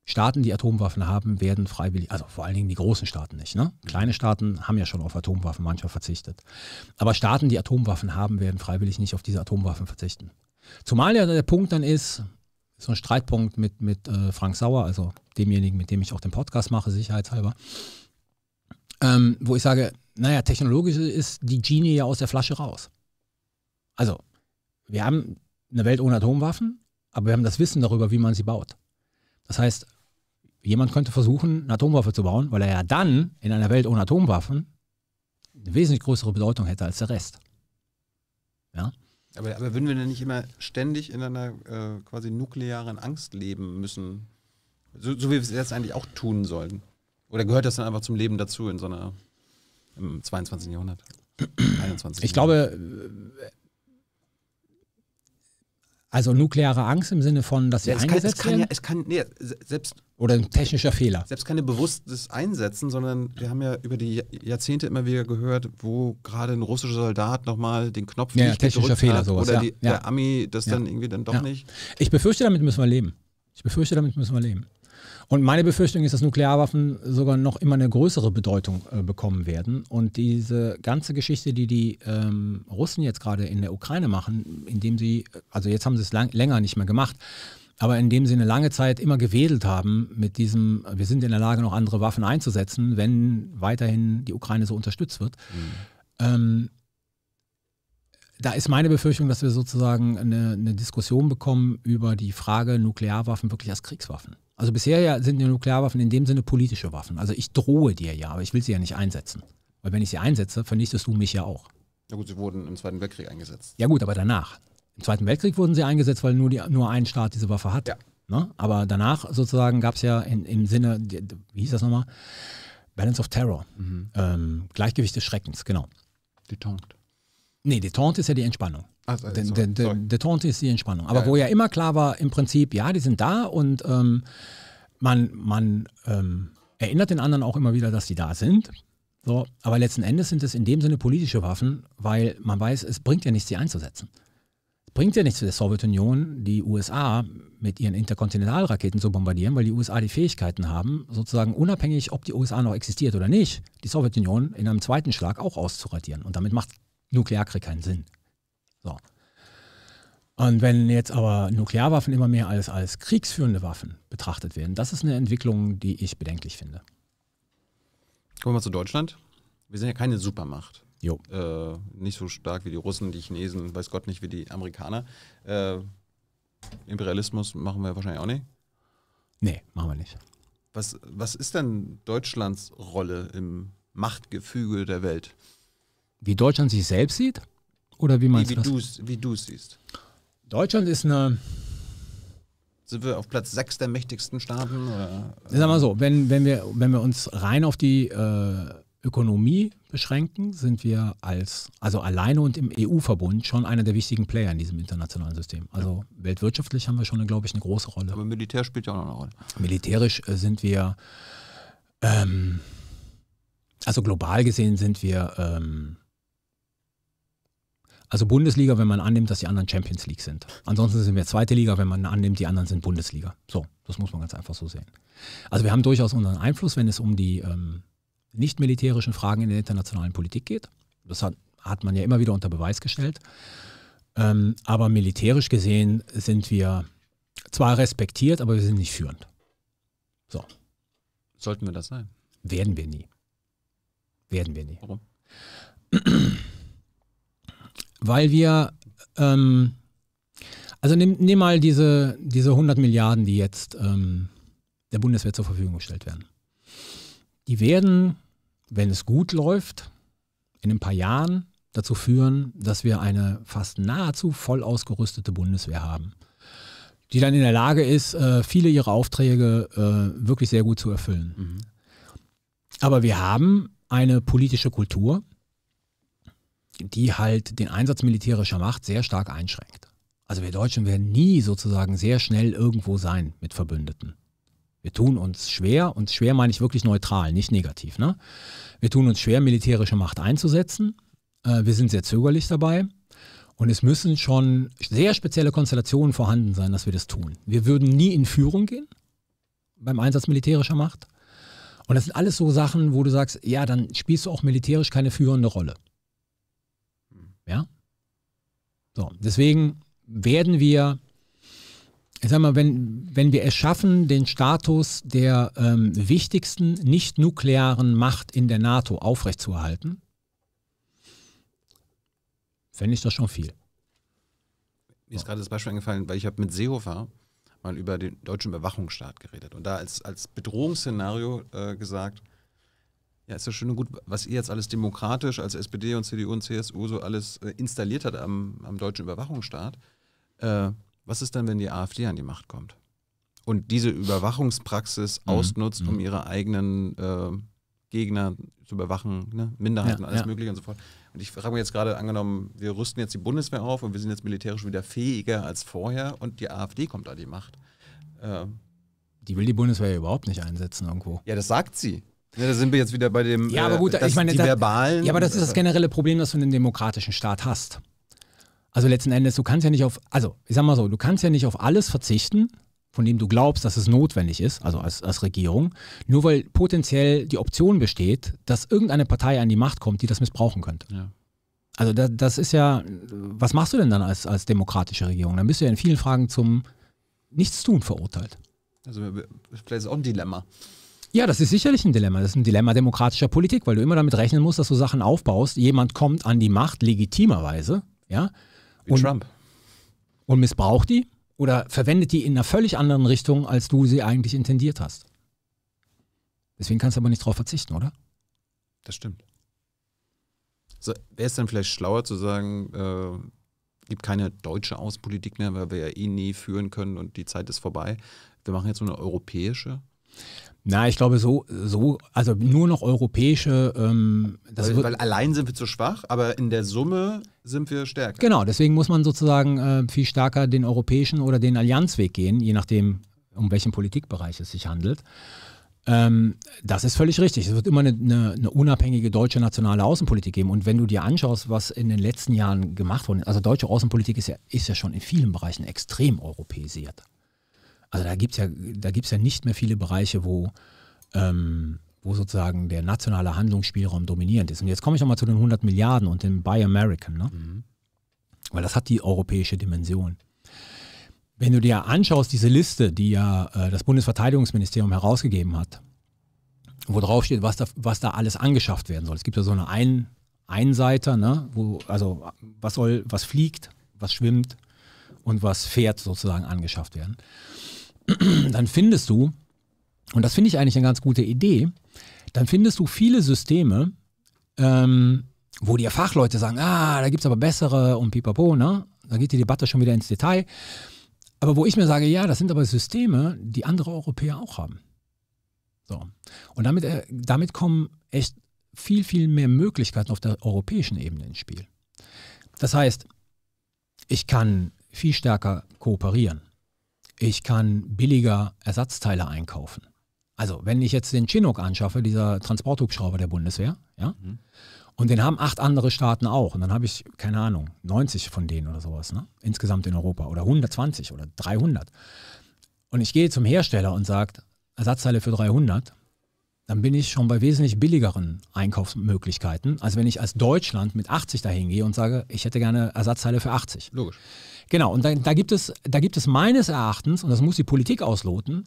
B: Staaten, die Atomwaffen haben, werden freiwillig, also vor allen Dingen die großen Staaten nicht. Ne? Kleine Staaten haben ja schon auf Atomwaffen manchmal verzichtet. Aber Staaten, die Atomwaffen haben, werden freiwillig nicht auf diese Atomwaffen verzichten. Zumal ja der Punkt dann ist, so ein Streitpunkt mit, mit äh, Frank Sauer, also demjenigen, mit dem ich auch den Podcast mache, sicherheitshalber, ähm, wo ich sage, naja, technologisch ist die Genie ja aus der Flasche raus. Also, wir haben eine Welt ohne Atomwaffen, aber wir haben das Wissen darüber, wie man sie baut. Das heißt, jemand könnte versuchen, eine Atomwaffe zu bauen, weil er ja dann in einer Welt ohne Atomwaffen eine wesentlich größere Bedeutung hätte als der Rest. Ja?
A: Aber, aber würden wir denn nicht immer ständig in einer äh, quasi nuklearen Angst leben müssen? So, so wie wir es jetzt eigentlich auch tun sollten? Oder gehört das dann einfach zum Leben dazu in so einer im 22. Jahrhundert. 21. Ich glaube, äh,
B: also nukleare Angst im Sinne von, dass sie ja, es eingesetzt kann,
A: es kann werden? Ja, es kann, nee, selbst,
B: Oder ein technischer Fehler?
A: Selbst keine bewusstes Einsetzen, sondern wir haben ja über die Jahrzehnte immer wieder gehört, wo gerade ein russischer Soldat nochmal den Knopf ja, nicht technischer Fehler, hat, sowas, Oder die, der Ami das dann irgendwie dann doch nicht.
B: Ich befürchte, damit müssen wir leben. Ich befürchte, damit müssen wir leben. Und meine Befürchtung ist, dass Nuklearwaffen sogar noch immer eine größere Bedeutung äh, bekommen werden. Und diese ganze Geschichte, die die ähm, Russen jetzt gerade in der Ukraine machen, indem sie, also jetzt haben sie es lang, länger nicht mehr gemacht, aber indem sie eine lange Zeit immer gewedelt haben mit diesem, wir sind in der Lage, noch andere Waffen einzusetzen, wenn weiterhin die Ukraine so unterstützt wird. Mhm. Ähm, da ist meine Befürchtung, dass wir sozusagen eine, eine Diskussion bekommen über die Frage Nuklearwaffen wirklich
A: als Kriegswaffen.
B: Also bisher ja sind Nuklearwaffen in dem Sinne politische Waffen. Also ich drohe dir ja, aber ich will sie ja nicht einsetzen. Weil wenn ich sie einsetze, vernichtest du mich ja auch.
A: Na gut, sie wurden im Zweiten Weltkrieg eingesetzt.
B: Ja gut, aber danach. Im Zweiten Weltkrieg wurden sie eingesetzt, weil nur, die, nur ein Staat diese Waffe hat. Ja. Ne? Aber danach sozusagen gab es ja in, im Sinne, wie hieß das nochmal? Balance of Terror. Mhm. Ähm, Gleichgewicht des Schreckens, genau. Detente. Nee, Detente ist ja die Entspannung.
A: Also, ah, den, sorry, den, sorry.
B: Detente ist die Entspannung. Aber ja, wo ja. ja. immer klar war, im Prinzip, ja, die sind da und ähm, man, man ähm, erinnert den anderen auch immer wieder, dass die da sind. So, aber letzten Endes sind es in dem Sinne politische Waffen, weil man weiß, es bringt ja nichts, sie einzusetzen. Es bringt ja nichts für die Sowjetunion, die USA mit ihren Interkontinentalraketen zu bombardieren, weil die USA die Fähigkeiten haben, sozusagen unabhängig, ob die USA noch existiert oder nicht, die Sowjetunion in einem zweiten Schlag auch auszuradieren. Und damit macht Nuklearkrieg keinen Sinn. So. Und wenn jetzt aber Nuklearwaffen immer mehr als, als kriegsführende Waffen betrachtet werden, das ist eine Entwicklung, die ich bedenklich finde.
A: Kommen wir mal zu Deutschland. Wir sind ja keine Supermacht. Jo. Äh, nicht so stark wie die Russen, die Chinesen, weiß Gott nicht wie die Amerikaner. Äh, Imperialismus machen wir wahrscheinlich auch nicht.
B: Nee, machen wir nicht.
A: Was, was ist denn Deutschlands Rolle im Machtgefüge der Welt? Wie
B: Deutschland sich selbst sieht? Oder wie meinst wie, wie du
A: das? Wie du es siehst.
B: Deutschland ist eine.
A: Sind wir auf Platz sechs der mächtigsten Staaten? Oder?
B: Sag mal so, wenn, wenn, wir, wenn wir uns rein auf die äh, Ökonomie beschränken, sind wir als, also alleine und im EU-Verbund schon einer der wichtigen Player in diesem internationalen System. Also ja. weltwirtschaftlich haben wir schon, glaube ich, eine große Rolle. Aber Militär spielt ja auch noch eine Rolle. Militärisch äh, sind wir, ähm, also global gesehen sind wir ähm, also Bundesliga, wenn man annimmt, dass die anderen Champions League sind. Ansonsten sind wir zweite Liga, wenn man annimmt, die anderen sind Bundesliga. So, das muss man ganz einfach so sehen. Also wir haben durchaus unseren Einfluss, wenn es um die ähm, nicht militärischen Fragen in der internationalen Politik geht. Das hat, hat man ja immer wieder unter Beweis gestellt. Ähm, aber militärisch gesehen sind wir zwar respektiert, aber wir sind nicht führend. So. Sollten wir das sein? Werden wir nie. Werden wir nie. Warum? weil wir, ähm, also nimm, nimm, mal diese, diese 100 Milliarden, die jetzt ähm, der Bundeswehr zur Verfügung gestellt werden. Die werden, wenn es gut läuft, in ein paar Jahren dazu führen, dass wir eine fast nahezu voll ausgerüstete Bundeswehr haben, die dann in der Lage ist, äh, viele ihrer Aufträge äh, wirklich sehr gut zu erfüllen. Mhm. Aber wir haben eine politische Kultur, die halt den Einsatz militärischer Macht sehr stark einschränkt. Also wir Deutschen werden nie sozusagen sehr schnell irgendwo sein mit Verbündeten. Wir tun uns schwer, und schwer meine ich wirklich neutral, nicht negativ. Ne? Wir tun uns schwer, militärische Macht einzusetzen. Äh, wir sind sehr zögerlich dabei. Und es müssen schon sehr spezielle Konstellationen vorhanden sein, dass wir das tun. Wir würden nie in Führung gehen beim Einsatz militärischer Macht. Und das sind alles so Sachen, wo du sagst, ja, dann spielst du auch militärisch keine führende Rolle. Ja? So, deswegen werden wir, ich sag mal, wenn, wenn wir es schaffen, den Status der ähm, wichtigsten nicht-nuklearen Macht in der NATO aufrechtzuerhalten, fände ich das schon viel.
A: Mir ist gerade das Beispiel eingefallen, weil ich habe mit Seehofer mal über den deutschen Überwachungsstaat geredet und da als, als Bedrohungsszenario äh, gesagt, ja, ist ja schön und gut, was ihr jetzt alles demokratisch als SPD und CDU und CSU so alles äh, installiert hat am, am deutschen Überwachungsstaat. Äh, was ist dann, wenn die AfD an die Macht kommt? Und diese Überwachungspraxis mhm. ausnutzt, um mhm. ihre eigenen äh, Gegner zu überwachen, ne? Minderheiten, ja, alles ja. Mögliche und so fort. Und ich frage mich jetzt gerade angenommen, wir rüsten jetzt die Bundeswehr auf und wir sind jetzt militärisch wieder fähiger als vorher und die AfD kommt an die Macht. Äh,
B: die will die Bundeswehr ja überhaupt nicht einsetzen irgendwo.
A: Ja, das sagt sie. Ja, da sind wir jetzt wieder bei dem. Ja, aber äh, gut, äh, ich meine, die das, verbalen. Ja, aber das ist das äh, generelle
B: Problem, das du in einem demokratischen Staat hast. Also letzten Endes, du kannst ja nicht auf, also ich sag mal so, du kannst ja nicht auf alles verzichten, von dem du glaubst, dass es notwendig ist, also als, als Regierung, nur weil potenziell die Option besteht, dass irgendeine Partei an die Macht kommt, die das missbrauchen könnte. Ja. Also das, das ist ja, was machst du denn dann als, als demokratische Regierung? Dann bist du ja in vielen Fragen zum Nichtstun verurteilt.
A: Also vielleicht ist es auch ein Dilemma.
B: Ja, das ist sicherlich ein Dilemma. Das ist ein Dilemma demokratischer Politik, weil du immer damit rechnen musst, dass du Sachen aufbaust. Jemand kommt an die Macht legitimerweise, ja. Wie und, Trump. Und missbraucht die oder verwendet die in einer völlig anderen Richtung, als du sie eigentlich intendiert hast. Deswegen kannst du aber nicht darauf verzichten, oder?
A: Das stimmt. So, Wäre es dann vielleicht schlauer zu sagen, äh gibt keine deutsche Außenpolitik mehr, weil wir ja eh nie führen können und die Zeit ist vorbei. Wir machen jetzt so eine europäische. Na, ich glaube, so, so, also nur noch europäische.
B: Ähm, das weil, weil
A: allein sind wir zu schwach, aber in der Summe sind wir stärker. Genau,
B: deswegen muss man sozusagen äh, viel stärker den europäischen oder den Allianzweg gehen, je nachdem, um welchen Politikbereich es sich handelt. Ähm, das ist völlig richtig. Es wird immer eine, eine, eine, unabhängige deutsche nationale Außenpolitik geben. Und wenn du dir anschaust, was in den letzten Jahren gemacht wurde, also deutsche Außenpolitik ist ja, ist ja schon in vielen Bereichen extrem europäisiert. Also da gibt es ja, da gibt's ja nicht mehr viele Bereiche, wo, ähm, wo sozusagen der nationale Handlungsspielraum dominierend ist. Und jetzt komme ich nochmal zu den 100 Milliarden und dem Buy American, ne? Mhm. weil das hat die europäische Dimension. Wenn du dir anschaust, diese Liste, die ja äh, das Bundesverteidigungsministerium herausgegeben hat, wo drauf steht, was da, was da alles angeschafft werden soll. Es gibt ja so eine Ein Einseiter, ne? wo, also was soll, was fliegt, was schwimmt und was fährt sozusagen angeschafft werden. dann findest du, und das finde ich eigentlich eine ganz gute Idee, dann findest du viele Systeme, ähm, wo dir Fachleute sagen, ah, da gibt es aber bessere und pipapo, ne? Da geht die Debatte schon wieder ins Detail. Aber wo ich mir sage, ja, das sind aber Systeme, die andere Europäer auch haben. So. Und damit, äh, damit kommen echt viel, viel mehr Möglichkeiten auf der europäischen Ebene ins Spiel. Das heißt, ich kann viel stärker kooperieren. Ich kann billiger Ersatzteile einkaufen. Also, wenn ich jetzt den Chinook anschaffe, dieser Transporthubschrauber der Bundeswehr, ja, mhm. und den haben acht andere Staaten auch, und dann habe ich, keine Ahnung, 90 von denen oder sowas, ne? insgesamt in Europa, oder 120 oder 300. Und ich gehe zum Hersteller und sage, Ersatzteile für 300, dann bin ich schon bei wesentlich billigeren Einkaufsmöglichkeiten, als wenn ich als Deutschland mit 80 dahin gehe und sage, ich hätte gerne Ersatzteile für 80. Logisch. Genau, und da, da, gibt es, da gibt es meines Erachtens, und das muss die Politik ausloten,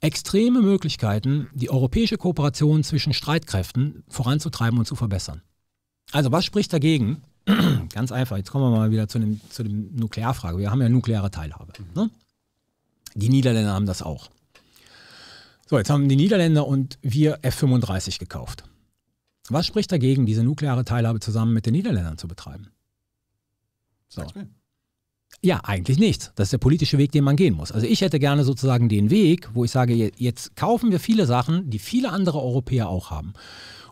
B: extreme Möglichkeiten, die europäische Kooperation zwischen Streitkräften voranzutreiben und zu verbessern. Also was spricht dagegen? Ganz einfach, jetzt kommen wir mal wieder zu dem, zu dem Nuklearfrage. Wir haben ja nukleare Teilhabe. Ne? Die Niederländer haben das auch. So, jetzt haben die Niederländer und wir F-35 gekauft. Was spricht dagegen, diese nukleare Teilhabe zusammen mit den Niederländern zu betreiben? So. Ja, eigentlich nichts. Das ist der politische Weg, den man gehen muss. Also ich hätte gerne sozusagen den Weg, wo ich sage, jetzt kaufen wir viele Sachen, die viele andere Europäer auch haben.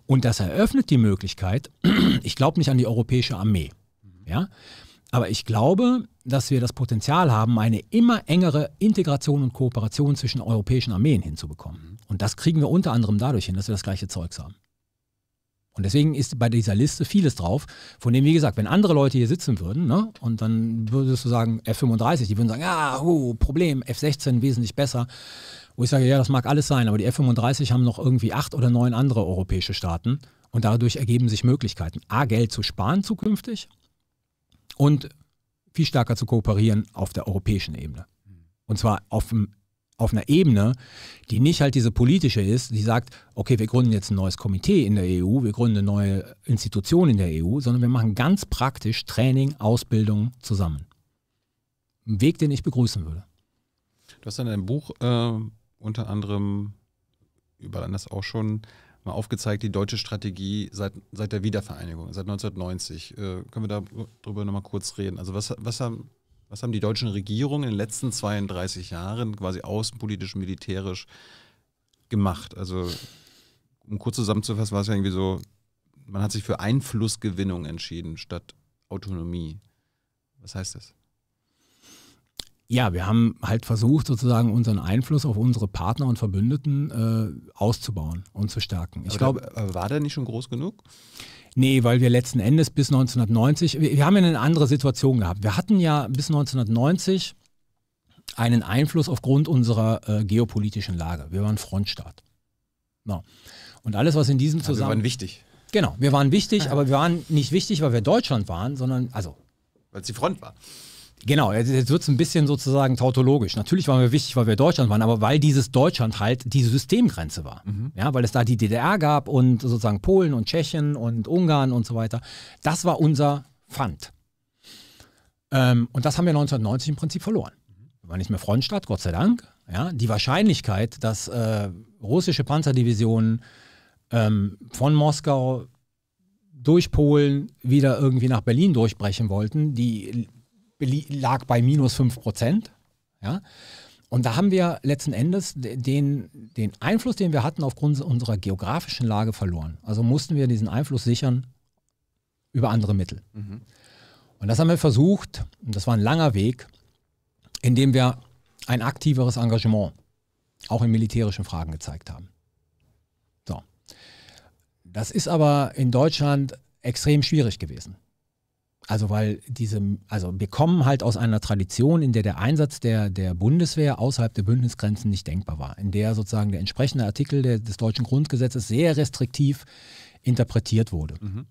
B: Und das eröffnet die Möglichkeit, ich glaube nicht an die europäische Armee. Mhm. Ja? Aber ich glaube, dass wir das Potenzial haben, eine immer engere Integration und Kooperation zwischen europäischen Armeen hinzubekommen. Mhm. Und das kriegen wir unter anderem dadurch hin, dass wir das gleiche Zeugs haben. Und deswegen ist bei dieser Liste vieles drauf, von dem, wie gesagt, wenn andere Leute hier sitzen würden, ne, und dann würdest du sagen, F35, die würden sagen, ja, oh, Problem, F16 wesentlich besser. Wo ich sage, ja, das mag alles sein, aber die F35 haben noch irgendwie acht oder neun andere europäische Staaten und dadurch ergeben sich Möglichkeiten, A, Geld zu sparen zukünftig und viel stärker zu kooperieren auf der europäischen Ebene. Und zwar auf dem auf einer Ebene, die nicht halt diese politische ist, die sagt, okay, wir gründen jetzt ein neues Komitee in der EU, wir gründen eine neue Institution in der EU, sondern wir machen ganz praktisch Training, Ausbildung zusammen. Ein Weg, den ich begrüßen würde.
A: Du hast in deinem Buch äh, unter anderem überall anders auch schon mal aufgezeigt, die deutsche Strategie seit, seit der Wiedervereinigung, seit 1990. Äh, können wir darüber nochmal kurz reden? Also was, was haben was haben die deutschen Regierungen in den letzten 32 Jahren quasi außenpolitisch, militärisch gemacht? Also, um kurz zusammenzufassen, war es ja irgendwie so, man hat sich für Einflussgewinnung entschieden statt Autonomie. Was heißt das?
B: Ja, wir haben halt versucht, sozusagen unseren Einfluss auf unsere Partner und Verbündeten äh, auszubauen und zu stärken. Ich glaube,
A: war der nicht schon
B: groß genug? Nee, weil wir letzten Endes bis 1990, wir, wir haben ja eine andere Situation gehabt. Wir hatten ja bis 1990 einen Einfluss aufgrund unserer äh, geopolitischen Lage. Wir waren Frontstaat. No. Und alles, was in diesem ja, Zusammenhang. Wir waren wichtig. Genau, wir waren wichtig, ja. aber wir waren nicht wichtig, weil wir Deutschland waren, sondern also. Weil es die Front war. Genau, jetzt wird es ein bisschen sozusagen tautologisch. Natürlich waren wir wichtig, weil wir Deutschland waren, aber weil dieses Deutschland halt diese Systemgrenze war. Mhm. Ja, weil es da die DDR gab und sozusagen Polen und Tschechien und Ungarn und so weiter. Das war unser Pfand. Ähm, und das haben wir 1990 im Prinzip verloren. Wir waren nicht mehr Frontstadt, Gott sei Dank. Ja, die Wahrscheinlichkeit, dass äh, russische Panzerdivisionen ähm, von Moskau durch Polen wieder irgendwie nach Berlin durchbrechen wollten, die lag bei minus 5 Prozent. Ja? Und da haben wir letzten Endes den, den Einfluss, den wir hatten, aufgrund unserer geografischen Lage verloren. Also mussten wir diesen Einfluss sichern über andere Mittel. Mhm. Und das haben wir versucht, und das war ein langer Weg, indem wir ein aktiveres Engagement auch in militärischen Fragen gezeigt haben. So. Das ist aber in Deutschland extrem schwierig gewesen. Also weil diese, also wir kommen halt aus einer Tradition, in der der Einsatz der, der Bundeswehr außerhalb der Bündnisgrenzen nicht denkbar war, in der sozusagen der entsprechende Artikel der, des deutschen Grundgesetzes sehr restriktiv interpretiert wurde, mhm.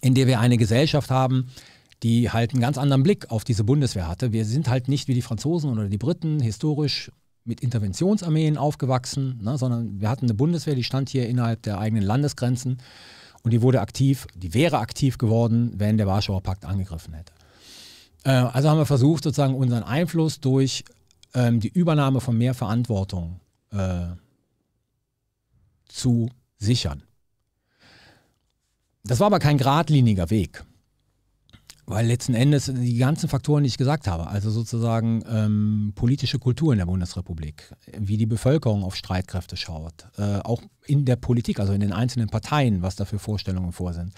B: in der wir eine Gesellschaft haben, die halt einen ganz anderen Blick auf diese Bundeswehr hatte. Wir sind halt nicht wie die Franzosen oder die Briten historisch mit Interventionsarmeen aufgewachsen, ne, sondern wir hatten eine Bundeswehr, die stand hier innerhalb der eigenen Landesgrenzen und die wurde aktiv, die wäre aktiv geworden, wenn der Warschauer Pakt angegriffen hätte. Äh, also haben wir versucht, sozusagen unseren Einfluss durch ähm, die Übernahme von mehr Verantwortung äh, zu sichern. Das war aber kein geradliniger Weg. Weil letzten Endes die ganzen Faktoren, die ich gesagt habe, also sozusagen ähm, politische Kultur in der Bundesrepublik, wie die Bevölkerung auf Streitkräfte schaut, äh, auch in der Politik, also in den einzelnen Parteien, was da für Vorstellungen vor sind.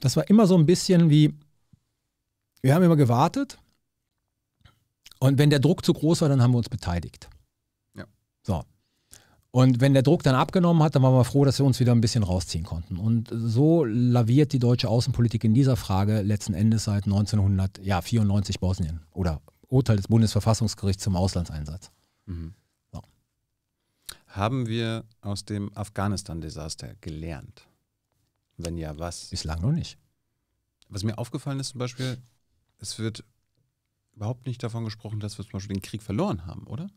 B: Das war immer so ein bisschen wie, wir haben immer gewartet und wenn der Druck zu groß war, dann haben wir uns beteiligt. Und wenn der Druck dann abgenommen hat, dann waren wir froh, dass wir uns wieder ein bisschen rausziehen konnten. Und so laviert die deutsche Außenpolitik in dieser Frage letzten Endes seit 1994 Bosnien oder Urteil des Bundesverfassungsgerichts zum Auslandseinsatz. Mhm. So.
A: Haben wir aus dem Afghanistan-Desaster gelernt? Wenn ja, was? Bislang noch nicht. Was mir aufgefallen ist zum Beispiel, es wird überhaupt nicht davon gesprochen, dass wir zum Beispiel den Krieg verloren haben, oder?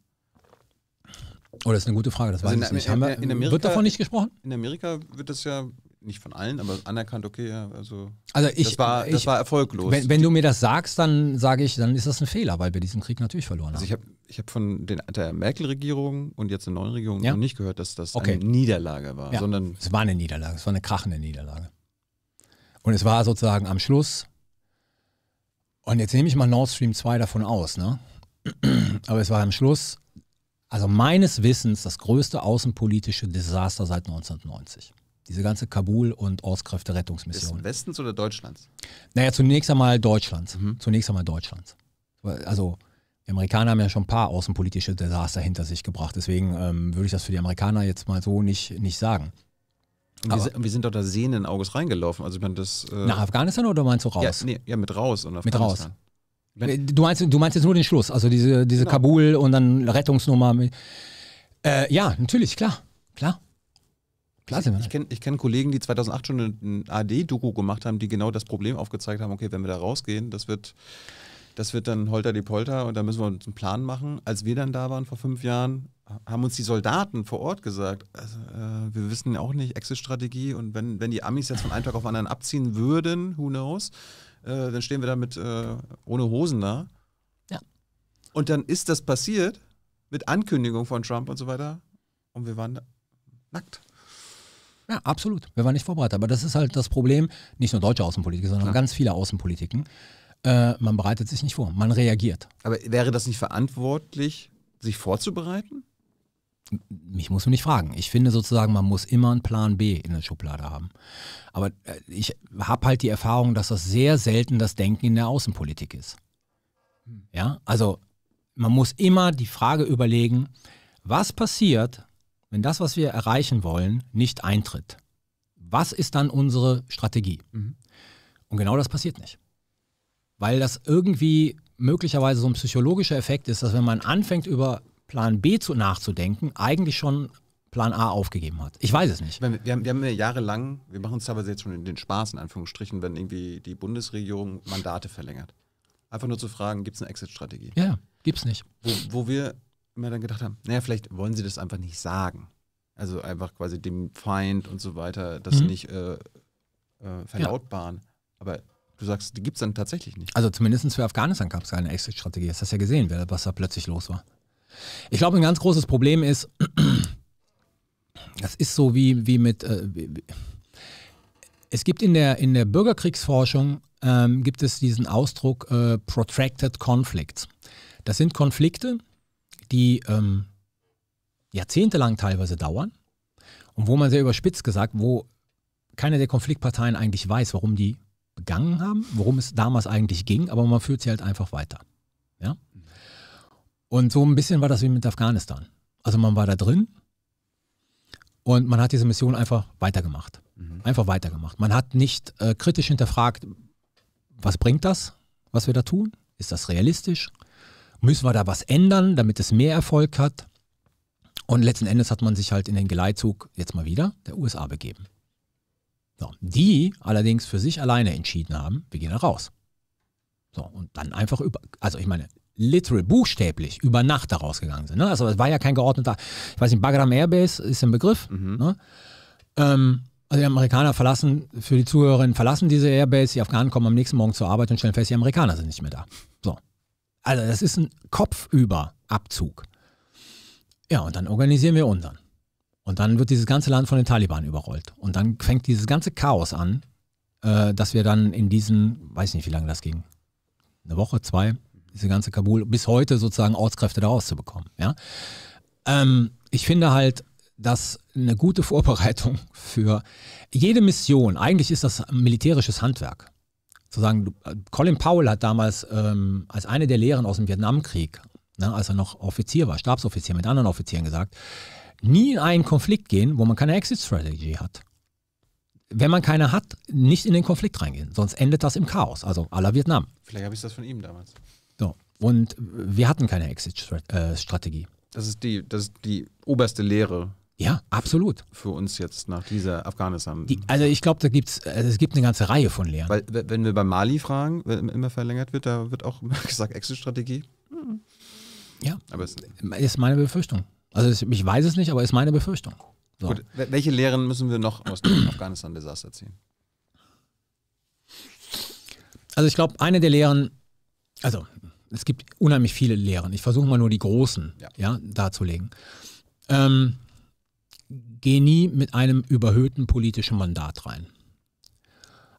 A: Oh, das ist eine gute Frage, das also weiß in, ich in, nicht. In, Amerika, wird davon nicht gesprochen? In Amerika wird das ja nicht von allen, aber anerkannt, okay, ja, also, also ich, das, war, das war erfolglos. Wenn, wenn, du
B: mir das sagst, dann sage ich, dann ist das ein Fehler, weil wir diesen Krieg natürlich verloren
A: also haben. Also ich habe ich hab von den, der Merkel-Regierung und jetzt der neuen Regierung ja? noch nicht gehört, dass das okay. eine Niederlage war. Ja. sondern es war eine Niederlage, es war eine krachende Niederlage.
B: Und es war sozusagen am Schluss, und jetzt nehme ich mal Nord Stream 2 davon aus, ne? aber es war am Schluss also meines Wissens das größte außenpolitische Desaster seit 1990 diese ganze Kabul- und Ortskräfte-Rettungsmission.
A: Westens oder Deutschlands?
B: Naja, zunächst einmal Deutschlands. Mhm. Zunächst einmal Deutschlands. Also, die Amerikaner haben ja schon ein paar außenpolitische Desaster hinter sich gebracht. Deswegen ähm, würde ich das für die Amerikaner jetzt mal so nicht, nicht sagen. Und wir, sind,
A: wir sind doch da sehenden Auges reingelaufen. Also, ich meine, das. Äh Nach Afghanistan oder meinst du raus? Ja, nee, ja mit raus. Und mit raus.
B: Wenn du, meinst, du meinst jetzt nur den Schluss, also diese, diese genau. Kabul und dann Rettungsnummer. Äh, ja, natürlich, klar, klar.
A: Klar ich, ich kenne kenn Kollegen, die 2008 schon eine AD-Doku gemacht haben, die genau das Problem aufgezeigt haben, okay, wenn wir da rausgehen, das wird, das wird dann Holter die Polter und da müssen wir uns einen Plan machen. Als wir dann da waren vor fünf Jahren, haben uns die Soldaten vor Ort gesagt, also, äh, wir wissen ja auch nicht, Exit-Strategie und wenn, wenn die Amis jetzt von einem Tag auf den anderen abziehen würden, who knows, äh, dann stehen wir da mit, äh, ohne Hosen da. Ja. Und dann ist das passiert mit Ankündigung von Trump und so weiter. Und wir waren nackt.
B: Ja, absolut. Wir waren nicht vorbereitet. Aber das ist halt das Problem, nicht nur deutsche Außenpolitik, sondern Klar. ganz viele Außenpolitiken. Äh, man bereitet sich nicht vor, man reagiert.
A: Aber wäre das nicht verantwortlich, sich vorzubereiten?
B: mich muss man nicht fragen. Ich finde sozusagen, man muss immer einen Plan B in der Schublade haben. Aber äh, ich habe halt die Erfahrung, dass das sehr selten das Denken in der Außenpolitik ist. Hm. Ja, also man muss immer die Frage überlegen, was passiert, wenn das, was wir erreichen wollen, nicht eintritt? Was ist dann unsere Strategie? Mhm. Und genau das passiert nicht. Weil das irgendwie möglicherweise so ein psychologischer Effekt ist, dass wenn man anfängt über Plan B zu, nachzudenken,
A: eigentlich schon Plan A aufgegeben hat. Ich weiß es nicht. Wir, wir, haben, wir haben ja jahrelang, wir machen uns teilweise jetzt schon den Spaß in Anführungsstrichen, wenn irgendwie die Bundesregierung Mandate verlängert. Einfach nur zu fragen, gibt es eine Exit-Strategie? Ja, gibt es nicht. Wo, wo wir immer dann gedacht haben, naja, vielleicht wollen sie das einfach nicht sagen. Also einfach quasi dem Feind und so weiter das mhm. nicht äh, äh, verlautbaren. Ja. Aber du sagst, die gibt es dann tatsächlich nicht.
B: Also zumindest für Afghanistan gab es keine Exit-Strategie. hast du ja gesehen, was da plötzlich los war. Ich glaube, ein ganz großes Problem ist, das ist so wie, wie mit, äh, wie, es gibt in der, in der Bürgerkriegsforschung, ähm, gibt es diesen Ausdruck äh, Protracted Conflicts. Das sind Konflikte, die ähm, jahrzehntelang teilweise dauern und wo man sehr überspitzt gesagt, wo keiner der Konfliktparteien eigentlich weiß, warum die begangen haben, worum es damals eigentlich ging, aber man führt sie halt einfach weiter. Und so ein bisschen war das wie mit Afghanistan. Also man war da drin und man hat diese Mission einfach weitergemacht. Mhm. Einfach weitergemacht. Man hat nicht äh, kritisch hinterfragt, was bringt das, was wir da tun? Ist das realistisch? Müssen wir da was ändern, damit es mehr Erfolg hat? Und letzten Endes hat man sich halt in den Geleitzug jetzt mal wieder der USA begeben. So, die allerdings für sich alleine entschieden haben, wir gehen da raus. So, und dann einfach über. Also ich meine, literal, buchstäblich über Nacht da rausgegangen sind. Ne? Also es war ja kein geordneter, ich weiß nicht, Bagram Airbase ist ein Begriff. Mhm. Ne? Ähm, also die Amerikaner verlassen, für die Zuhörerinnen verlassen diese Airbase, die Afghanen kommen am nächsten Morgen zur Arbeit und stellen fest, die Amerikaner sind nicht mehr da. So. Also das ist ein Kopfüberabzug. Ja, und dann organisieren wir unseren. Und dann wird dieses ganze Land von den Taliban überrollt. Und dann fängt dieses ganze Chaos an, äh, dass wir dann in diesen, weiß nicht, wie lange das ging, eine Woche, zwei, diese ganze Kabul bis heute sozusagen Ortskräfte da rauszubekommen. Ja? Ähm, ich finde halt, dass eine gute Vorbereitung für jede Mission, eigentlich ist das militärisches Handwerk. Zu sagen, äh, Colin Powell hat damals ähm, als eine der Lehren aus dem Vietnamkrieg, ne, als er noch Offizier war, Stabsoffizier mit anderen Offizieren gesagt, nie in einen Konflikt gehen, wo man keine Exit-Strategy hat wenn man keine hat, nicht in den Konflikt reingehen. Sonst endet das im Chaos, also aller Vietnam.
A: Vielleicht habe ich das von ihm damals.
B: Und wir hatten keine Exit-Strategie.
A: Das ist die, das ist die oberste Lehre. Ja, absolut. Für uns jetzt nach dieser Afghanistan. Die, also ich glaube, da gibt's, also es gibt eine ganze Reihe von Lehren. Weil, wenn wir bei Mali fragen, wenn immer verlängert wird, da wird auch gesagt Exit-Strategie. Ja, aber es ist
B: meine Befürchtung. Also ich weiß es nicht, aber es ist meine Befürchtung. So. Gut,
A: welche Lehren müssen wir noch aus dem Afghanistan-Desaster ziehen?
B: Also ich glaube, eine der Lehren, also es gibt unheimlich viele Lehren. Ich versuche mal nur die großen ja. ja darzulegen. Ähm, geh nie mit einem überhöhten politischen Mandat rein.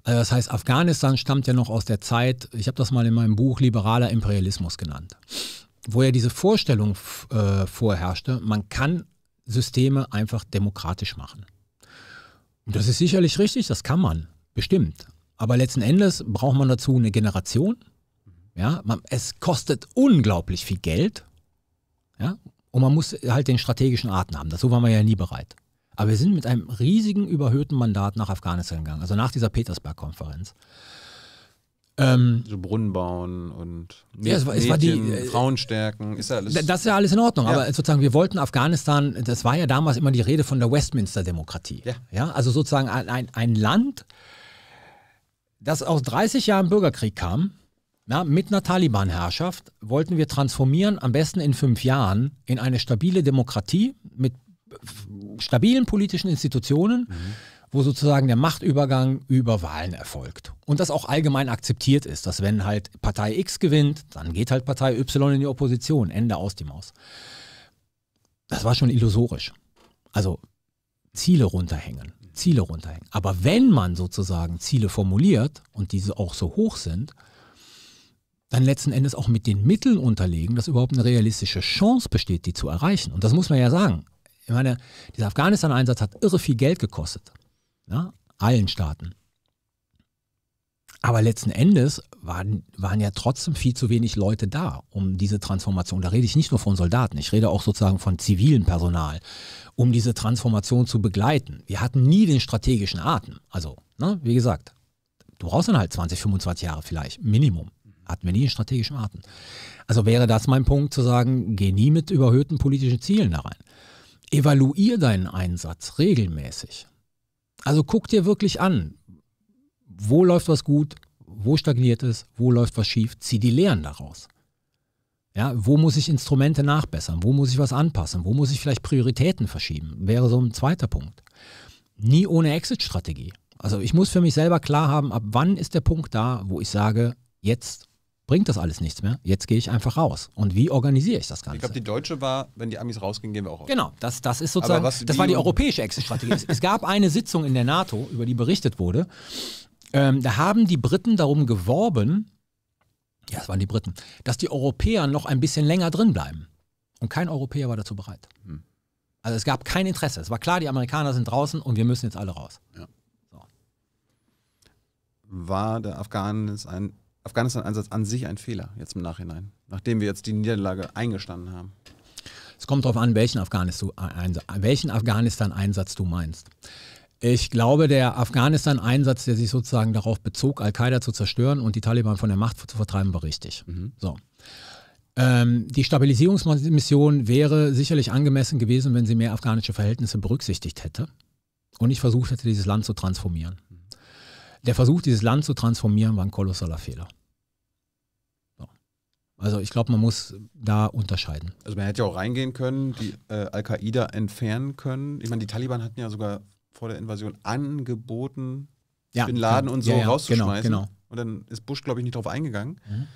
B: Also das heißt, Afghanistan stammt ja noch aus der Zeit, ich habe das mal in meinem Buch Liberaler Imperialismus genannt, wo ja diese Vorstellung äh, vorherrschte, man kann Systeme einfach demokratisch machen. Und das ist sicherlich richtig, das kann man, bestimmt. Aber letzten Endes braucht man dazu eine Generation, ja, man, es kostet unglaublich viel Geld. Ja, und man muss halt den strategischen Arten haben. Dazu waren wir ja nie bereit. Aber wir sind mit einem riesigen überhöhten Mandat nach Afghanistan gegangen, also nach dieser Petersberg-Konferenz. Ähm, so Brunnen bauen und Mädchen, ja, es war, es war die, äh, Frauen stärken, ist ja alles. Das ist ja alles in Ordnung, ja. aber sozusagen, wir wollten Afghanistan, das war ja damals immer die Rede von der Westminster-Demokratie. Ja. ja. Also sozusagen ein, ein, ein Land, das aus 30 Jahren Bürgerkrieg kam, na, mit einer Taliban-Herrschaft wollten wir transformieren, am besten in fünf Jahren, in eine stabile Demokratie mit stabilen politischen Institutionen, mhm. wo sozusagen der Machtübergang über Wahlen erfolgt. Und das auch allgemein akzeptiert ist, dass wenn halt Partei X gewinnt, dann geht halt Partei Y in die Opposition, Ende aus dem Haus. Das war schon illusorisch. Also Ziele runterhängen, Ziele runterhängen. Aber wenn man sozusagen Ziele formuliert und diese auch so hoch sind, dann letzten Endes auch mit den Mitteln unterlegen, dass überhaupt eine realistische Chance besteht, die zu erreichen. Und das muss man ja sagen. Ich meine, dieser Afghanistan-Einsatz hat irre viel Geld gekostet. Ja? Ne, allen Staaten. Aber letzten Endes waren, waren ja trotzdem viel zu wenig Leute da, um diese Transformation, da rede ich nicht nur von Soldaten, ich rede auch sozusagen von zivilen Personal, um diese Transformation zu begleiten. Wir hatten nie den strategischen Atem. Also, ne, wie gesagt, du brauchst dann halt 20, 25 Jahre vielleicht, Minimum hatten wir nie in strategischen Arten. Also wäre das mein Punkt zu sagen, geh nie mit überhöhten politischen Zielen da rein. Evaluier deinen Einsatz regelmäßig. Also guck dir wirklich an, wo läuft was gut, wo stagniert es, wo läuft was schief, zieh die Lehren daraus. Ja, wo muss ich Instrumente nachbessern? Wo muss ich was anpassen? Wo muss ich vielleicht Prioritäten verschieben? Wäre so ein zweiter Punkt. Nie ohne Exit-Strategie. Also ich muss für mich selber klar haben, ab wann ist der Punkt da, wo ich sage, jetzt bringt das alles nichts mehr. Jetzt gehe ich einfach raus. Und wie organisiere ich das Ganze? Ich glaube,
A: die deutsche war, wenn die Amis rausgehen, gehen wir auch raus. Genau, das, das ist sozusagen, das war die europäische Exit-Strategie. es,
B: es, gab eine Sitzung in der NATO, über die berichtet wurde. Ähm, da haben die Briten darum geworben, ja, es waren die Briten, dass die Europäer noch ein bisschen länger drin bleiben. Und kein Europäer war dazu bereit. Hm. Also es gab kein Interesse. Es war klar, die Amerikaner sind draußen und wir müssen jetzt alle raus.
A: Ja. So. War der Afghanistan ein Afghanistan-Einsatz an sich ein Fehler, jetzt im Nachhinein, nachdem wir jetzt die Niederlage eingestanden haben? Es kommt darauf an, welchen
B: Afghanistan-Einsatz du meinst. Ich glaube, der Afghanistan-Einsatz, der sich sozusagen darauf bezog, Al-Qaida zu zerstören und die Taliban von der Macht zu vertreiben, war richtig. Mhm. So. Ähm, die Stabilisierungsmission wäre sicherlich angemessen gewesen, wenn sie mehr afghanische Verhältnisse berücksichtigt hätte und nicht versucht hätte, dieses Land zu transformieren der Versuch, dieses Land zu transformieren, war ein kolossaler Fehler. Also ich glaube, man muss da unterscheiden.
A: Also man hätte ja auch reingehen können, die äh, Al-Qaida entfernen können. Ich meine, die Taliban hatten ja sogar vor der Invasion angeboten, ja, Bin Laden genau. und so ja, ja, genau, rauszuschmeißen. Genau, genau. Und dann ist Bush, glaube ich, nicht drauf eingegangen. Mhm.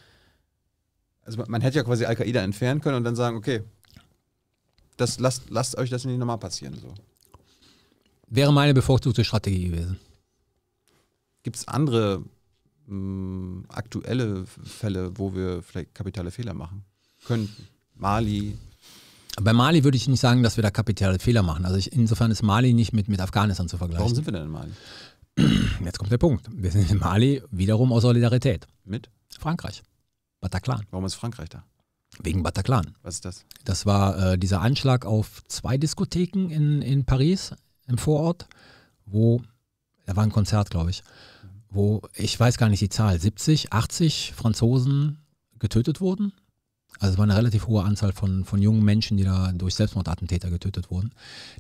A: Also man, man, hätte ja quasi Al-Qaida entfernen können und dann sagen, okay, das lasst, lasst euch das nicht nochmal passieren. So.
B: Wäre meine bevorzugte Strategie gewesen.
A: Gibt es andere mh, mm, aktuelle Fälle, wo wir vielleicht kapitale Fehler machen könnten? Mali,
B: bei Mali würde ich nicht sagen, dass wir da kapitale Fehler machen. Also ich, insofern ist Mali nicht mit, mit Afghanistan zu vergleichen. Warum sind
A: wir denn in Mali? Jetzt
B: kommt der Punkt. Wir sind in Mali wiederum aus Solidarität.
A: Mit? Frankreich. Bataclan. Warum ist Frankreich da? Wegen
B: Bataclan. Was ist das? Das war äh, dieser Anschlag auf zwei Diskotheken in, in Paris, im Vorort, wo da war ein Konzert, glaube ich, wo, ich weiß gar nicht die Zahl, 70, 80 Franzosen getötet wurden. Also es war eine relativ hohe Anzahl von, von jungen Menschen, die da durch Selbstmordattentäter getötet wurden,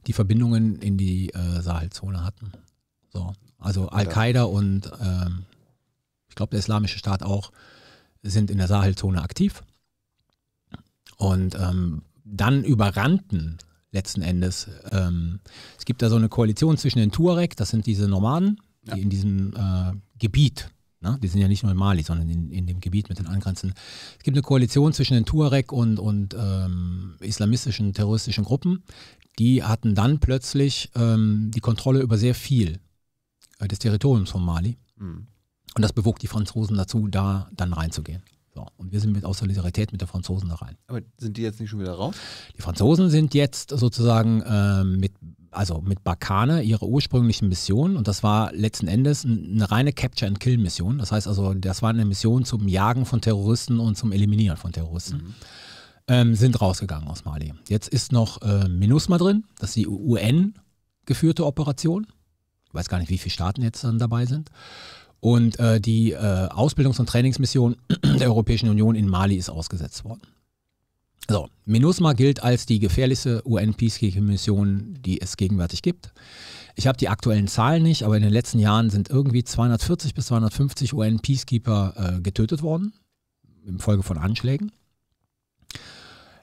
B: die Verbindungen in die äh, Sahelzone hatten. So. Also Al-Qaida und ähm, ich glaube der Islamische Staat auch sind in der Sahelzone aktiv. Und ähm, dann überrannten letzten Endes. Ähm, es gibt da so eine Koalition zwischen den Tuareg, das sind diese Nomaden, die ja. in diesem äh, Gebiet, ne, die sind ja nicht nur in Mali, sondern in, in dem Gebiet mit den Angrenzen. Es gibt eine Koalition zwischen den Tuareg und, und ähm, islamistischen, terroristischen Gruppen. Die hatten dann plötzlich ähm, die Kontrolle über sehr viel äh, des Territoriums von Mali. Mhm. Und das bewog die Franzosen dazu, da dann reinzugehen. So, und wir sind mit aus Solidarität mit der Franzosen da rein.
A: Aber sind die jetzt nicht schon wieder raus? Die
B: Franzosen sind jetzt sozusagen äh, mit, also mit Bakane, ihre ursprünglichen Mission, und das war letzten Endes eine reine Capture-and-Kill-Mission. Das heißt also, das war eine Mission zum Jagen von Terroristen und zum Eliminieren von Terroristen. Mhm. Ähm, sind rausgegangen aus Mali. Jetzt ist noch äh, MINUSMA drin, das ist die UN-geführte Operation. Ich weiß gar nicht, wie viele Staaten jetzt dann dabei sind. Und äh, die äh, Ausbildungs- und Trainingsmission der Europäischen Union in Mali ist ausgesetzt worden. So, MINUSMA gilt als die gefährlichste UN-Peacekeeping-Mission, die es gegenwärtig gibt. Ich habe die aktuellen Zahlen nicht, aber in den letzten Jahren sind irgendwie 240 bis 250 UN-Peacekeeper äh, getötet worden, infolge von Anschlägen.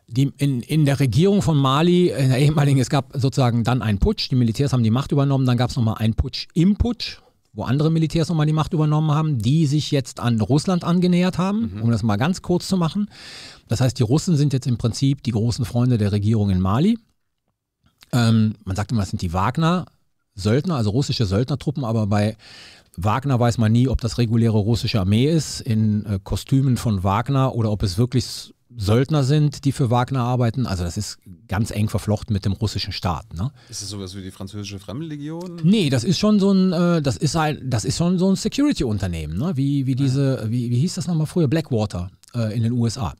B: Die, in, in der Regierung von Mali, in der ehemaligen, es gab sozusagen dann einen Putsch, die Militärs haben die Macht übernommen, dann gab es nochmal einen Putsch im Putsch, wo andere Militärs nochmal die Macht übernommen haben, die sich jetzt an Russland angenähert haben, mhm. um das mal ganz kurz zu machen. Das heißt, die Russen sind jetzt im Prinzip die großen Freunde der Regierung in Mali. Ähm, man sagt immer, das sind die Wagner-Söldner, also russische Söldnertruppen, aber bei Wagner weiß man nie, ob das reguläre russische Armee ist, in äh, Kostümen von Wagner oder ob es wirklich Söldner sind, die für Wagner arbeiten. Also das ist ganz eng verflochten mit dem russischen Staat. Ne?
A: Ist das sowas wie die französische Fremdenlegion? Nee, das
B: ist schon so ein, äh, das ist halt, das ist schon so ein Security-Unternehmen, ne? Wie, wie diese, ja. wie, wie hieß das nochmal früher? Blackwater äh, in den USA.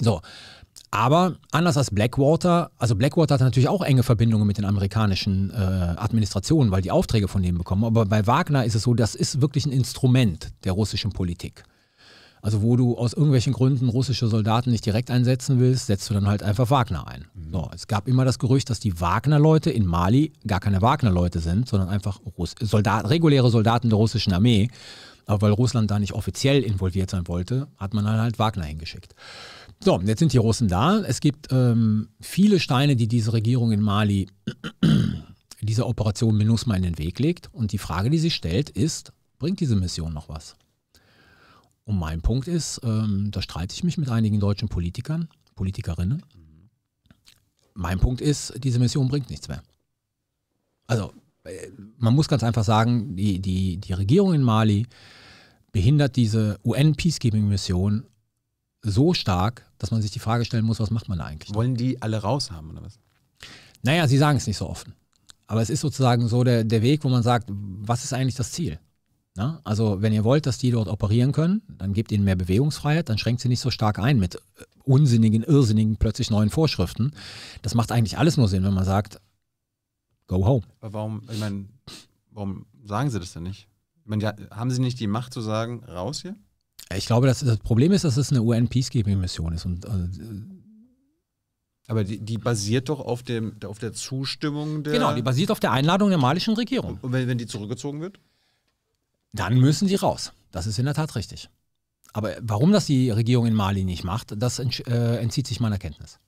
B: So. Aber anders als Blackwater, also Blackwater hat natürlich auch enge Verbindungen mit den amerikanischen äh, Administrationen, weil die Aufträge von denen bekommen. Aber bei Wagner ist es so, das ist wirklich ein Instrument der russischen Politik. Also wo du aus irgendwelchen Gründen russische Soldaten nicht direkt einsetzen willst, setzt du dann halt einfach Wagner ein. Mhm. So, es gab immer das Gerücht, dass die Wagner-Leute in Mali gar keine Wagner-Leute sind, sondern einfach Russ Soldat reguläre Soldaten der russischen Armee. Aber weil Russland da nicht offiziell involviert sein wollte, hat man dann halt Wagner hingeschickt. So, jetzt sind die Russen da. Es gibt ähm, viele Steine, die diese Regierung in Mali dieser Operation MINUSMA in den Weg legt. Und die Frage, die sich stellt, ist, bringt diese Mission noch was? Und mein Punkt ist, ähm, da streite ich mich mit einigen deutschen Politikern, Politikerinnen. Mein Punkt ist, diese Mission bringt nichts mehr. Also, äh, man muss ganz einfach sagen, die, die, die Regierung in Mali behindert diese UN-Peacekeeping-Mission so stark, dass man sich die Frage stellen muss, was macht man da eigentlich? Wollen die alle raus haben oder was? Naja, sie sagen es nicht so offen. Aber es ist sozusagen so der, der Weg, wo man sagt, was ist eigentlich das Ziel? Na, ne? also wenn ihr wollt, dass die dort operieren können, dann gebt ihnen mehr Bewegungsfreiheit, dann schränkt sie nicht so stark ein mit äh, unsinnigen, irrsinnigen, plötzlich neuen Vorschriften. Das macht eigentlich alles nur Sinn, wenn man
A: sagt, go home. Aber warum, ich meine, warum sagen sie das denn nicht? Ich meine, haben sie nicht die Macht zu sagen, raus hier?
B: Ich glaube, dass das Problem ist, dass es eine
A: UN-Peacekeeping-Mission ist und also, aber die, die, basiert doch auf, dem, auf der Zustimmung der. Genau, die basiert auf der Einladung der malischen Regierung. Und wenn, wenn die zurückgezogen wird?
B: dann müssen sie raus. Das ist in der Tat richtig. Aber warum das die Regierung in Mali nicht macht, das äh, entzieht sich meiner Kenntnis.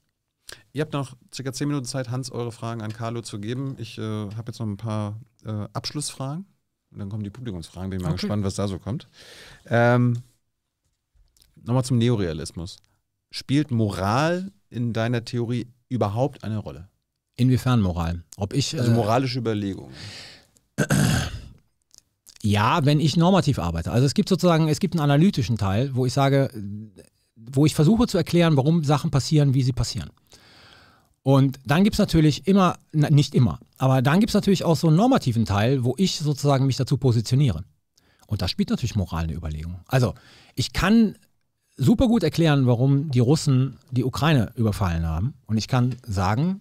A: Ihr habt noch circa 10 Minuten Zeit, Hans, eure Fragen an Carlo zu geben. Ich äh, habe jetzt noch ein paar äh, Abschlussfragen und dann kommen die Publikumsfragen. Bin ich mal okay. gespannt, was da so kommt. Ähm, Nochmal zum Neorealismus. Spielt Moral in deiner Theorie überhaupt eine Rolle? Inwiefern Moral? Ob ich, also äh, moralische äh, Überlegungen.
B: Ja, wenn ich normativ arbeite. Also es gibt sozusagen, es gibt einen analytischen Teil, wo ich sage, wo ich versuche zu erklären, warum Sachen passieren, wie sie passieren. Und dann gibt es natürlich immer, na, nicht immer, aber dann gibt es natürlich auch so einen normativen Teil, wo ich sozusagen mich dazu positioniere. Und da spielt natürlich Moral eine Überlegung. Also ich kann super gut erklären, warum die Russen die Ukraine überfallen haben. Und ich kann sagen,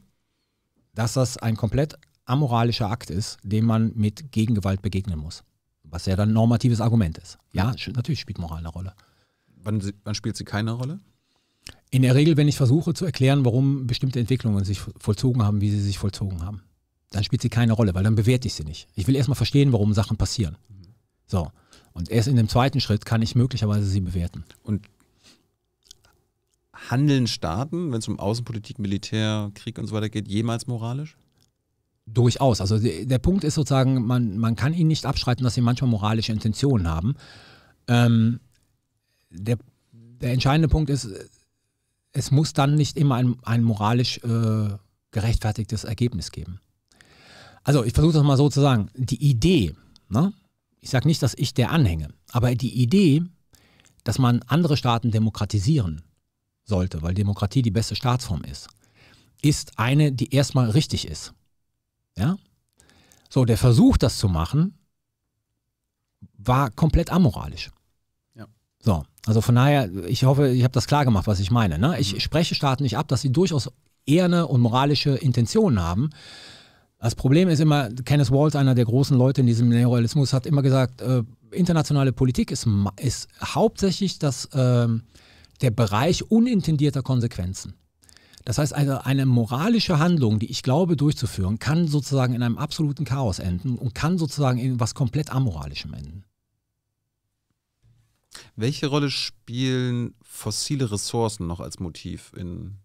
B: dass das ein komplett amoralischer Akt ist, dem man mit Gegengewalt begegnen muss was ja dann ein normatives Argument ist. Ja, natürlich spielt Moral eine Rolle. Wann, wann spielt sie keine Rolle? In der Regel, wenn ich versuche zu erklären, warum bestimmte Entwicklungen sich vollzogen haben, wie sie sich vollzogen haben, dann spielt sie keine Rolle, weil dann bewerte ich sie nicht. Ich will erstmal verstehen, warum Sachen passieren. Mhm. So. Und erst in dem zweiten Schritt kann ich möglicherweise sie bewerten. Und
A: handeln Staaten, wenn es um Außenpolitik, Militär, Krieg und so weiter geht, jemals moralisch?
B: Durchaus. Also der Punkt ist sozusagen, man, man kann ihnen nicht abschreiten, dass sie manchmal moralische Intentionen haben. Ähm, der, der entscheidende Punkt ist, es muss dann nicht immer ein, ein moralisch äh, gerechtfertigtes Ergebnis geben. Also ich versuche das mal so zu sagen. Die Idee, ne? ich sage nicht, dass ich der anhänge, aber die Idee, dass man andere Staaten demokratisieren sollte, weil Demokratie die beste Staatsform ist, ist eine, die erstmal richtig ist. Ja? So, der Versuch, das zu machen, war komplett amoralisch. Ja. So, also von daher, ich hoffe, ich habe das klar gemacht, was ich meine. Ne? Ich mhm. spreche Staaten nicht ab, dass sie durchaus eherne und moralische Intentionen haben. Das Problem ist immer, Kenneth Walls, einer der großen Leute in diesem Neorealismus, hat immer gesagt, äh, internationale Politik ist, ist hauptsächlich das, äh, der Bereich unintendierter Konsequenzen. Das heißt, eine, eine moralische Handlung, die ich glaube durchzuführen, kann sozusagen in einem absoluten Chaos enden und kann sozusagen in was komplett Amoralischem enden.
A: Welche Rolle spielen fossile Ressourcen noch als Motiv in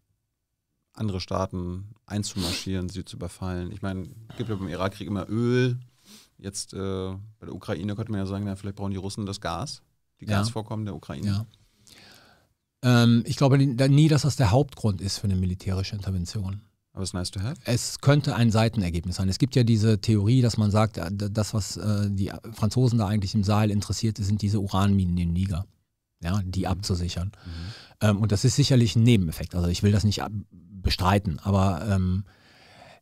A: andere Staaten einzumarschieren, sie zu überfallen? Ich meine, es gibt ja beim Irakkrieg immer Öl. Jetzt äh, bei der Ukraine könnte man ja sagen, na, vielleicht brauchen die Russen das Gas, die ja. Gasvorkommen der Ukraine. Ja. Ähm,
B: ich glaube nie, dass das der Hauptgrund ist für eine militärische Intervention.
A: Aber es ist nice to have.
B: Es könnte ein Seitenergebnis sein. Es gibt ja diese Theorie, dass man sagt, äh, das, was äh, die Franzosen da eigentlich im Saal interessiert, sind diese Uranminen im Niger. Ja, die mhm. abzusichern. Mhm. Ähm, und das ist sicherlich ein Nebeneffekt. Also ich will das nicht bestreiten, aber ähm,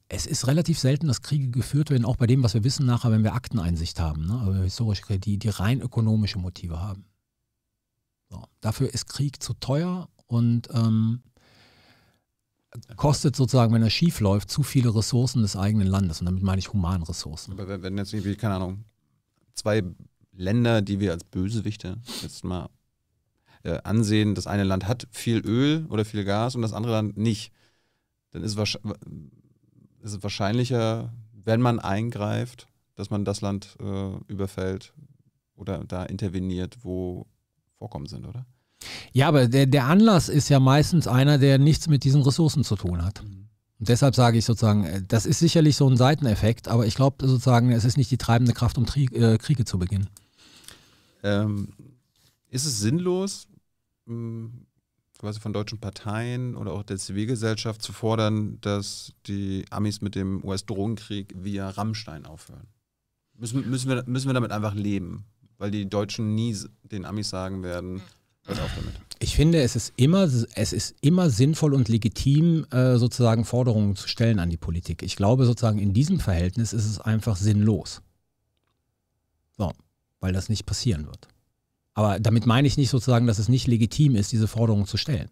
B: es ist relativ selten, dass Kriege geführt werden, auch bei dem, was wir wissen nachher, wenn wir Akteneinsicht haben, ne? also historische Kriege, die, die rein ökonomische Motive haben. So, dafür ist Krieg zu teuer und ähm, kostet sozusagen, wenn er schief läuft, zu viele Ressourcen des eigenen Landes. Und damit meine ich Humanressourcen.
A: Aber wenn jetzt irgendwie, keine Ahnung, zwei Länder, die wir als Bösewichte jetzt mal äh, ansehen, das eine Land hat viel Öl oder viel Gas und das andere Land nicht, dann ist, ist es wahrscheinlicher, wenn man eingreift, dass man das Land äh, überfällt oder da interveniert, wo vorkommen sind, oder? Ja, aber der, der Anlass
B: ist ja meistens einer, der nichts mit diesen Ressourcen zu tun hat. Mhm. Und deshalb sage ich sozusagen, äh, das ist sicherlich so ein Seiteneffekt, aber ich glaube sozusagen, es ist nicht die treibende Kraft, um Tri äh, Kriege zu beginnen.
A: Ähm, ist es sinnlos, mh, hm, quasi von deutschen Parteien oder auch der Zivilgesellschaft zu fordern, dass die Amis mit dem US-Drogenkrieg via Rammstein aufhören? Müssen, müssen, wir, müssen wir damit einfach leben? weil die Deutschen nie den Amis sagen werden, hört auf damit. Ich finde, es ist immer,
B: es ist immer sinnvoll und legitim, äh, sozusagen Forderungen zu stellen an die Politik. Ich glaube sozusagen, in diesem Verhältnis ist es einfach sinnlos. So, weil das nicht passieren wird. Aber damit meine ich nicht sozusagen, dass es nicht legitim ist, diese Forderungen zu stellen.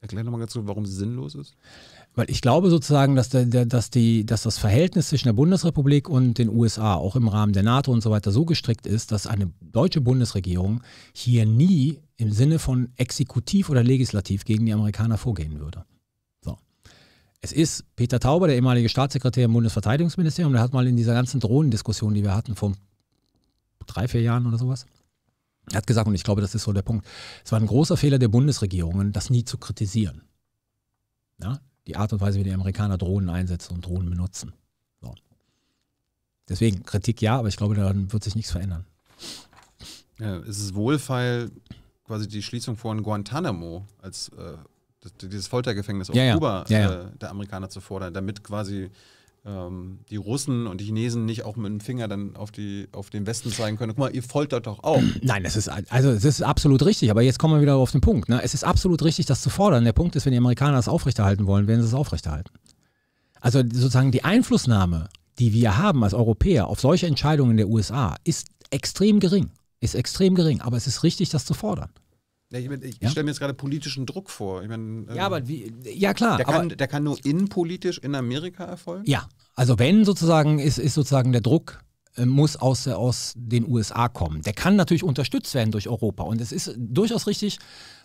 B: Erklär nochmal dazu, warum es sinnlos ist. Weil ich glaube sozusagen, dass, der, der, dass, die, dass das Verhältnis zwischen der Bundesrepublik und den USA auch im Rahmen der NATO und so weiter so gestrickt ist, dass eine deutsche Bundesregierung hier nie im Sinne von exekutiv oder legislativ gegen die Amerikaner vorgehen würde. So. Es ist Peter Tauber, der ehemalige Staatssekretär im Bundesverteidigungsministerium, der hat mal in dieser ganzen Drohnendiskussion, die wir hatten vor drei, vier Jahren oder sowas, hat gesagt, und ich glaube, das ist so der Punkt, es war ein großer Fehler der Bundesregierungen, das nie zu kritisieren. Ja? die Art und Weise, wie die Amerikaner Drohnen einsetzen und Drohnen benutzen. So. Deswegen, Kritik ja, aber ich glaube, daran wird sich nichts verändern.
A: Ja, es ist wohlfeil, quasi die Schließung von Guantanamo als äh, dieses Foltergefängnis auf ja, Kuba ja, ja, äh, der Amerikaner zu fordern, damit quasi ähm, die Russen und die Chinesen nicht auch mit dem Finger dann auf, die, auf den Westen zeigen können. Guck mal, ihr foltert doch auch. Nein, also es ist, also,
B: ist absolut richtig, aber jetzt kommen wir wieder auf den Punkt. Ne? Es ist absolut richtig, das zu fordern. Der Punkt ist, wenn die Amerikaner das aufrechterhalten wollen, werden sie es aufrechterhalten. Also sozusagen die Einflussnahme, die wir haben als Europäer auf solche Entscheidungen in der USA, ist extrem gering. Ist extrem gering, aber es ist richtig, das zu fordern.
A: Ja, ich, ich ja? stelle mir jetzt gerade politischen Druck vor. Ich mein, ähm, ja, aber wie, ja klar. Der, aber, kann, der kann nur innenpolitisch in Amerika erfolgen? Ja,
B: also wenn sozusagen ist, ist sozusagen der Druck äh, muss aus, äh, aus den USA kommen. Der kann natürlich unterstützt werden durch Europa. Und es ist durchaus richtig,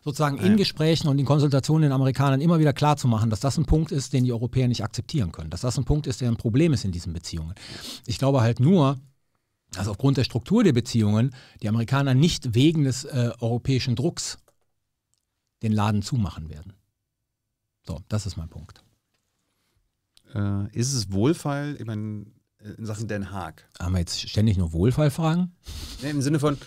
B: sozusagen ja. in Gesprächen und in Konsultationen den Amerikanern immer wieder klarzumachen, dass das ein Punkt ist, den die Europäer nicht akzeptieren können. Dass das ein Punkt ist, der ein Problem ist in diesen Beziehungen. Ich glaube halt nur, dass aufgrund der Struktur der Beziehungen die Amerikaner nicht wegen des äh, europäischen Drucks den Laden zumachen werden.
A: So, das ist mein Punkt äh, ist es Wohlfall, ich meine, äh, in Sachen Den Haag?
B: Haben wir jetzt ständig nur Wohlfallfragen?
A: Nee, Im Sinne von,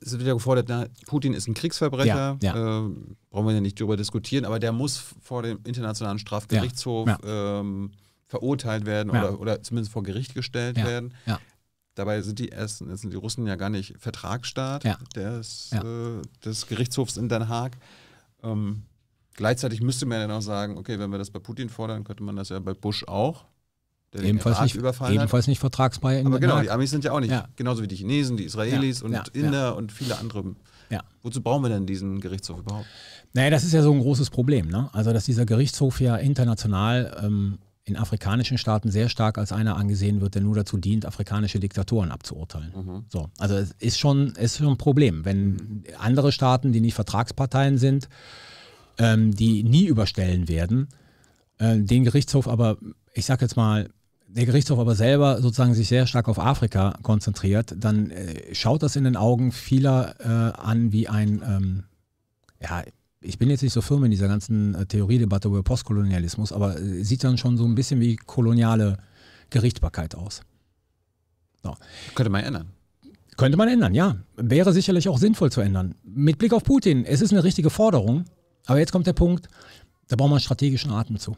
A: es wird ja gefordert, na, Putin ist ein Kriegsverbrecher, ja, ja. Äh, brauchen wir ja nicht darüber diskutieren, aber der muss vor dem Internationalen Strafgerichtshof ja, ähm, verurteilt werden oder, oder, zumindest vor Gericht gestellt werden. Dabei sind die ersten, sind die Russen ja gar nicht Vertragsstaat des, äh, des Gerichtshofs in Den Haag. Ähm, Gleichzeitig müsste man dann auch sagen, okay, wenn wir das bei Putin fordern, könnte man das ja bei Bush auch. ebenfalls nicht, ebenfalls hat. nicht vertragsfrei in Aber genau, Mark. die Amis sind ja auch nicht. Ja. Genauso wie die Chinesen, die Israelis ja, und ja, Inder und viele andere. Wozu brauchen wir denn diesen Gerichtshof überhaupt?
B: Naja, das ist ja so ein großes Problem. Ne? Also, dass dieser Gerichtshof ja international ähm, in afrikanischen Staaten sehr stark als einer angesehen wird, der nur dazu dient, afrikanische Diktatoren abzuurteilen. Mhm. So, also es ist schon, es ist schon ein Problem, wenn mhm. andere Staaten, die nicht Vertragsparteien sind, ähm, die nie überstellen werden. Äh, den Gerichtshof aber, ich sag jetzt mal, der Gerichtshof aber selber sozusagen sich sehr stark auf Afrika konzentriert, dann äh, schaut das in den Augen vieler äh, an wie ein, ähm, ja, ich bin jetzt nicht so firm in dieser ganzen äh, Theoriedebatte über Postkolonialismus, aber äh, sieht dann schon so ein bisschen wie koloniale Gerichtbarkeit aus. So. Könnte man ändern. Könnte man ändern, ja. Wäre sicherlich auch sinnvoll zu ändern. Mit Blick auf Putin, es ist eine richtige Forderung. Aber jetzt kommt der Punkt, da braucht man strategischen Atem zu.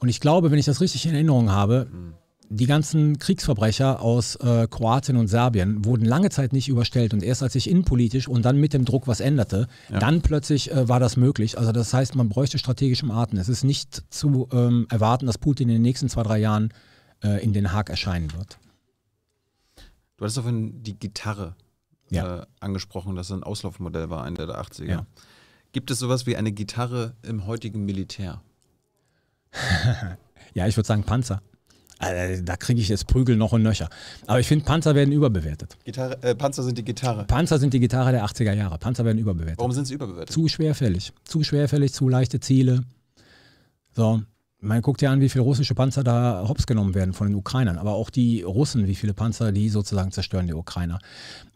B: Und ich glaube, wenn ich das richtig in Erinnerung habe, mhm. die ganzen Kriegsverbrecher aus äh, Kroatien und Serbien wurden lange Zeit nicht überstellt und erst als sich innenpolitisch und dann mit dem Druck was änderte, ja. dann plötzlich äh, war das möglich. Also das heißt, man bräuchte strategischen Atem. Es ist nicht zu ähm, erwarten, dass Putin in den nächsten zwei, drei Jahren äh, in Den Haag erscheinen wird.
A: Du hattest vorhin die Gitarre ja. Äh, angesprochen, dass es ein Auslaufmodell war, Ende der 80er. Ja. Gibt es sowas wie eine Gitarre im heutigen Militär?
B: ja, ich würde sagen Panzer. Äh, da kriege ich jetzt Prügel noch und nöcher. Aber ich finde, Panzer werden überbewertet.
A: Gitarre, äh, Panzer sind die
B: Gitarre. Panzer sind die Gitarre der 80er Jahre. Panzer werden überbewertet. Warum sind sie überbewertet? Zu schwerfällig. Zu schwerfällig, zu leichte Ziele. So, man guckt ja an, wie viele russische Panzer da hops genommen werden von den Ukrainern, aber auch die Russen, wie viele Panzer die sozusagen zerstören, die Ukrainer.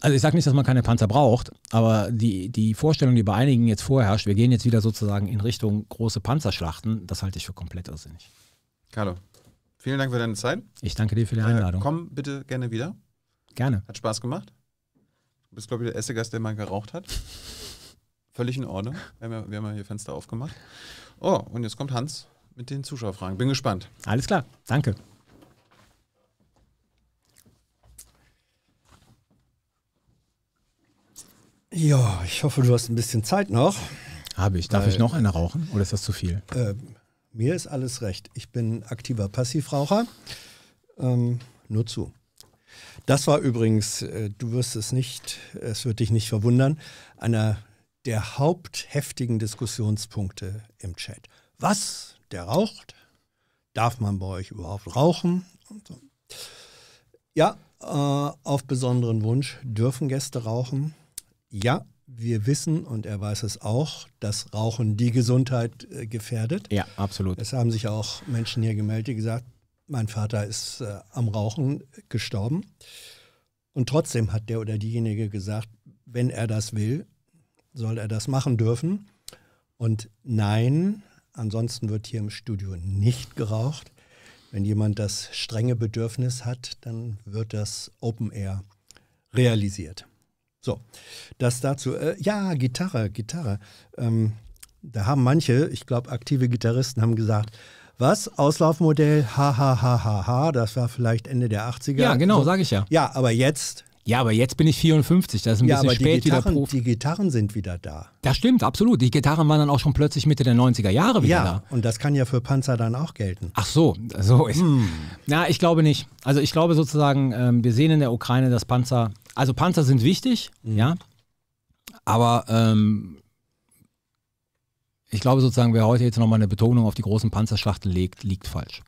B: Also ich sage nicht, dass man keine Panzer braucht, aber die, die Vorstellung, die bei einigen jetzt vorherrscht, wir gehen jetzt wieder sozusagen in Richtung große Panzerschlachten, das halte ich für komplett irrsinnig.
A: Carlo, vielen Dank für deine Zeit.
B: Ich danke dir für die äh, Einladung. Äh, komm
A: bitte gerne wieder. Gerne. Hat Spaß gemacht. Du bist, glaube ich, der erste Gast, der mal geraucht hat. Völlig in Ordnung. Wir haben ja, wir haben ja hier Fenster aufgemacht. Oh, und jetzt kommt Hans mit den Zuschauerfragen. Bin gespannt. Alles klar, danke.
C: Ja, ich hoffe, du hast ein bisschen Zeit noch. Habe ich. Darf Weil, ich noch eine rauchen oder ist das zu viel? Äh, mir ist alles recht. Ich bin aktiver Passivraucher. Ähm, nur zu. Das war übrigens, äh, du wirst es nicht, es wird dich nicht verwundern, einer der hauptheftigen Diskussionspunkte im Chat. Was? der raucht. Darf man bei euch überhaupt rauchen? So. Ja, äh, auf besonderen Wunsch dürfen Gäste rauchen. Ja, wir wissen und er weiß es auch, dass Rauchen die Gesundheit äh, gefährdet. Ja, absolut. Es haben sich auch Menschen hier gemeldet, die gesagt, mein Vater ist äh, am Rauchen gestorben. Und trotzdem hat der oder diejenige gesagt, wenn er das will, soll er das machen dürfen. Und nein, Ansonsten wird hier im Studio nicht geraucht. Wenn jemand das strenge Bedürfnis hat, dann wird das Open Air realisiert. So, das dazu. Äh, ja, Gitarre, Gitarre. Ähm, da haben manche, ich glaube aktive Gitarristen, haben gesagt, was? Auslaufmodell, ha, ha, ha, ha, ha. Das war vielleicht Ende der 80er. Ja, genau, so, sage ich ja. Ja, aber jetzt ja, aber jetzt bin ich 54, das ist ein ja, bisschen aber spät die Gitarren, wieder Profi. Die Gitarren sind wieder da.
B: Das stimmt, absolut. Die Gitarren waren dann auch schon plötzlich Mitte der 90er Jahre wieder ja, da. Ja,
C: und das kann ja für Panzer dann auch gelten. Ach
B: so, so ist. Hm. Na, ich glaube nicht. Also ich glaube sozusagen, ähm, wir sehen in der Ukraine, dass Panzer, also Panzer sind wichtig, mhm. ja. Aber ähm, ich glaube sozusagen, wer heute jetzt nochmal eine Betonung auf die großen Panzerschlachten legt, liegt falsch.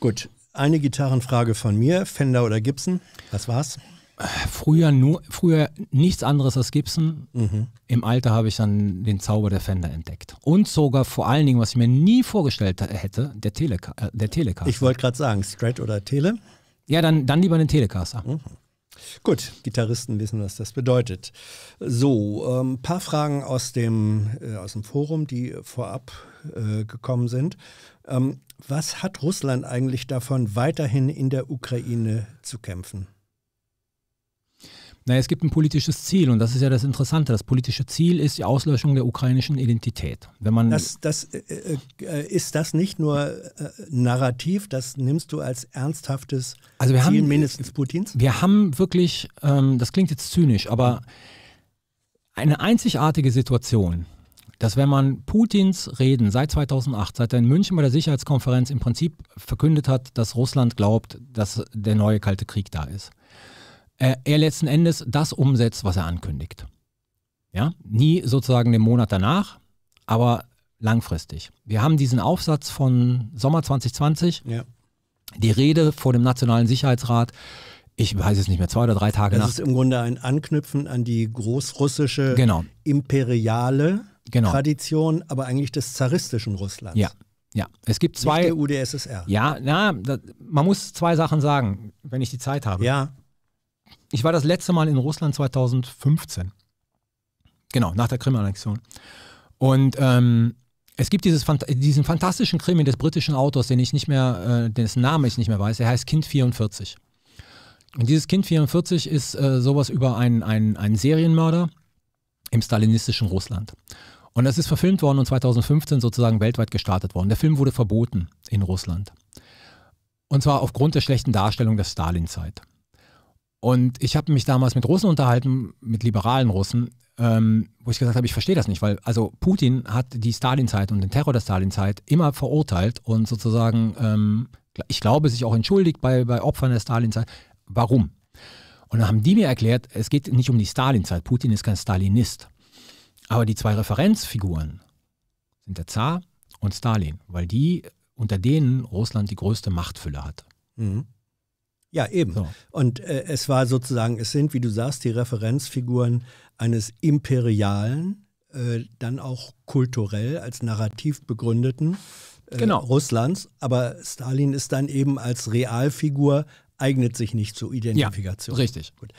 B: Gut, eine Gitarrenfrage von mir, Fender oder Gibson? Das war's. Früher nur, früher nichts anderes als Gibson. Mhm. Im Alter habe ich dann den Zauber der Fender entdeckt. Und sogar vor allen Dingen, was ich mir nie vorgestellt hätte, der, Teleka äh, der Telecaster. Ich wollte gerade sagen, Strat
C: oder Tele? Ja, dann, dann lieber den Telecaster. Mhm. Gut, Gitarristen wissen, was das bedeutet. So, ein ähm, paar Fragen aus dem, äh, aus dem Forum, die vorab äh, gekommen sind. Ähm, was hat Russland eigentlich davon, weiterhin in der Ukraine zu kämpfen?
B: Naja, es gibt ein politisches Ziel und das ist ja das Interessante. Das politische Ziel ist die Auslöschung der ukrainischen Identität. Wenn man das,
C: das äh, äh ist das nicht nur äh, narrativ, das nimmst du als ernsthaftes also Ziel haben, mindestens Putins?
B: Wir haben wirklich, ähm, das klingt jetzt zynisch, aber eine einzigartige Situation, dass wenn man Putins Reden seit 2008, seit er in München bei der Sicherheitskonferenz im Prinzip verkündet hat, dass Russland glaubt, dass der neue Kalte Krieg da ist – äh, er letzten Endes das umsetzt, was er ankündigt. Ja, nie sozusagen den Monat danach, aber langfristig. Wir haben diesen Aufsatz von Sommer 2020, ja. die Rede vor dem Nationalen Sicherheitsrat, ich weiß es nicht mehr, zwei oder drei Tage das nach. Das ist
C: im Grunde ein Anknüpfen an die großrussische genau. imperiale genau. Tradition, aber eigentlich des zaristischen Russlands. Ja. Ja, es gibt zwei. Nicht der UdSSR.
B: Ja, na, das, man muss zwei Sachen sagen, wenn ich die Zeit habe. Ja ich war das letzte Mal in Russland 2015. Genau, nach der Krim-Annexion. Und ähm, es gibt dieses, diesen fantastischen Krimi des britischen Autors, den ich nicht mehr, äh, dessen Name ich nicht mehr weiß. Er heißt Kind 44. Und dieses Kind 44 ist äh, sowas über einen, einen, einen Serienmörder im stalinistischen Russland. Und das ist verfilmt worden und 2015 sozusagen weltweit gestartet worden. Der Film wurde verboten in Russland. Und zwar aufgrund der schlechten Darstellung der Stalin-Zeit. Und ich habe mich damals mit Russen unterhalten, mit liberalen Russen, ähm, wo ich gesagt habe, ich verstehe das nicht, weil also Putin hat die Stalin-Zeit und den Terror der Stalin-Zeit immer verurteilt und sozusagen, ähm, ich glaube, sich auch entschuldigt bei, bei Opfern der Stalin-Zeit. Warum? Und dann haben die mir erklärt, es geht nicht um die Stalin-Zeit. Putin ist kein Stalinist. Aber die zwei Referenzfiguren sind der Zar und Stalin, weil die unter denen Russland die größte Machtfülle hat.
C: Mhm. Ja, eben. So. Und äh, es war sozusagen, es sind, wie du sagst, die Referenzfiguren eines imperialen, äh, dann auch kulturell als narrativ begründeten äh, genau. Russlands. Aber Stalin ist dann eben als Realfigur, eignet sich nicht zur Identifikation. Ja, richtig. Gut.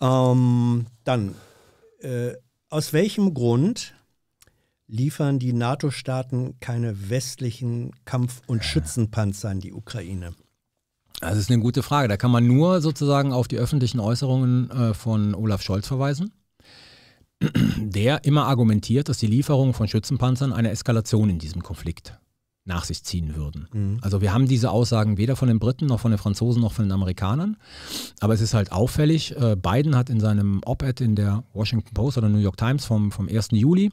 C: Ähm, dann, äh, aus welchem Grund liefern die NATO-Staaten keine westlichen Kampf- und ah. Schützenpanzer an die Ukraine?
B: Also, das ist eine gute Frage. Da kann man nur sozusagen auf die öffentlichen Äußerungen äh, von Olaf Scholz verweisen, der immer argumentiert, dass die Lieferung von Schützenpanzern eine Eskalation in diesem Konflikt nach sich ziehen würden. Mhm. Also wir haben diese Aussagen weder von den Briten noch von den Franzosen noch von den Amerikanern. Aber es ist halt auffällig, äh, Biden hat in seinem Op-Ed in der Washington Post oder New York Times vom, vom 1. Juli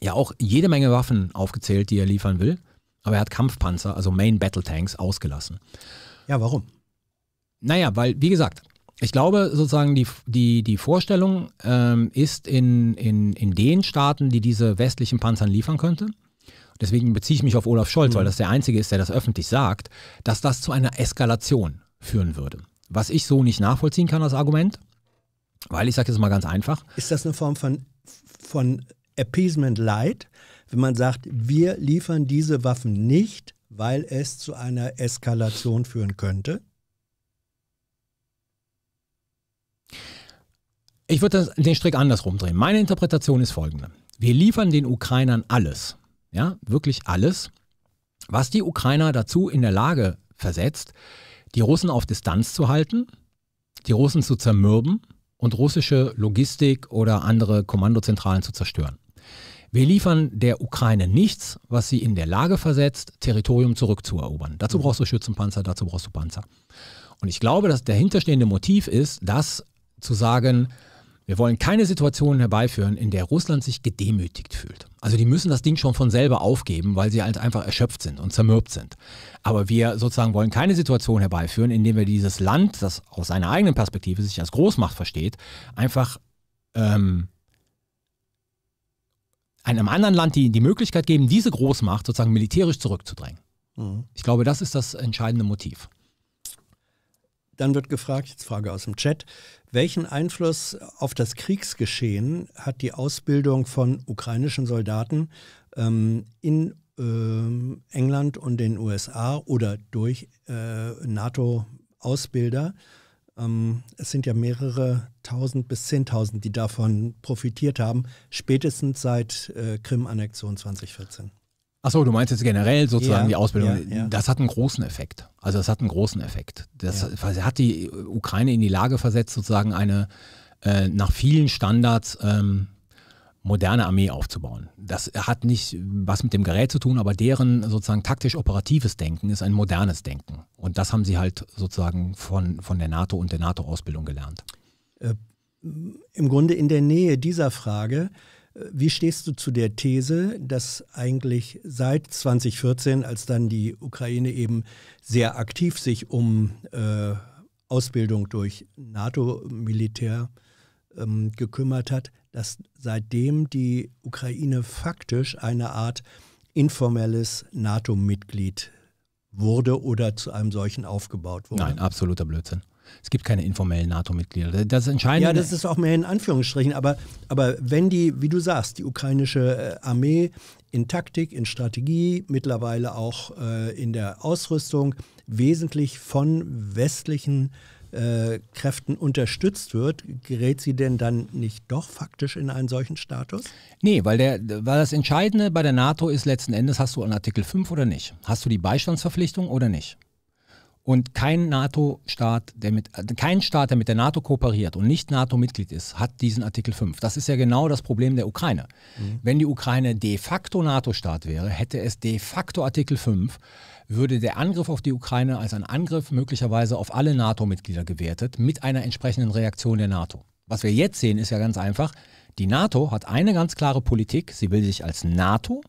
B: ja auch jede Menge Waffen aufgezählt, die er liefern will. Aber er hat Kampfpanzer, also Main Battle Tanks, ausgelassen. Ja, warum? Naja, weil, wie gesagt, ich glaube sozusagen, die, die, die Vorstellung ähm, ist in, in, in den Staaten, die diese westlichen Panzer liefern könnte, deswegen beziehe ich mich auf Olaf Scholz, mhm. weil das der Einzige ist, der das öffentlich sagt, dass das zu einer Eskalation führen würde. Was ich so nicht nachvollziehen kann, als Argument, weil ich sage jetzt mal ganz
C: einfach. Ist das eine Form von, von Appeasement Light, wenn man sagt, wir liefern diese Waffen nicht, weil es zu einer Eskalation führen könnte? Ich würde
B: den Strick andersrum drehen. Meine Interpretation ist folgende. Wir liefern den Ukrainern alles, ja, wirklich alles, was die Ukrainer dazu in der Lage versetzt, die Russen auf Distanz zu halten, die Russen zu zermürben und russische Logistik oder andere Kommandozentralen zu zerstören. Wir liefern der Ukraine nichts, was sie in der Lage versetzt, Territorium zurückzuerobern. Dazu brauchst du Schützenpanzer, dazu brauchst du Panzer. Und ich glaube, dass der dahinterstehende Motiv ist, das zu sagen, wir wollen keine Situation herbeiführen, in der Russland sich gedemütigt fühlt. Also die müssen das Ding schon von selber aufgeben, weil sie halt einfach erschöpft sind und zermürbt sind. Aber wir sozusagen wollen keine Situation herbeiführen, in der wir dieses Land, das aus seiner eigenen Perspektive sich als Großmacht versteht, einfach ähm, einem anderen Land die, die Möglichkeit geben, diese
C: Großmacht sozusagen militärisch zurückzudrängen. Mhm. Ich glaube, das ist das entscheidende Motiv. Dann wird gefragt, jetzt Frage aus dem Chat, welchen Einfluss auf das Kriegsgeschehen hat die Ausbildung von ukrainischen Soldaten ähm, in ähm, England und den USA oder durch äh, NATO-Ausbilder ähm, es sind ja mehrere tausend bis zehntausend, die davon profitiert haben, spätestens seit äh, Krim-Annexion 2014.
B: Achso, du meinst jetzt generell
C: sozusagen ja, die Ausbildung. Ja, ja. Das hat einen großen Effekt. Also das hat einen großen
B: Effekt. Das hat die Ukraine in die Lage versetzt, sozusagen eine äh, nach vielen Standards ähm, moderne Armee aufzubauen. Das hat nicht was mit dem Gerät zu tun, aber deren sozusagen taktisch-operatives Denken ist ein modernes Denken. Und das haben sie halt sozusagen von, von der NATO und der NATO-Ausbildung gelernt.
C: Äh, Im Grunde in der Nähe dieser Frage, äh, wie stehst du zu der These, dass eigentlich seit 2014, als dann die Ukraine eben sehr aktiv sich um äh, Ausbildung durch NATO-Militär ähm, gekümmert hat, dass seitdem die Ukraine faktisch eine Art informelles NATO-Mitglied wurde oder zu einem solchen aufgebaut wurde. Nein, absoluter Blödsinn. Es gibt keine informellen NATO-Mitglieder. Das entscheidende. Ja, das ist auch mehr in Anführungsstrichen. Aber, aber wenn die, wie du sagst, die ukrainische äh, Armee in Taktik, in Strategie, mittlerweile auch äh, in der Ausrüstung wesentlich von westlichen äh, Kräften unterstützt wird, gerät sie denn dann nicht doch faktisch in einen solchen Status? Nee, weil, der, weil das Entscheidende bei der NATO ist letzten
B: Endes, hast du einen Artikel 5 oder nicht? Hast du die Beistandsverpflichtung oder nicht? Und kein NATO-Staat, der mit, kein Staat, der mit der NATO kooperiert und nicht NATO-Mitglied ist, hat diesen Artikel 5. Das ist ja genau das Problem der Ukraine. Mhm. Wenn die Ukraine de facto NATO-Staat wäre, hätte es de facto Artikel 5 würde der Angriff auf die Ukraine als ein Angriff möglicherweise auf alle NATO-Mitglieder gewertet, mit einer entsprechenden Reaktion der NATO. Was wir jetzt sehen, ist ja ganz einfach, die NATO hat eine ganz klare Politik, sie will sich als NATO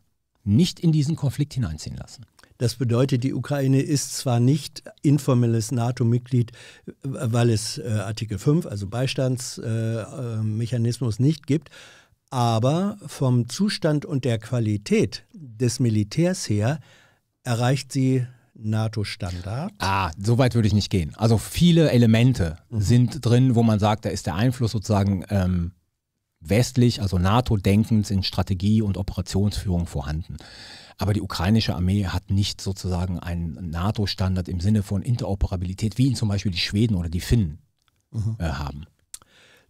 B: nicht in diesen Konflikt hineinziehen lassen.
C: Das bedeutet, die Ukraine ist zwar nicht informelles NATO-Mitglied, weil es äh, Artikel 5, also Beistandsmechanismus, äh, äh nicht gibt, aber vom Zustand und der Qualität des Militärs her erreicht sie NATO-Standard? Ah, so weit würde ich
B: nicht gehen. Also viele Elemente mhm. sind drin, wo man sagt, da ist der Einfluss sozusagen ähm, westlich, also NATO-denkend in Strategie und Operationsführung vorhanden. Aber die ukrainische Armee hat nicht sozusagen einen NATO-Standard im Sinne von Interoperabilität, wie ihn zum Beispiel die Schweden oder die Finnen mhm. äh,
C: haben.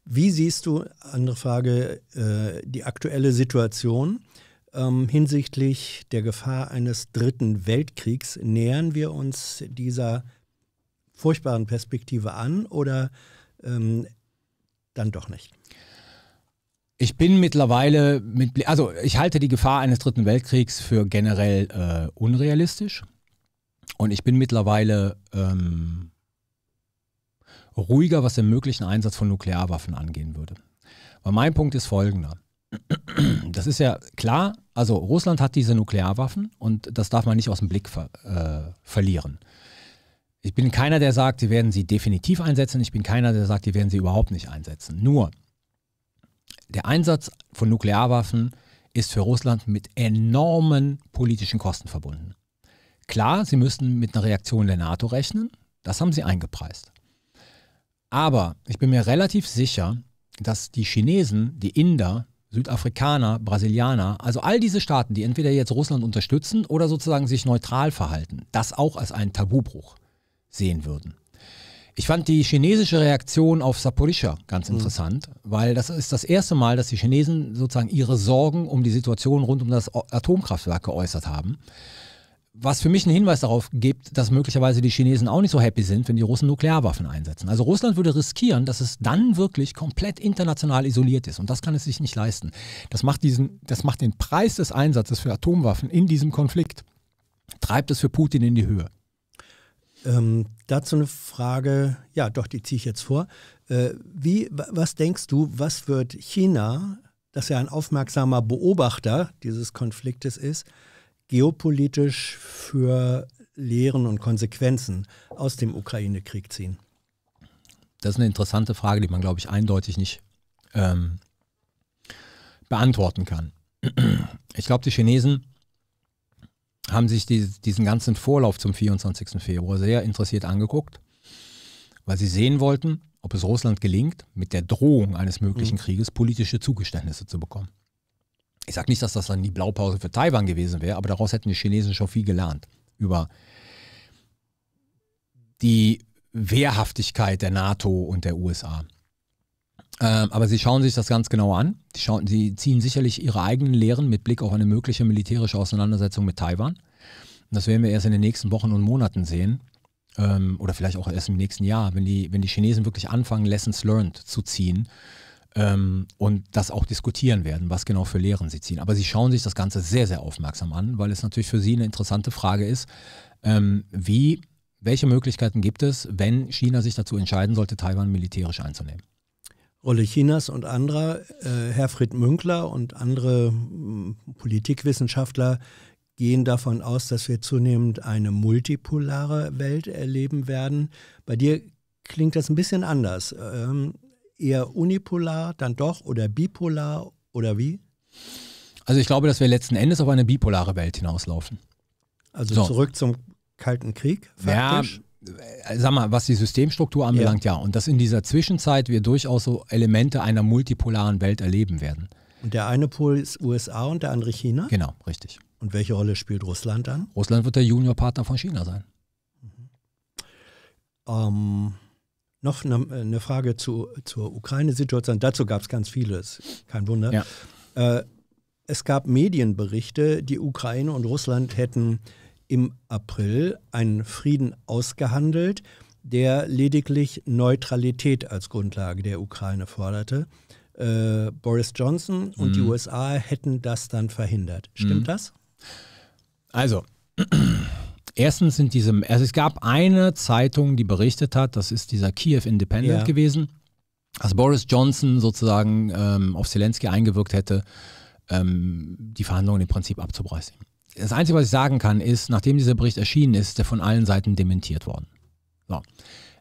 C: Wie siehst du, andere Frage, äh, die aktuelle Situation? ähm, hinsichtlich der Gefahr eines dritten Weltkriegs. Nähern wir uns dieser furchtbaren Perspektive an oder ähm, dann doch nicht? Ich bin mittlerweile, mit, also ich halte die Gefahr eines dritten Weltkriegs für
B: generell äh, unrealistisch. Und ich bin mittlerweile ähm, ruhiger, was den möglichen Einsatz von Nuklearwaffen angehen würde. Weil mein Punkt ist folgender das ist ja klar, also Russland hat diese Nuklearwaffen und das darf man nicht aus dem Blick ver äh, verlieren. Ich bin keiner, der sagt, sie werden sie definitiv einsetzen. Ich bin keiner, der sagt, sie werden sie überhaupt nicht einsetzen. Nur, der Einsatz von Nuklearwaffen ist für Russland mit enormen politischen Kosten verbunden. Klar, sie müssten mit einer Reaktion der NATO rechnen. Das haben sie eingepreist. Aber ich bin mir relativ sicher, dass die Chinesen, die Inder, Südafrikaner, Brasilianer, also all diese Staaten, die entweder jetzt Russland unterstützen oder sozusagen sich neutral verhalten, das auch als einen Tabubruch sehen würden. Ich fand die chinesische Reaktion auf Saporischa ganz mhm. interessant, mhm. weil das ist das erste Mal, dass die Chinesen sozusagen ihre Sorgen um die Situation rund um das Atomkraftwerk geäußert haben. Was für mich einen Hinweis darauf gibt, dass möglicherweise die Chinesen auch nicht so happy sind, wenn die Russen Nuklearwaffen einsetzen. Also Russland würde riskieren, dass es dann wirklich komplett international isoliert ist. Und das kann es sich nicht leisten. Das macht, diesen, das macht den Preis des Einsatzes für Atomwaffen in
C: diesem Konflikt, treibt es für Putin in die Höhe. Ähm, dazu eine Frage, ja doch, die ziehe ich jetzt vor. Äh, wie, was denkst du, was wird China, das ja ein aufmerksamer Beobachter dieses Konfliktes ist, geopolitisch für Lehren und Konsequenzen aus dem Ukraine-Krieg ziehen?
B: Das ist eine interessante Frage, die man, glaube ich, eindeutig nicht ähm, beantworten kann. Ich glaube, die Chinesen haben sich die, diesen ganzen Vorlauf zum 24. Februar sehr interessiert angeguckt, weil sie sehen wollten, ob es Russland gelingt, mit der Drohung eines möglichen mhm. Krieges politische Zugeständnisse zu bekommen. Ich sage nicht, dass das dann die Blaupause für Taiwan gewesen wäre, aber daraus hätten die Chinesen schon viel gelernt über die Wehrhaftigkeit der NATO und der USA. Ähm, aber sie schauen sich das ganz genau an. Sie, schauen, sie ziehen sicherlich ihre eigenen Lehren mit Blick auf eine mögliche militärische Auseinandersetzung mit Taiwan. Und das werden wir erst in den nächsten Wochen und Monaten sehen. Ähm, oder vielleicht auch erst im nächsten Jahr, wenn die, wenn die Chinesen wirklich anfangen, Lessons learned zu ziehen ähm, und das auch diskutieren werden, was genau für Lehren sie ziehen. Aber sie schauen sich das Ganze sehr, sehr aufmerksam an, weil es natürlich für sie eine interessante Frage ist, ähm, wie, welche Möglichkeiten gibt es,
C: wenn China sich dazu entscheiden sollte, Taiwan militärisch einzunehmen? Rolle Chinas und anderer, äh, Herfried Münkler und andere mm, Politikwissenschaftler gehen davon aus, dass wir zunehmend eine multipolare Welt erleben werden. Bei dir klingt das ein bisschen anders. Ähm, eher unipolar dann doch oder bipolar oder wie? Also ich glaube, dass wir letzten Endes auf eine bipolare Welt
B: hinauslaufen. Also so. zurück zum Kalten Krieg. Faktisch. Ja, äh, sag mal, was die Systemstruktur anbelangt, ja. ja. Und dass in dieser Zwischenzeit wir durchaus so Elemente einer multipolaren
C: Welt erleben werden. Und der eine Pol ist USA und der andere China? Genau, richtig. Und welche Rolle spielt Russland dann? Russland wird der Juniorpartner von China sein. Mhm. Ähm, noch eine, eine äh, Frage zu, zur Ukraine-Situation. Dazu gab es ganz vieles, kein Wunder. Ja. Äh, es gab Medienberichte, die Ukraine und Russland hätten im April einen Frieden ausgehandelt, der lediglich Neutralität als Grundlage der Ukraine forderte. Äh, Boris Johnson und mhm. die USA hätten das dann verhindert. Stimmt mhm. das?
B: Also, Erstens sind diese, also es gab eine Zeitung, die berichtet hat, das ist dieser Kiew Independent ja. gewesen, dass Boris Johnson sozusagen ähm, auf Zelensky eingewirkt hätte, ähm, die Verhandlungen im Prinzip abzubrechen. Das Einzige, was ich sagen kann, ist, nachdem dieser Bericht erschienen ist, ist er von allen Seiten dementiert worden. So.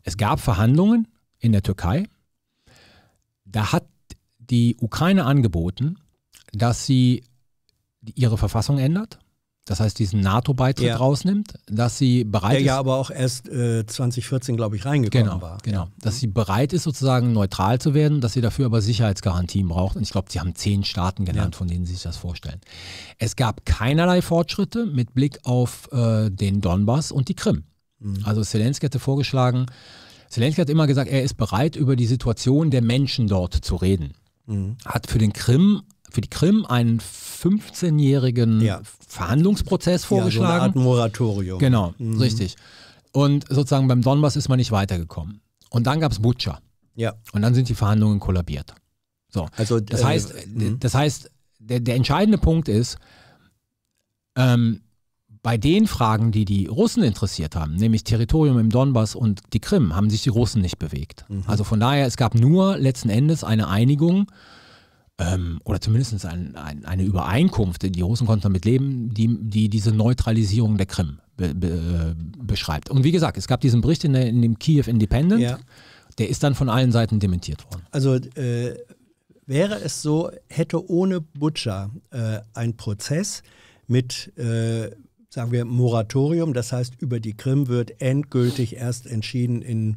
B: Es gab Verhandlungen in der Türkei. Da hat die Ukraine angeboten, dass sie ihre Verfassung ändert das heißt diesen NATO-Beitritt ja. rausnimmt, dass sie bereit Der ist. Der ja
C: aber auch erst äh, 2014,
B: glaube ich, reingekommen genau, war. Genau, dass sie mhm. bereit ist, sozusagen neutral zu werden, dass sie dafür aber Sicherheitsgarantien braucht. Und ich glaube, sie haben zehn Staaten genannt, ja. von denen sie sich das vorstellen. Es gab keinerlei Fortschritte mit Blick auf äh, den Donbass und die Krim. Mhm. Also Zelensky hatte vorgeschlagen, Zelensky hat immer gesagt, er ist bereit, über die Situation der Menschen dort zu reden. Mhm. Hat für den Krim für die Krim einen 15-jährigen ja. Verhandlungsprozess vorgeschlagen. Ja, so eine Art Moratorium. Genau, mhm. richtig. Und sozusagen beim Donbass ist man nicht weitergekommen. Und dann gab es Butscha. Ja. Und dann sind die Verhandlungen kollabiert. So. Also, das äh, heißt, mhm. das heißt der, der, entscheidende Punkt ist, ähm, bei den Fragen, die die Russen interessiert haben, nämlich Territorium im Donbass und die Krim, haben sich die Russen nicht bewegt. Mhm. Also von daher, es gab nur letzten Endes eine Einigung ähm, oder zumindest ein, ein, eine Übereinkunft, die Russen konnten damit leben, die, die diese Neutralisierung der Krim be, be, äh, beschreibt. Und wie gesagt, es gab diesen Bericht in, der, in dem Kiew Independent, ja. der ist dann von allen Seiten dementiert worden.
C: Also äh, wäre es so, hätte ohne Butcher äh, ein Prozess mit äh, sagen wir, Moratorium. Das heißt, über die Krim wird endgültig erst entschieden in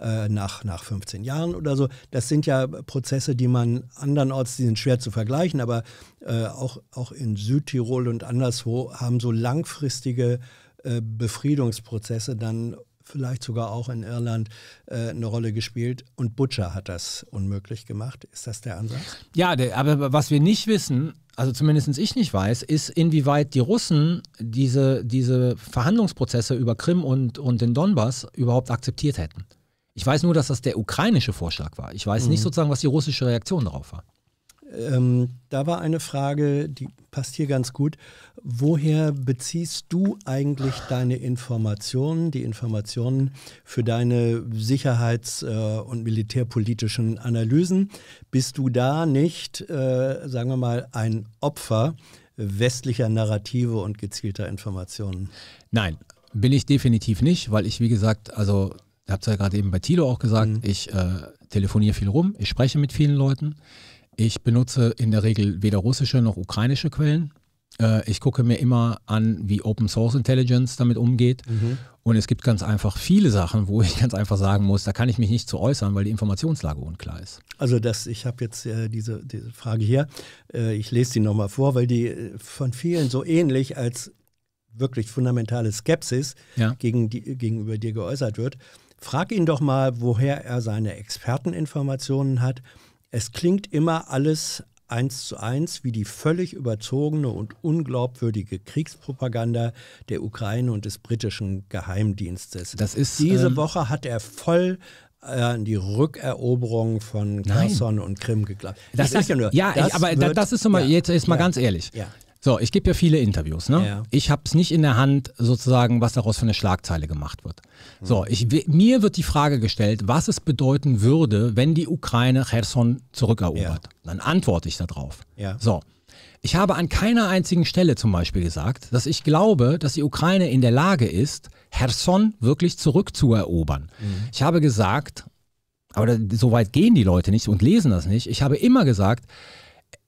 C: äh, nach, nach 15 Jahren oder so. Das sind ja Prozesse, die man andernorts, die sind schwer zu vergleichen, aber äh, auch, auch in Südtirol und anderswo haben so langfristige äh, Befriedungsprozesse dann vielleicht sogar auch in Irland äh, eine Rolle gespielt. Und Butcher hat das unmöglich gemacht. Ist das der Ansatz?
B: Ja, der, aber was wir nicht wissen, also zumindest ich nicht weiß, ist, inwieweit die Russen diese, diese Verhandlungsprozesse über Krim und, und den Donbass überhaupt akzeptiert
C: hätten. Ich weiß nur, dass das der ukrainische Vorschlag war. Ich weiß mhm. nicht sozusagen, was die russische Reaktion darauf war. Ähm, da war eine Frage, die passt hier ganz gut. Woher beziehst du eigentlich deine Informationen, die Informationen für deine sicherheits- äh, und militärpolitischen Analysen? Bist du da nicht, äh, sagen wir mal, ein Opfer westlicher Narrative und gezielter Informationen? Nein, bin ich definitiv nicht, weil ich, wie gesagt, also
B: habt es ja gerade eben bei Tilo auch gesagt, mhm. ich äh, telefoniere viel rum, ich spreche mit vielen Leuten. Ich benutze in der Regel weder russische noch ukrainische Quellen. Äh, ich gucke mir immer an, wie Open Source Intelligence damit umgeht. Mhm. Und es gibt ganz einfach viele Sachen, wo ich ganz einfach sagen muss, da kann ich mich nicht zu äußern, weil die Informationslage unklar
C: ist. Also das, ich habe jetzt äh, diese, diese, Frage hier, äh, ich lese sie nochmal vor, weil die äh, von vielen so ähnlich als wirklich fundamentale Skepsis ja. gegen die, gegenüber dir geäußert wird. Frag ihn doch mal, woher er seine Experteninformationen hat. Es klingt immer alles eins zu eins wie die völlig überzogene und unglaubwürdige Kriegspropaganda der Ukraine und des britischen Geheimdienstes. Das Ist, Diese ähm Woche hat er voll äh, an die Rückeroberung von Kherson und Krim geglaubt. Das, das ist ja nur. Ja, das ich, aber wird, das ist so mal, ja, jetzt ist mal ja, ganz ehrlich. Ja. So, ich gebe ja viele Interviews. Ne? Ja.
B: Ich habe es nicht in der Hand, sozusagen, was daraus für eine Schlagzeile gemacht wird. So, mhm. ich, mir wird die Frage gestellt, was es bedeuten würde, wenn die Ukraine Cherson zurückerobert. Ja. Dann antworte ich darauf. Ja. So, ich habe an keiner einzigen Stelle zum Beispiel gesagt, dass ich glaube, dass die Ukraine in der Lage ist, Cherson wirklich zurückzuerobern. Mhm. Ich habe gesagt, aber so weit gehen die Leute nicht und lesen das nicht. Ich habe immer gesagt,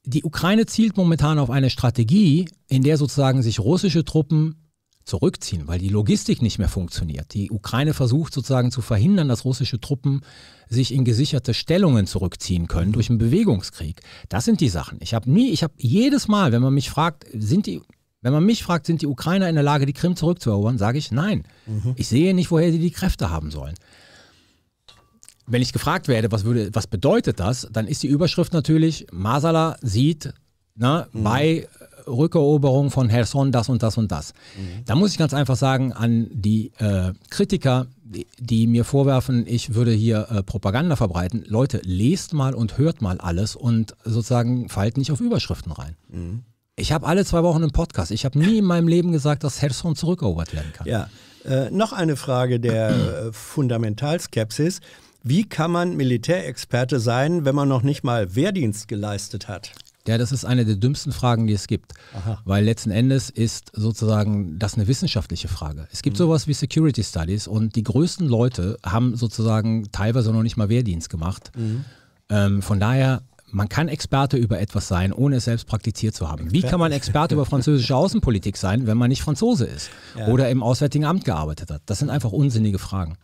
B: die Ukraine zielt momentan auf eine Strategie, in der sozusagen sich russische Truppen zurückziehen, weil die Logistik nicht mehr funktioniert. Die Ukraine versucht sozusagen zu verhindern, dass russische Truppen sich in gesicherte Stellungen zurückziehen können durch einen Bewegungskrieg. Das sind die Sachen. Ich habe nie, ich habe jedes Mal, wenn man mich fragt, sind die wenn man mich fragt, sind die Ukrainer in der Lage, die Krim zurückzuerobern, sage ich nein. Mhm. Ich sehe nicht, woher sie die Kräfte haben sollen wenn ich gefragt werde, was, würde, was bedeutet das, dann ist die Überschrift natürlich, Masala sieht ne, mhm. bei Rückeroberung von Herson das und das und das. Mhm. Da muss ich ganz einfach sagen an die äh, Kritiker, die, die, mir vorwerfen, ich würde hier äh, Propaganda verbreiten, Leute, lest mal und hört mal alles und sozusagen fallt nicht auf Überschriften rein. Mhm. Ich habe alle zwei Wochen einen Podcast. Ich habe nie in meinem Leben gesagt, dass Herson zurückerobert werden kann.
C: Ja, äh, noch eine Frage der äh, Fundamentalskepsis. Wie kann man Militärexperte sein, wenn man noch nicht mal Wehrdienst geleistet hat?
B: Ja, das ist eine der dümmsten Fragen, die es gibt. Aha. Weil letzten Endes ist sozusagen das eine wissenschaftliche Frage. Es gibt mhm. sowas wie Security Studies und die größten Leute haben sozusagen teilweise noch nicht mal Wehrdienst gemacht. Mhm. Ähm, von daher man kann Experte über etwas sein, ohne es selbst praktiziert zu haben. Wie kann man Experte über französische Außenpolitik sein, wenn man nicht Franzose ist ja. oder im Auswärtigen Amt gearbeitet hat? Das sind einfach unsinnige Fragen.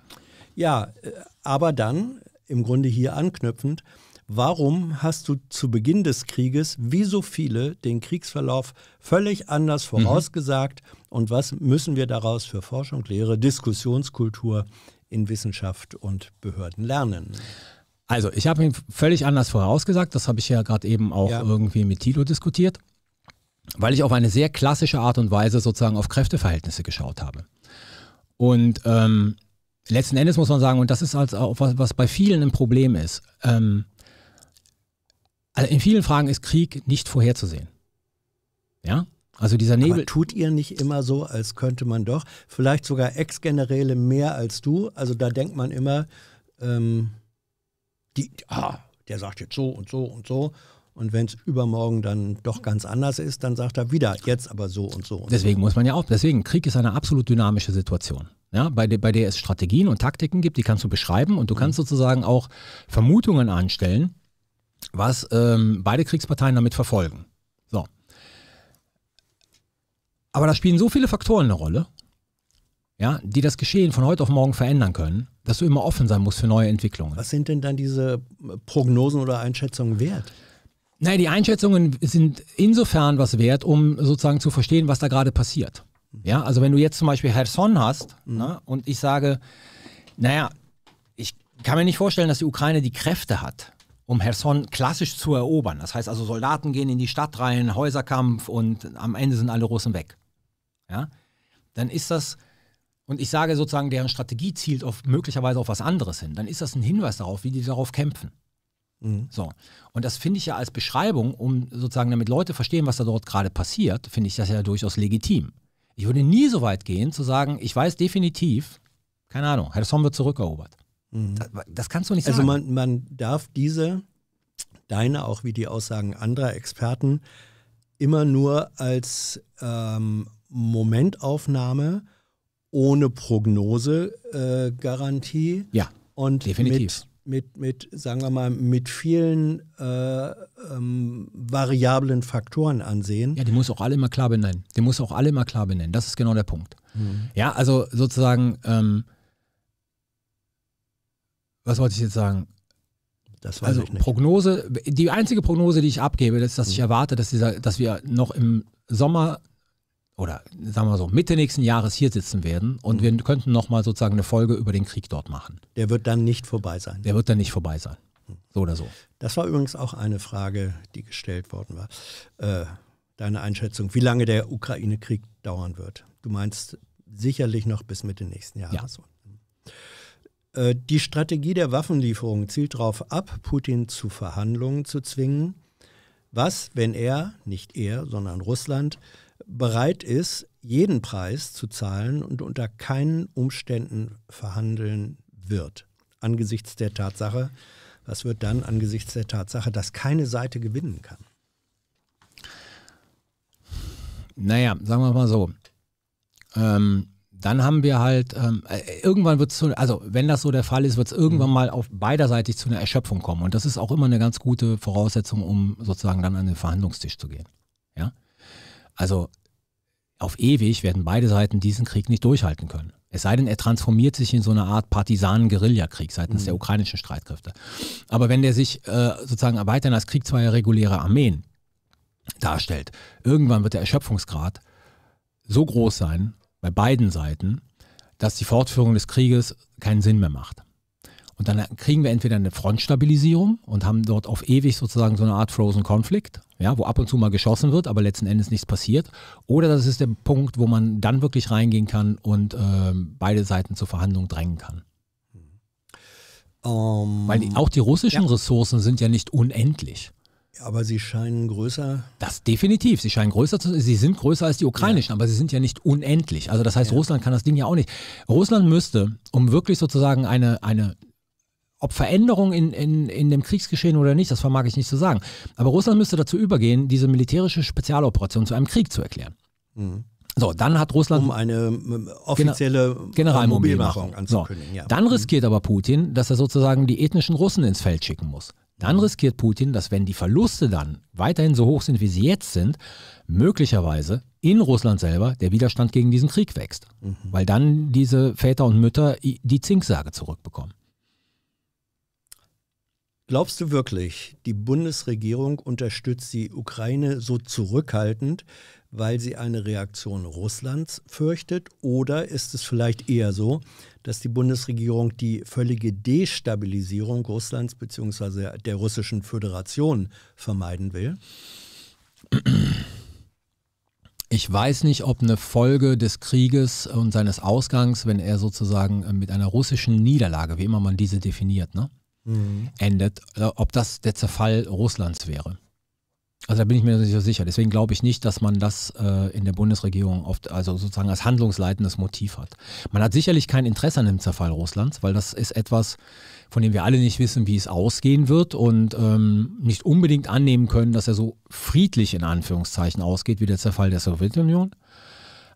C: Ja, äh, aber dann, im Grunde hier anknüpfend, warum hast du zu Beginn des Krieges wie so viele den Kriegsverlauf völlig anders mhm. vorausgesagt mhm. und was müssen wir daraus für Forschung, Lehre, Diskussionskultur in Wissenschaft und Behörden lernen? Also, ich habe ihn völlig anders vorausgesagt, das habe ich ja gerade
B: eben auch ja. irgendwie mit Tilo diskutiert, weil ich auf eine sehr klassische Art und Weise sozusagen auf Kräfteverhältnisse geschaut habe. Und ähm, letzten Endes muss man sagen, und das ist halt auch was, was bei vielen ein Problem ist. Ähm, also in vielen
C: Fragen ist Krieg nicht vorherzusehen. Ja, also dieser Nebel. Aber tut ihr nicht immer so, als könnte man doch? Vielleicht sogar Ex-Generäle mehr als du. Also da denkt man immer, ähm, die, ah, der sagt jetzt so und so und so. Und wenn es übermorgen dann doch ganz anders ist, dann sagt er wieder, jetzt aber so und so. Und deswegen so. muss man
B: ja auch, deswegen, Krieg ist eine absolut dynamische Situation ja, bei, bei der es Strategien und Taktiken gibt, die kannst du beschreiben und du mhm. kannst sozusagen auch Vermutungen anstellen, was ähm, beide Kriegsparteien damit verfolgen. So. Aber da spielen so viele Faktoren eine Rolle, ja, die das Geschehen von heute auf morgen verändern können, dass du immer offen sein musst für neue Entwicklungen. Was sind denn dann diese äh, Prognosen oder Einschätzungen wert? Naja, die Einschätzungen sind insofern was wert, um sozusagen zu verstehen, was da gerade passiert. Ja, also wenn du jetzt zum Beispiel Herson hast mhm. ne, und ich sage, naja, ich kann mir nicht vorstellen, dass die Ukraine die Kräfte hat, um Herson klassisch zu erobern. Das heißt also, Soldaten gehen in die Stadt rein, Häuserkampf und am Ende sind alle Russen weg. Ja, dann ist das, und ich sage sozusagen, deren Strategie zielt auf möglicherweise auf was anderes hin, dann ist das ein Hinweis darauf, wie die darauf kämpfen. Mhm. So. Und das finde ich ja als Beschreibung, um sozusagen damit Leute verstehen, was da dort gerade passiert, finde ich das ja durchaus legitim. Ich würde nie so weit gehen, zu sagen, ich weiß definitiv, keine Ahnung, Herr Herson wird zurückerobert.
C: Mhm. Das, das, kannst du nicht also sagen. Also man, man darf diese, deine auch wie die Aussagen anderer Experten, immer nur als ähm, Momentaufnahme ohne Prognosegarantie. Äh, ja. Und definitiv. mit mit, mit, sagen wir mal, mit vielen äh, ähm, variablen Faktoren ansehen. Ja, die muss auch alle immer klar benennen. Die muss auch alle immer klar benennen.
B: Das ist genau der Punkt. Mhm. Ja, also sozusagen, ähm, was wollte ich jetzt sagen? Das weiß also ich nicht. Prognose, die einzige Prognose, die ich abgebe, ist, dass mhm. ich erwarte, dass, dieser, dass wir noch im Sommer oder sagen wir so, Mitte nächsten Jahres hier sitzen werden und mhm. wir könnten nochmal sozusagen eine Folge über den Krieg dort machen. Der
C: wird dann nicht vorbei sein. Der wird dann nicht vorbei sein. Mhm. So oder so. Das war übrigens auch eine Frage, die gestellt worden war. Äh, deine Einschätzung, wie lange der Ukraine-Krieg dauern wird? Du meinst sicherlich noch bis Mitte nächsten Jahres. Ja. Äh, die Strategie der Waffenlieferung zielt darauf ab, Putin zu Verhandlungen zu zwingen. Was, wenn er, nicht er, sondern Russland, bereit ist, jeden Preis zu zahlen und unter keinen Umständen verhandeln wird. Angesichts der Tatsache, was wird dann angesichts der Tatsache, dass keine Seite gewinnen kann?
B: Naja, sagen wir mal so. Ähm, dann haben wir halt, ähm, äh, irgendwann wird es also wenn das so der Fall ist, wird es irgendwann mhm. mal auf beiderseitig zu einer Erschöpfung kommen. Und das ist auch immer eine ganz gute Voraussetzung, um sozusagen dann an den Verhandlungstisch zu gehen. Ja? Also auf ewig werden beide Seiten diesen Krieg nicht durchhalten können. Es sei denn, er transformiert sich in so eine Art partisanen guerillakrieg seitens mhm. der ukrainischen Streitkräfte. Aber wenn der sich äh, sozusagen erweitern als Krieg zweier regulärer Armeen darstellt, irgendwann wird der Erschöpfungsgrad so groß sein, bei beiden Seiten, dass die Fortführung des Krieges keinen Sinn mehr macht. Und dann kriegen wir entweder eine Frontstabilisierung und haben dort auf ewig sozusagen so eine Art Frozen Konflikt, ja, wo ab und zu mal geschossen wird, aber letzten Endes nichts passiert. Oder das ist der Punkt, wo man dann wirklich reingehen kann und äh, beide Seiten zur Verhandlung drängen kann. Um, ähm, Weil auch die russischen ja. Ressourcen sind ja nicht unendlich. Aber sie scheinen größer. Das definitiv. Sie scheinen größer zu Sie sind größer als die ukrainischen, ja. aber sie sind ja nicht unendlich. Also das heißt, ja. Russland kann das Ding ja auch nicht. Russland müsste, um wirklich sozusagen eine, eine ob Veränderung in, in, in dem Kriegsgeschehen oder nicht, das vermag ich nicht zu sagen. Aber Russland müsste dazu übergehen, diese militärische Spezialoperation zu einem Krieg zu erklären. Mhm. So, dann hat Russland. Um eine ähm, offizielle Generalmobilmachung anzukündigen. So. Ja. Dann mhm. riskiert aber Putin, dass er sozusagen die ethnischen Russen ins Feld schicken muss. Dann mhm. riskiert Putin, dass wenn die Verluste dann weiterhin so hoch sind, wie sie jetzt sind, möglicherweise in Russland selber der Widerstand gegen diesen Krieg wächst. Mhm. Weil dann diese Väter und Mütter die Zinksage zurückbekommen.
C: Glaubst du wirklich, die Bundesregierung unterstützt die Ukraine so zurückhaltend, weil sie eine Reaktion Russlands fürchtet? Oder ist es vielleicht eher so, dass die Bundesregierung die völlige Destabilisierung Russlands bzw. der russischen Föderation vermeiden will? Ich weiß nicht, ob eine Folge
B: des Krieges und seines Ausgangs, wenn er sozusagen mit einer russischen Niederlage, wie immer man diese definiert, ne? mhm. endet, ob das der Zerfall Russlands wäre. Also da bin ich mir nicht so sicher. Deswegen glaube ich nicht, dass man das äh, in der Bundesregierung oft, also sozusagen als handlungsleitendes Motiv hat. Man hat sicherlich kein Interesse an dem Zerfall Russlands, weil das ist etwas, von dem wir alle nicht wissen, wie es ausgehen wird und ähm, nicht unbedingt annehmen können, dass er so friedlich in Anführungszeichen ausgeht wie der Zerfall der Sowjetunion.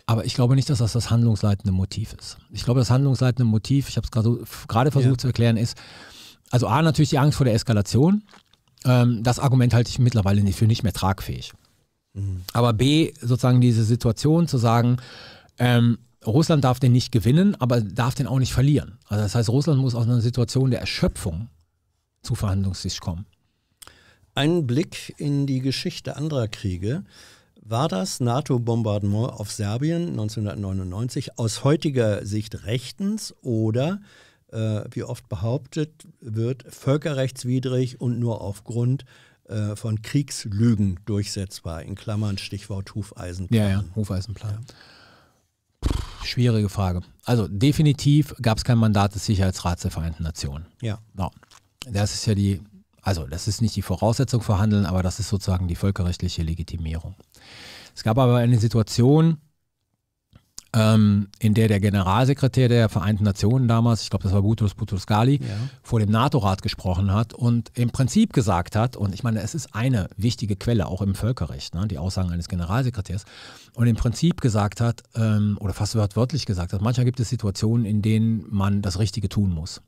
B: Aber ich glaube nicht, dass das das handlungsleitende Motiv ist. Ich glaube, das handlungsleitende Motiv, ich habe es gerade versucht ja. zu erklären, ist, also A, natürlich die Angst vor der Eskalation. Ähm, das Argument halte ich mittlerweile nicht für nicht mehr tragfähig. Mhm. Aber B, sozusagen diese Situation zu sagen, ähm, Russland darf den nicht gewinnen, aber darf den auch nicht verlieren. Also das heißt, Russland muss aus einer Situation der Erschöpfung zu Verhandlungstisch kommen.
C: Ein Blick in die Geschichte anderer Kriege. War das NATO-Bombardement auf Serbien 1999 aus heutiger Sicht rechtens oder äh, wie oft behauptet wird, völkerrechtswidrig und nur aufgrund äh, von Kriegslügen durchsetzbar. In Klammern Stichwort Hufeisenplan. Ja, ja, Hufeisenplan. Ja.
B: schwierige Frage. Also definitiv gab es kein Mandat des Sicherheitsrats der Vereinten Nationen. Ja. No. Das ist ja die, also das ist nicht die Voraussetzung für Handeln, aber das ist sozusagen die völkerrechtliche Legitimierung. Es gab aber eine Situation, ähm, in der der Generalsekretär der Vereinten Nationen damals, ich glaube, das war Boutros Boutros Ghali, ja. vor dem NATO-Rat gesprochen hat und im Prinzip gesagt hat, und ich meine, es ist eine wichtige Quelle auch im Völkerrecht, ne, die Aussagen eines Generalsekretärs, und im Prinzip gesagt hat, ähm, oder fast wörtlich gesagt hat, manchmal gibt es Situationen, in denen man das Richtige tun muss.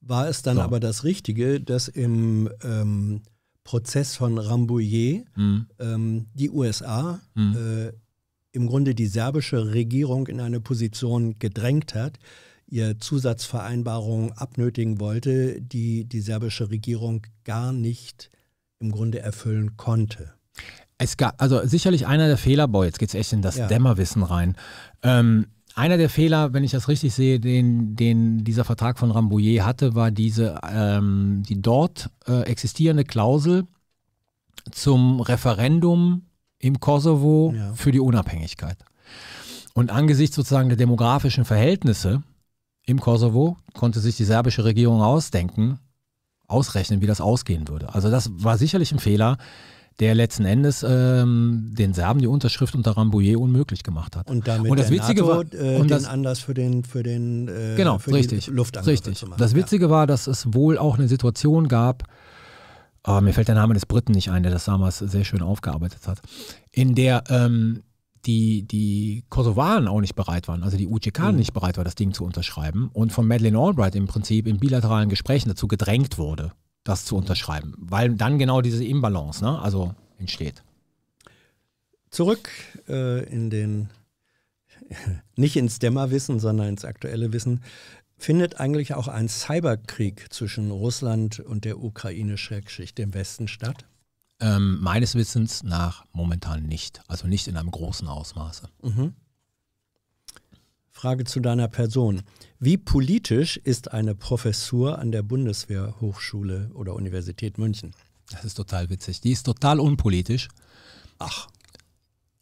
C: War es dann so. aber das Richtige, dass im ähm Prozess von Rambouillet mhm. ähm, die USA mhm. äh, im Grunde die serbische Regierung in eine Position gedrängt hat, ihr Zusatzvereinbarungen abnötigen wollte, die die serbische Regierung gar nicht im Grunde erfüllen konnte.
B: Es gab, also sicherlich einer der Fehler, boah, jetzt es echt in das ja. Dämmerwissen rein. Ähm, einer der Fehler, wenn ich das richtig sehe, den, den dieser Vertrag von Rambouillet hatte, war diese, ähm, die dort äh, existierende Klausel zum Referendum im Kosovo ja. für die Unabhängigkeit. Und angesichts sozusagen der demografischen Verhältnisse im Kosovo konnte sich die serbische Regierung ausdenken, ausrechnen, wie das ausgehen würde. Also das war sicherlich ein Fehler, der letzten Endes ähm, den Serben die Unterschrift unter Rambouillet unmöglich gemacht hat. Und damit und das Witzige NATO, war, äh, und das,
C: Anlass für den für den äh, genau für richtig Luftangriffe richtig. Das Witzige
B: ja. war, dass es wohl auch eine Situation gab, Oh, mir fällt der Name des Briten nicht ein, der das damals sehr schön aufgearbeitet hat. In der ähm, die, die Kosovaren auch nicht bereit waren, also die UCK mhm. nicht bereit war, das Ding zu unterschreiben und von Madeleine Albright im Prinzip in bilateralen Gesprächen dazu gedrängt wurde, das zu unterschreiben, weil dann genau diese Imbalance ne, also entsteht.
C: Zurück äh, in den, nicht ins Dämmerwissen, sondern ins aktuelle Wissen findet eigentlich auch ein Cyberkrieg zwischen Russland und der Ukraine, Schrägschicht, im Westen statt?
B: Ähm, meines Wissens nach momentan nicht. Also nicht in einem großen Ausmaße.
C: Mhm. Frage zu deiner Person. Wie politisch ist eine Professur an der Bundeswehrhochschule oder Universität München? Das ist total witzig. Die ist total unpolitisch. Ach.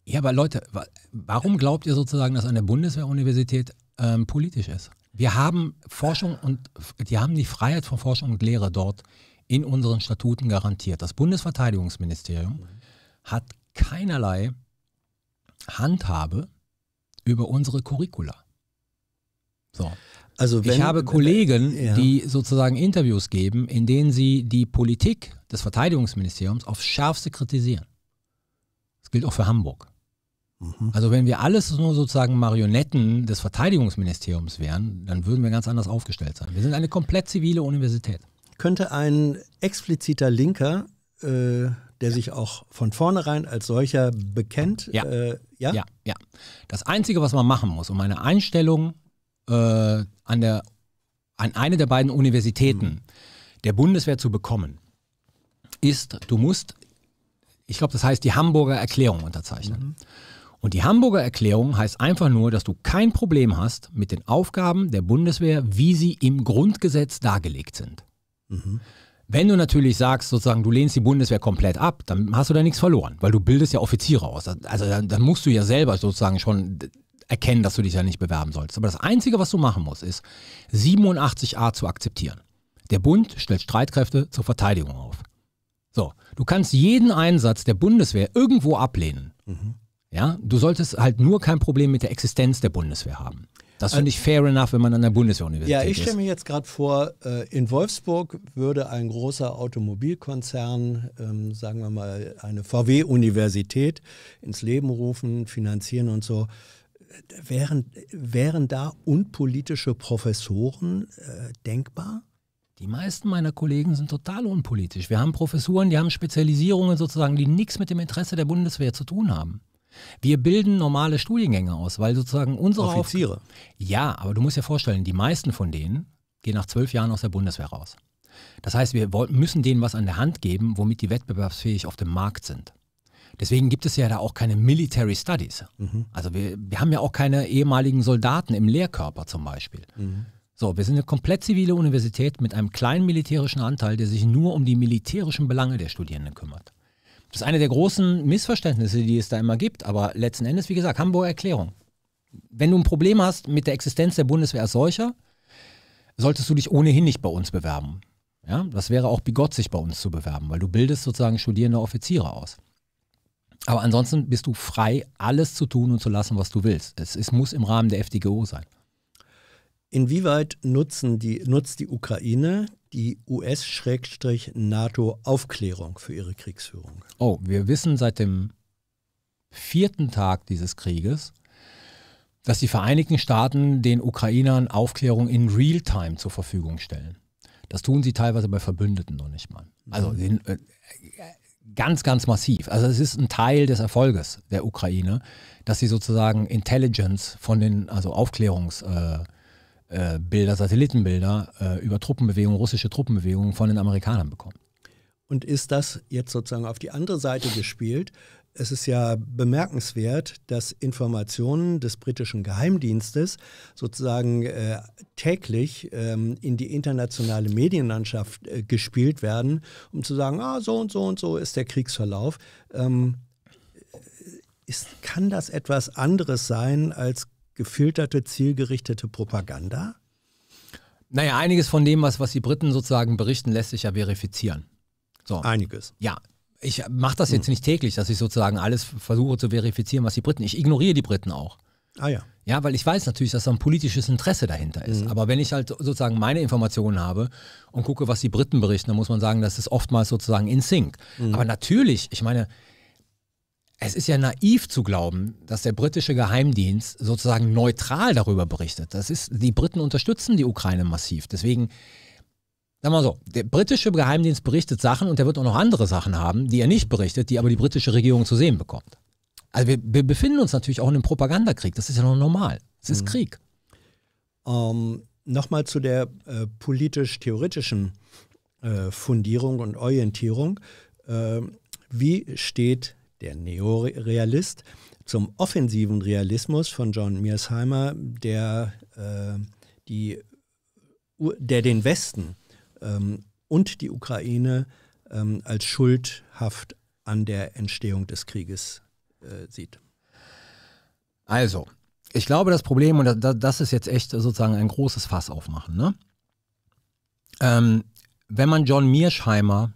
C: Ja, aber Leute,
B: warum glaubt ihr sozusagen, dass an der Bundeswehruniversität ähm, politisch ist? Wir haben Forschung und die haben die Freiheit von Forschung und Lehre dort in unseren Statuten garantiert. Das Bundesverteidigungsministerium mhm. hat keinerlei Handhabe über unsere Curricula.
C: So. Also wenn, ich habe Kollegen, ja. die
B: sozusagen Interviews geben, in denen sie die Politik des Verteidigungsministeriums aufs Schärfste kritisieren. Das gilt auch für Hamburg. Mhm. Also wenn wir alles nur sozusagen Marionetten des Verteidigungsministeriums wären, dann würden wir ganz anders aufgestellt
C: sein. Wir sind eine komplett zivile Universität. Könnte ein expliziter Linker, äh, der ja. sich auch von vornherein als solcher bekennt, ja. Äh, ja? ja? Ja,
B: Das Einzige, was man machen muss, um eine Einstellung äh, an, der, an eine der beiden Universitäten mhm. der Bundeswehr zu bekommen, ist, du musst, ich glaube, das heißt die Hamburger Erklärung unterzeichnen. Mhm. Und die Hamburger Erklärung heißt einfach nur, dass du kein Problem hast mit den Aufgaben der Bundeswehr, wie sie im Grundgesetz dargelegt sind. Mhm. Wenn du natürlich sagst, sozusagen, du lehnst die Bundeswehr komplett ab, dann hast du da nichts verloren, weil du bildest ja Offiziere aus. Also dann, dann musst du ja selber sozusagen schon erkennen, dass du dich ja nicht bewerben sollst. Aber das Einzige, was du machen musst, ist 87a zu akzeptieren. Der Bund stellt Streitkräfte zur Verteidigung auf. So, du kannst jeden Einsatz der Bundeswehr irgendwo ablehnen. Mhm. Ja, du solltest halt nur kein Problem mit der Existenz der Bundeswehr haben. Das finde ich fair enough, wenn man an der Bundeswehruniversität ist. Ja, ich stelle
C: mir jetzt gerade vor, äh, in Wolfsburg würde ein großer Automobilkonzern, ähm, sagen wir mal, eine VW-Universität ins Leben rufen, finanzieren und so. Wären, wären da unpolitische Professoren äh, denkbar? Die meisten meiner Kollegen sind total unpolitisch. Wir haben Professuren, die haben
B: Spezialisierungen sozusagen, die nichts mit dem Interesse der Bundeswehr zu tun haben. Wir bilden normale Studiengänge aus, weil sozusagen unsere Offiziere. Auf ja, aber du musst dir vorstellen, die meisten von denen gehen nach zwölf Jahren aus der Bundeswehr raus. Das heißt, wir müssen denen was an der Hand geben, womit die wettbewerbsfähig auf dem Markt sind. Deswegen gibt es ja da auch keine Military Studies. Mhm. Also wir, wir, haben ja auch keine ehemaligen Soldaten im Lehrkörper zum Beispiel. Mhm. So, wir sind eine komplett zivile Universität mit einem kleinen militärischen Anteil, der sich nur um die militärischen Belange der Studierenden kümmert. Das ist eine der großen Missverständnisse, die es da immer gibt. Aber letzten Endes, wie gesagt, Hamburger Erklärung. Wenn du ein Problem hast mit der Existenz der Bundeswehr als solcher, solltest du dich ohnehin nicht bei uns bewerben. Ja, das wäre auch bigott, sich bei uns zu bewerben, weil du bildest sozusagen studierende Offiziere aus. Aber ansonsten bist du frei, alles zu tun und zu
C: lassen, was du willst. Es, es muss im Rahmen der FDGO sein. Inwieweit nutzen die, nutzt die Ukraine die US-NATO-Aufklärung für ihre Kriegsführung. Oh, wir wissen seit dem vierten Tag dieses Krieges,
B: dass die Vereinigten Staaten den Ukrainern Aufklärung in Realtime zur Verfügung stellen. Das tun sie teilweise bei Verbündeten noch nicht mal. Also mhm. den, äh, ganz, ganz massiv. Also es ist ein Teil des Erfolges der Ukraine, dass sie sozusagen Intelligence von den, also Aufklärungs... Äh, äh, Bilder, Satellitenbilder äh, über Truppenbewegungen, russische Truppenbewegungen von den Amerikanern bekommen.
C: Und ist das jetzt sozusagen auf die andere Seite gespielt? Es ist ja bemerkenswert, dass Informationen des britischen Geheimdienstes sozusagen äh, täglich ähm, in die internationale Medienlandschaft äh, gespielt werden, um zu sagen, ah, so und so und so ist der Kriegsverlauf. Ähm, ist, kann das etwas anderes sein als gefilterte, zielgerichtete Propaganda? Naja, einiges von dem, was, was die Briten sozusagen berichten, lässt sich ja verifizieren. So. Einiges. Ja,
B: ich mache das jetzt hm. nicht täglich, dass ich sozusagen alles versuche zu verifizieren, was die Briten. Ich ignoriere die Briten auch. Ah ja. Ja, weil ich weiß natürlich, dass da ein politisches Interesse dahinter ist. Mhm. Aber wenn ich halt sozusagen meine Informationen habe und gucke, was die Briten berichten, dann muss man sagen, das ist oftmals sozusagen in Sync. Mhm. Aber natürlich, ich meine, es ist ja naiv zu glauben, dass der britische Geheimdienst sozusagen neutral darüber berichtet. Das ist, die Briten unterstützen die Ukraine massiv. Deswegen, sagen wir mal so, der britische Geheimdienst berichtet Sachen und der wird auch noch andere Sachen haben, die er nicht berichtet, die aber die britische Regierung zu sehen bekommt. Also wir, wir befinden uns natürlich auch in einem Propagandakrieg. Das ist ja noch normal.
C: Es ist mhm. Krieg. Ähm, Nochmal zu der äh, politisch-theoretischen äh, Fundierung und Orientierung. Äh, wie steht der Neorealist, zum offensiven Realismus von John Mearsheimer, der, äh, die, der den Westen ähm, und die Ukraine ähm, als schuldhaft an der Entstehung des Krieges äh, sieht.
B: Also, ich glaube, das Problem, und das ist jetzt echt sozusagen ein großes Fass aufmachen, ne? Ähm, wenn man John Mearsheimer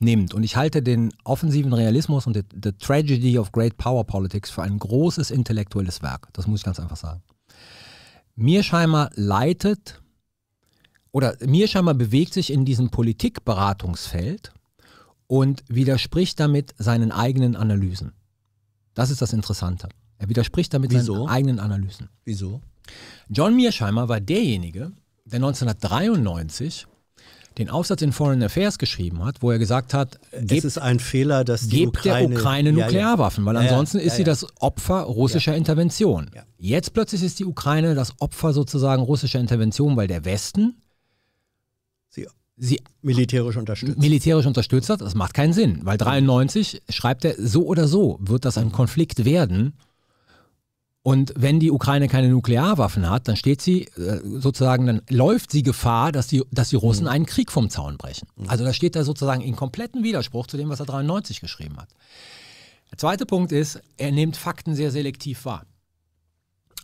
B: nimmt. Und ich halte den offensiven Realismus und The Tragedy of Great Power Politics für ein großes intellektuelles Werk. Das muss ich ganz einfach sagen. Mearsheimer leitet oder Mearsheimer bewegt sich in diesem Politikberatungsfeld und widerspricht damit seinen eigenen Analysen. Das ist das Interessante. Er widerspricht damit Wieso? seinen eigenen Analysen. Wieso? John Mearsheimer war derjenige, der 1993 den Aufsatz in Foreign Affairs geschrieben hat, wo er gesagt hat, äh, gebt, es ist ein Fehler, dass die Ukraine, der Ukraine Nuklearwaffen, weil ansonsten ist sie das Opfer russischer Intervention. Jetzt plötzlich ist die Ukraine das Opfer sozusagen russischer Intervention, weil der Westen sie militärisch unterstützt. Militärisch unterstützt hat, das macht keinen Sinn, weil 93 schreibt er, so oder so wird das ein Konflikt werden und wenn die Ukraine keine Nuklearwaffen hat, dann steht sie äh, sozusagen, dann läuft sie Gefahr, dass die, dass die Russen mhm. einen Krieg vom Zaun brechen. Mhm. Also da steht da sozusagen in kompletten Widerspruch zu dem, was er 93 geschrieben hat. Der zweite Punkt ist, er nimmt Fakten sehr selektiv wahr.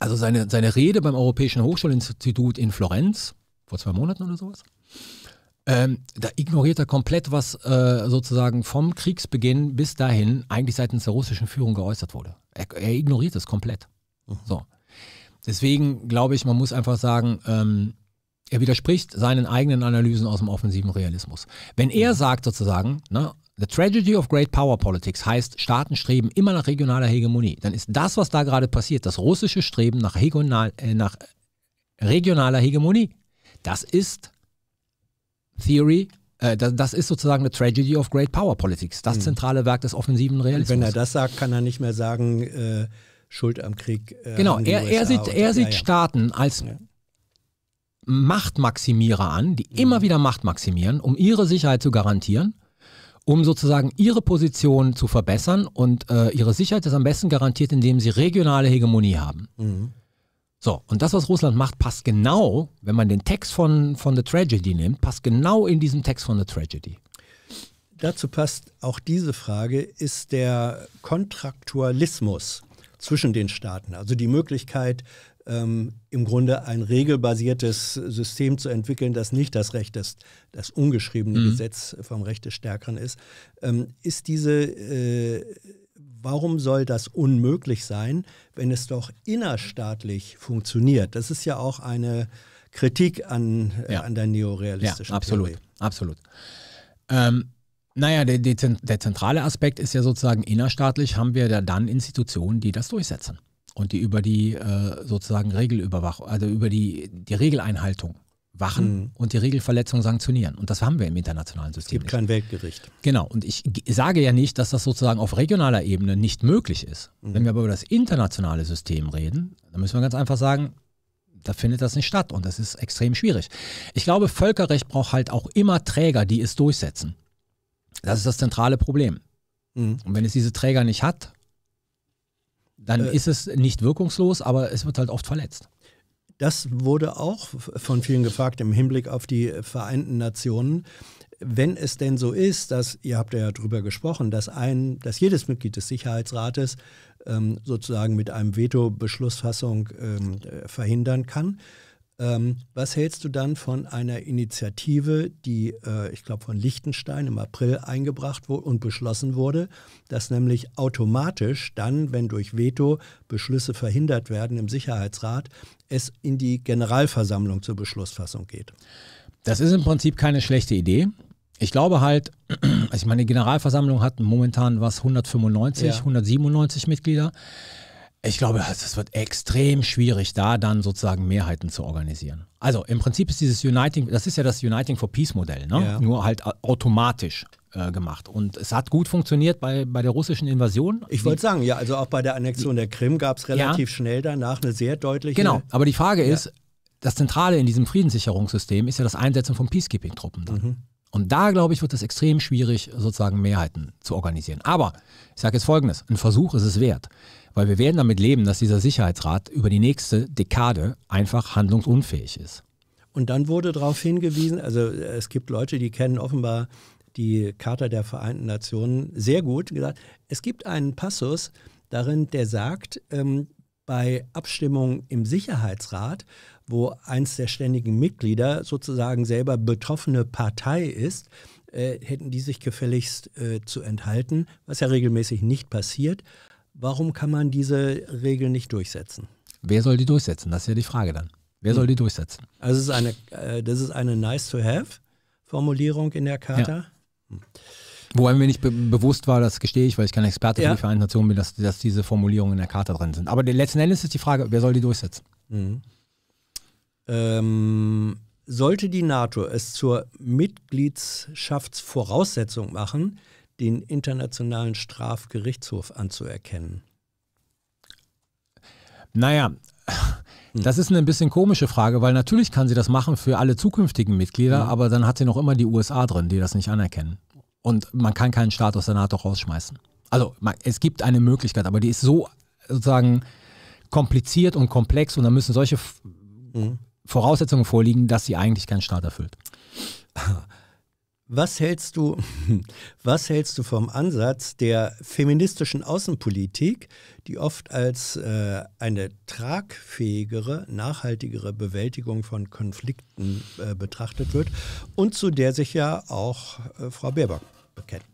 B: Also seine, seine Rede beim Europäischen Hochschulinstitut in Florenz, vor zwei Monaten oder sowas, ähm, da ignoriert er komplett, was äh, sozusagen vom Kriegsbeginn bis dahin eigentlich seitens der russischen Führung geäußert wurde. Er, er ignoriert es komplett. Mhm. So. Deswegen glaube ich, man muss einfach sagen, ähm, er widerspricht seinen eigenen Analysen aus dem offensiven Realismus. Wenn er mhm. sagt sozusagen, ne, The Tragedy of Great Power Politics heißt, Staaten streben immer nach regionaler Hegemonie, dann ist das, was da gerade passiert, das russische Streben nach, regional, äh, nach regionaler Hegemonie, das ist Theory äh, das, ist sozusagen the Tragedy of Great Power Politics,
C: das mhm. zentrale Werk des offensiven Realismus. Und wenn er das sagt, kann er nicht mehr sagen, äh, schuld am Krieg. Äh, genau, er, er, sieht, er sieht Staaten als ja. Machtmaximierer
B: an, die immer wieder Macht maximieren, um ihre Sicherheit zu garantieren, um sozusagen ihre Position zu verbessern. Und äh, ihre Sicherheit ist am besten garantiert, indem sie regionale Hegemonie haben. Mhm. So, und das, was Russland macht, passt genau, wenn man den Text von,
C: von The Tragedy nimmt, passt genau in diesen Text von The Tragedy. Dazu passt auch diese Frage, ist der Kontraktualismus zwischen den Staaten. Also die Möglichkeit, ähm, im Grunde ein regelbasiertes System zu entwickeln, das nicht das Recht des, das ungeschriebene mhm. Gesetz vom Recht des Stärkeren ist, ähm, ist diese, äh, warum soll das unmöglich sein, wenn es doch innerstaatlich funktioniert? Das ist ja auch eine Kritik an, äh, ja. an der neorealistischen ja, absolut, Theorie. Absolut. Ähm, naja, der, der,
B: zentrale Aspekt ist ja sozusagen innerstaatlich haben wir da dann Institutionen, die das durchsetzen und die über die äh, sozusagen Regelüberwachung, also über die, die Regeleinhaltung wachen mhm. und die Regelverletzung sanktionieren. Und das haben wir im internationalen System. Es gibt nicht. kein
C: Weltgericht.
B: Genau. Und ich sage ja nicht, dass das sozusagen auf regionaler Ebene nicht möglich ist. Mhm. Wenn wir aber über das internationale System reden, dann müssen wir ganz einfach sagen, da findet das nicht statt und das ist extrem schwierig. Ich glaube, Völkerrecht braucht halt auch immer Träger, die es durchsetzen. Das ist das zentrale Problem. Mhm. Und wenn es diese Träger nicht hat, dann äh, ist es nicht
C: wirkungslos, aber es wird halt oft verletzt. Das wurde auch von vielen gefragt im Hinblick auf die Vereinten Nationen. Wenn es denn so ist, dass, ihr habt ja darüber gesprochen, dass, ein, dass jedes Mitglied des Sicherheitsrates ähm, sozusagen mit einem Veto Beschlussfassung ähm, äh, verhindern kann, ähm, was hältst du dann von einer Initiative, die, äh, ich glaube, von Liechtenstein im April eingebracht wurde und beschlossen wurde, dass nämlich automatisch dann, wenn durch Veto Beschlüsse verhindert werden im Sicherheitsrat, es in die Generalversammlung zur Beschlussfassung geht? Das ist im Prinzip keine schlechte Idee. Ich glaube halt, also ich meine, die Generalversammlung
B: hat momentan was 195, ja. 197 Mitglieder. Ich glaube, es wird extrem schwierig, da dann sozusagen Mehrheiten zu organisieren. Also im Prinzip ist dieses Uniting, das ist ja das Uniting for Peace Modell, ne? ja. nur halt äh, automatisch äh, gemacht. Und es hat gut funktioniert bei, bei der russischen Invasion. Ich wollte
C: sagen, ja, also auch bei der Annexion der Krim gab es relativ ja. schnell danach eine sehr deutliche. Genau,
B: aber die Frage ja. ist, das Zentrale in diesem Friedenssicherungssystem ist ja das Einsetzen von Peacekeeping-Truppen. Mhm. Und da, glaube ich, wird es extrem schwierig, sozusagen Mehrheiten zu organisieren. Aber ich sage jetzt Folgendes, ein Versuch ist es wert. Weil wir werden damit leben, dass dieser Sicherheitsrat über die nächste Dekade einfach handlungsunfähig ist.
C: Und dann wurde darauf hingewiesen, also äh, es gibt Leute, die kennen offenbar die Charta der Vereinten Nationen sehr gut, gesagt, es gibt einen Passus darin, der sagt, ähm, bei Abstimmungen im Sicherheitsrat, wo eins der ständigen Mitglieder sozusagen selber betroffene Partei ist, äh, hätten die sich gefälligst äh, zu enthalten, was ja regelmäßig nicht passiert. Warum kann man diese Regeln nicht durchsetzen?
B: Wer soll die durchsetzen? Das ist ja die Frage dann. Wer hm. soll die durchsetzen?
C: Also ist eine, äh, das ist eine Nice-to-Have-Formulierung in der Charta. Ja.
B: Wobei mir nicht be bewusst war, das gestehe ich, weil ich kein Experte ja. für die Vereinten Nationen bin, dass, dass diese Formulierungen in der Charta drin sind. Aber letzten Endes ist die Frage, wer soll die durchsetzen?
C: Mhm. Ähm, sollte die NATO es zur Mitgliedschaftsvoraussetzung machen, den Internationalen Strafgerichtshof anzuerkennen?
B: Naja, das ist eine bisschen komische Frage, weil natürlich kann sie das machen für alle zukünftigen Mitglieder, mhm. aber dann hat sie noch immer die USA drin, die das nicht anerkennen. Und man kann keinen Staat aus der NATO rausschmeißen. Also es gibt eine Möglichkeit, aber die ist so sozusagen kompliziert und komplex und da müssen solche mhm. Voraussetzungen vorliegen, dass sie eigentlich keinen Staat
C: erfüllt. Was hältst du, was hältst du vom Ansatz der feministischen Außenpolitik, die oft als äh, eine tragfähigere, nachhaltigere Bewältigung von Konflikten äh, betrachtet wird und zu der sich ja auch äh, Frau Baerbock bekennt?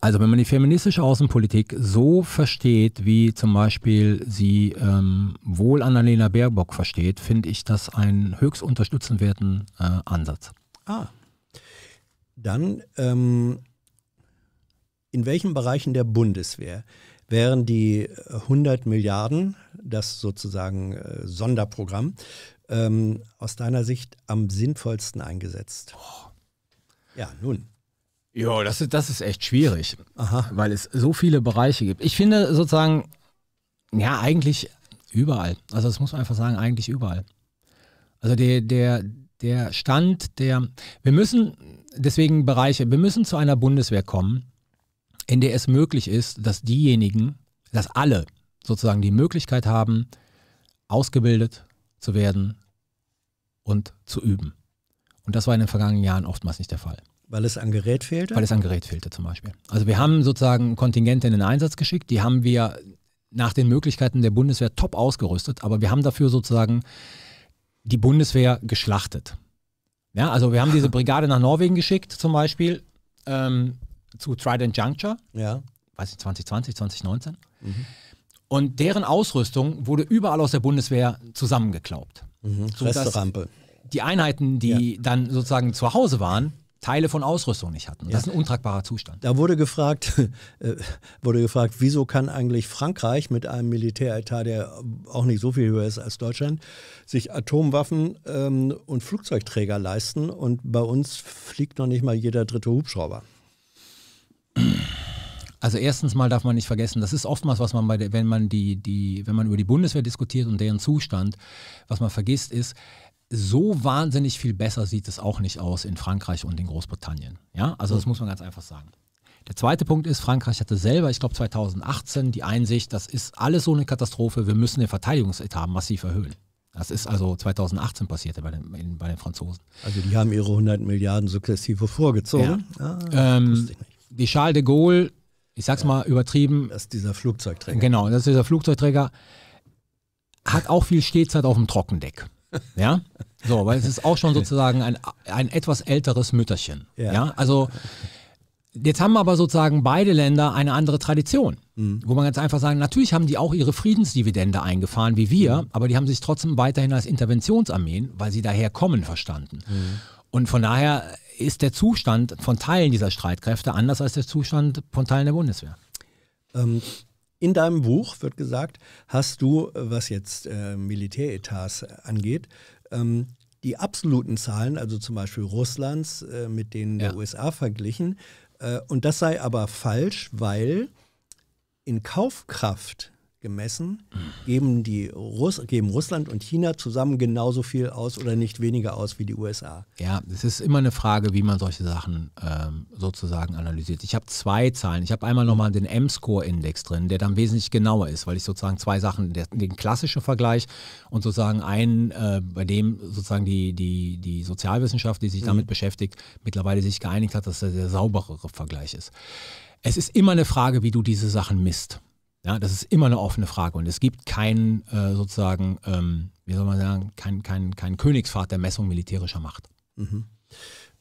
B: Also wenn man die feministische Außenpolitik so versteht, wie zum Beispiel sie ähm, wohl Annalena Baerbock versteht, finde ich das einen höchst unterstützenswerten äh, Ansatz.
C: Ah, dann, ähm, in welchen Bereichen der Bundeswehr wären die 100 äh, Milliarden, das sozusagen äh, Sonderprogramm, ähm, aus deiner Sicht am sinnvollsten eingesetzt? Oh. Ja, nun. Ja, das ist,
B: das ist echt schwierig, Aha. weil es so viele Bereiche gibt. Ich finde sozusagen, ja, eigentlich überall. Also das muss man einfach sagen, eigentlich überall. Also der, der, der Stand der, wir müssen, deswegen Bereiche, wir müssen zu einer Bundeswehr kommen, in der es möglich ist, dass diejenigen, dass alle sozusagen die Möglichkeit haben, ausgebildet zu werden und zu üben. Und das war in den vergangenen Jahren oftmals nicht der Fall.
C: Weil es an Gerät fehlte? Weil es an Gerät fehlte zum Beispiel.
B: Also wir haben sozusagen Kontingente in den Einsatz geschickt, die haben wir nach den Möglichkeiten der Bundeswehr top ausgerüstet, aber wir haben dafür sozusagen die Bundeswehr geschlachtet. Ja, also wir haben diese Brigade nach Norwegen geschickt, zum Beispiel, ähm, zu Trident Juncture. Ja. Weiß ich, 2020, 2019. Mhm. Und deren Ausrüstung wurde überall aus der Bundeswehr zusammengeklaubt. Mhm. Die
C: Einheiten, die ja. dann sozusagen zu Hause waren, Teile von Ausrüstung
B: nicht hatten. Ja. Das ist ein untragbarer Zustand.
C: Da wurde gefragt, äh, wurde gefragt, wieso kann eigentlich Frankreich mit einem Militäretat, der auch nicht so viel höher ist als Deutschland, sich Atomwaffen ähm, und Flugzeugträger leisten und bei uns fliegt noch nicht mal jeder dritte Hubschrauber? Also erstens mal darf man nicht vergessen, das ist oftmals, was man bei der, wenn man die, die,
B: wenn man über die Bundeswehr diskutiert und deren Zustand, was man vergisst, ist, so wahnsinnig viel besser sieht es auch nicht aus in Frankreich und in Großbritannien. Ja, also das hm. muss man ganz einfach sagen. Der zweite Punkt ist, Frankreich hatte selber, ich glaube 2018, die Einsicht, das ist alles so eine Katastrophe, wir müssen den Verteidigungsetat massiv erhöhen. Das ist also 2018 passierte bei den, in, bei den Franzosen. Also die haben ihre 100 Milliarden sukzessive vorgezogen. Ja. Ah, ähm, die Charles de Gaulle, ich sag's ja. mal übertrieben. Das ist dieser Flugzeugträger. Genau, das ist dieser Flugzeugträger. Hat auch viel Stehzeit auf dem Trockendeck. Ja, so, weil es ist auch schon sozusagen ein, ein etwas älteres Mütterchen. Ja, ja? also. Jetzt haben aber sozusagen beide Länder eine andere Tradition, mhm. wo man ganz einfach sagen, natürlich haben die auch ihre Friedensdividende eingefahren wie wir, mhm. aber die haben sich trotzdem weiterhin als Interventionsarmeen, weil sie daher kommen, verstanden. Mhm. Und von daher ist der Zustand von Teilen dieser Streitkräfte anders
C: als der Zustand von Teilen der Bundeswehr. Ähm, in deinem Buch wird gesagt, hast du, was jetzt äh, Militäretats angeht, ähm, die absoluten Zahlen, also zum Beispiel Russlands, äh, mit denen ja. der USA verglichen. Äh, und das sei aber falsch, weil in Kaufkraft gemessen, geben, die Russ geben Russland und China zusammen genauso viel aus oder nicht weniger aus wie die USA?
B: Ja, es ist immer eine Frage, wie man solche Sachen ähm, sozusagen analysiert. Ich habe zwei Zahlen. Ich habe einmal nochmal den M-Score-Index drin, der dann wesentlich genauer ist, weil ich sozusagen zwei Sachen, der, den klassischen Vergleich und sozusagen einen, äh, bei dem sozusagen die, die, die Sozialwissenschaft, die sich mhm. damit beschäftigt, mittlerweile sich geeinigt hat, dass der der sauberere Vergleich ist. Es ist immer eine Frage, wie du diese Sachen misst. Ja, das ist immer eine offene Frage und es gibt keinen äh, sozusagen, ähm, wie soll man sagen, keinen kein, kein Königspfad der Messung
C: militärischer Macht. Mhm.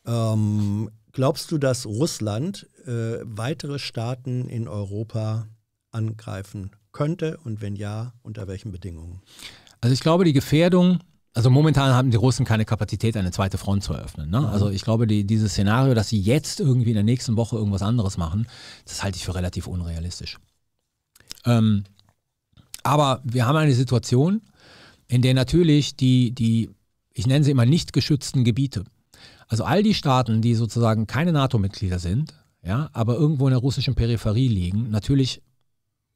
C: Ähm, glaubst du, dass Russland äh, weitere Staaten in Europa angreifen könnte und wenn ja, unter welchen Bedingungen?
B: Also ich glaube, die Gefährdung also momentan haben die Russen keine Kapazität, eine zweite Front zu eröffnen. Ne? Mhm. Also ich glaube, die, dieses Szenario, dass sie jetzt irgendwie in der nächsten Woche irgendwas anderes machen, das halte ich für relativ unrealistisch. Ähm, aber wir haben eine Situation, in der natürlich die, die, ich nenne sie immer nicht geschützten Gebiete, also all die Staaten, die sozusagen keine NATO-Mitglieder sind, ja, aber irgendwo in der russischen Peripherie liegen, natürlich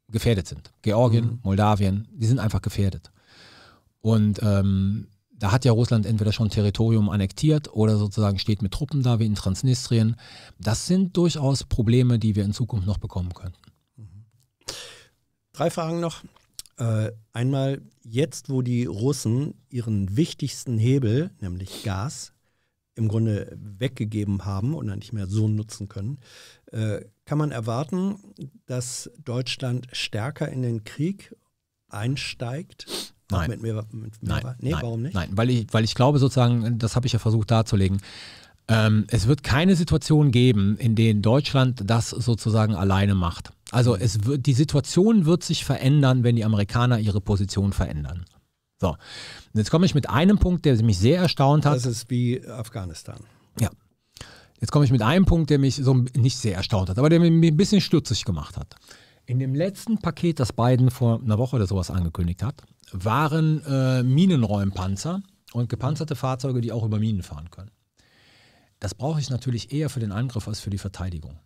B: gefährdet sind. Georgien, mhm. Moldawien, die sind einfach gefährdet. Und ähm, da hat ja Russland entweder schon Territorium annektiert oder sozusagen steht mit Truppen da, wie in Transnistrien. Das sind durchaus Probleme, die wir in Zukunft noch bekommen könnten.
C: Drei Fragen noch. Äh, einmal, jetzt wo die Russen ihren wichtigsten Hebel, nämlich Gas, im Grunde weggegeben haben und dann nicht mehr so nutzen können, äh, kann man erwarten, dass Deutschland stärker in den Krieg einsteigt? Nein. Mit mehr, mit mehr nein, nee, nein, warum nicht?
B: Nein, weil ich, weil ich glaube sozusagen, das habe ich ja versucht darzulegen, ähm, es wird keine Situation geben, in der Deutschland das sozusagen alleine macht. Also mhm. es wird, die Situation wird sich verändern, wenn die Amerikaner ihre Position verändern. So, und jetzt komme ich mit einem Punkt, der mich sehr erstaunt hat. Das
C: ist wie Afghanistan.
B: Ja. Jetzt komme ich mit einem Punkt, der mich so nicht sehr erstaunt hat, aber der mich ein bisschen stutzig gemacht hat. In dem letzten Paket, das Biden vor einer Woche oder sowas angekündigt hat, waren äh, Minenräumpanzer und gepanzerte Fahrzeuge, die auch über Minen fahren können. Das brauche ich natürlich eher für den Angriff als für die Verteidigung.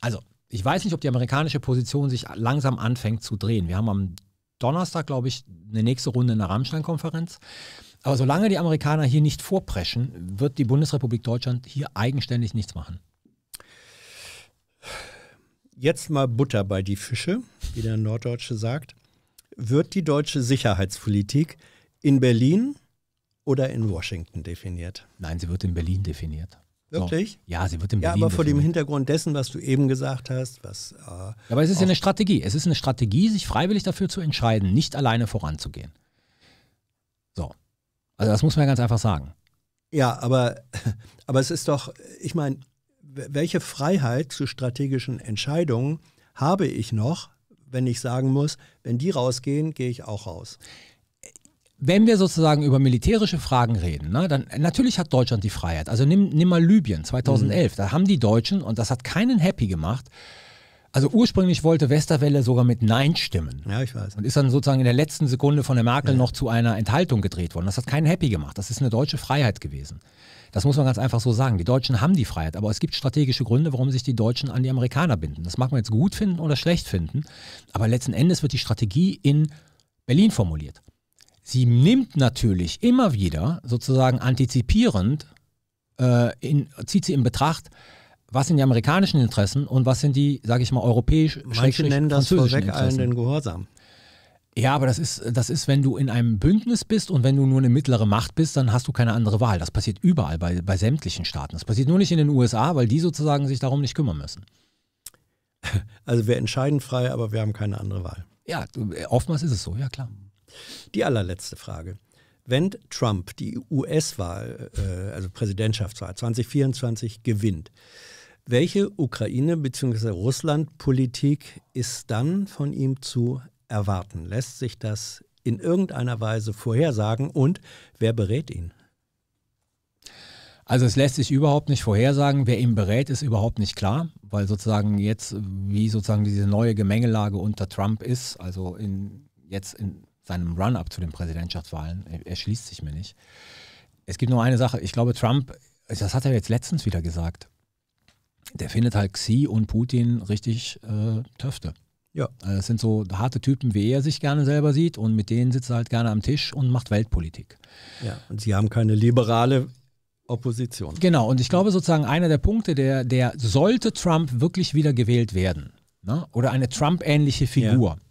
B: Also, ich weiß nicht, ob die amerikanische Position sich langsam anfängt zu drehen. Wir haben am Donnerstag, glaube ich, eine nächste Runde in der Rammstein-Konferenz. Aber solange die Amerikaner hier nicht
C: vorpreschen, wird die Bundesrepublik Deutschland hier eigenständig nichts machen. Jetzt mal Butter bei die Fische, wie der Norddeutsche sagt. Wird die deutsche Sicherheitspolitik in Berlin oder in Washington
B: definiert? Nein, sie wird in Berlin definiert.
C: Wirklich? So. Ja, sie wird im Ja, aber vor dem Hintergrund dessen, was du eben gesagt hast, was. Äh, aber es ist ja eine
B: Strategie. Es ist eine Strategie, sich freiwillig dafür zu entscheiden, nicht
C: alleine voranzugehen. So.
B: Also das muss man ja ganz einfach sagen.
C: Ja, aber, aber es ist doch, ich meine, welche Freiheit zu strategischen Entscheidungen habe ich noch, wenn ich sagen muss, wenn die rausgehen, gehe ich auch raus? wenn wir sozusagen über militärische Fragen reden, ne, dann
B: natürlich hat Deutschland die Freiheit. Also nimm, nimm mal Libyen 2011. Mhm. Da haben die Deutschen, und das hat keinen happy gemacht, also ursprünglich wollte Westerwelle sogar mit Nein stimmen. Ja, ich weiß. Und ist dann sozusagen in der letzten Sekunde von der Merkel ja. noch zu einer Enthaltung gedreht worden. Das hat keinen happy gemacht. Das ist eine deutsche Freiheit gewesen. Das muss man ganz einfach so sagen. Die Deutschen haben die Freiheit, aber es gibt strategische Gründe, warum sich die Deutschen an die Amerikaner binden. Das mag man jetzt gut finden oder schlecht finden, aber letzten Endes wird die Strategie in Berlin formuliert sie nimmt natürlich immer wieder sozusagen antizipierend, äh, in, zieht sie in Betracht, was sind die amerikanischen Interessen und was sind die, sage ich mal, europäisch Manche nennen das vorweg vorwegeilenden Gehorsam. Ja, aber das ist, das ist, wenn du in einem Bündnis bist und wenn du nur eine mittlere Macht bist, dann hast du keine andere Wahl. Das passiert überall bei, bei sämtlichen Staaten. Das passiert nur nicht in den USA, weil die sozusagen sich darum nicht kümmern müssen.
C: Also wir entscheiden frei, aber wir haben keine andere Wahl. Ja, äh, oftmals ist es so, ja klar. Die allerletzte Frage. Wenn Trump die US-Wahl, äh, also Präsidentschaftswahl 2024 gewinnt, welche Ukraine- bzw. Russland-Politik ist dann von ihm zu erwarten? Lässt sich das in irgendeiner Weise vorhersagen und wer berät ihn? Also es lässt sich überhaupt nicht vorhersagen. Wer ihm berät, ist überhaupt nicht klar, weil
B: sozusagen jetzt, wie sozusagen diese neue Gemengelage unter Trump ist, also in, jetzt in seinem Run-up zu den Präsidentschaftswahlen Er schließt sich mir nicht. Es gibt nur eine Sache. Ich glaube, Trump, das hat er jetzt letztens wieder gesagt, der findet halt Xi und Putin richtig äh, Töfte. Ja. Also äh, das sind so harte Typen, wie er sich gerne selber sieht und mit denen sitzt er halt gerne am Tisch und macht Weltpolitik. Ja, und sie haben keine liberale
C: Opposition.
B: Genau, und ich glaube sozusagen einer der Punkte, der, der sollte Trump wirklich wieder gewählt werden, ne? oder eine Trump-ähnliche Figur, ja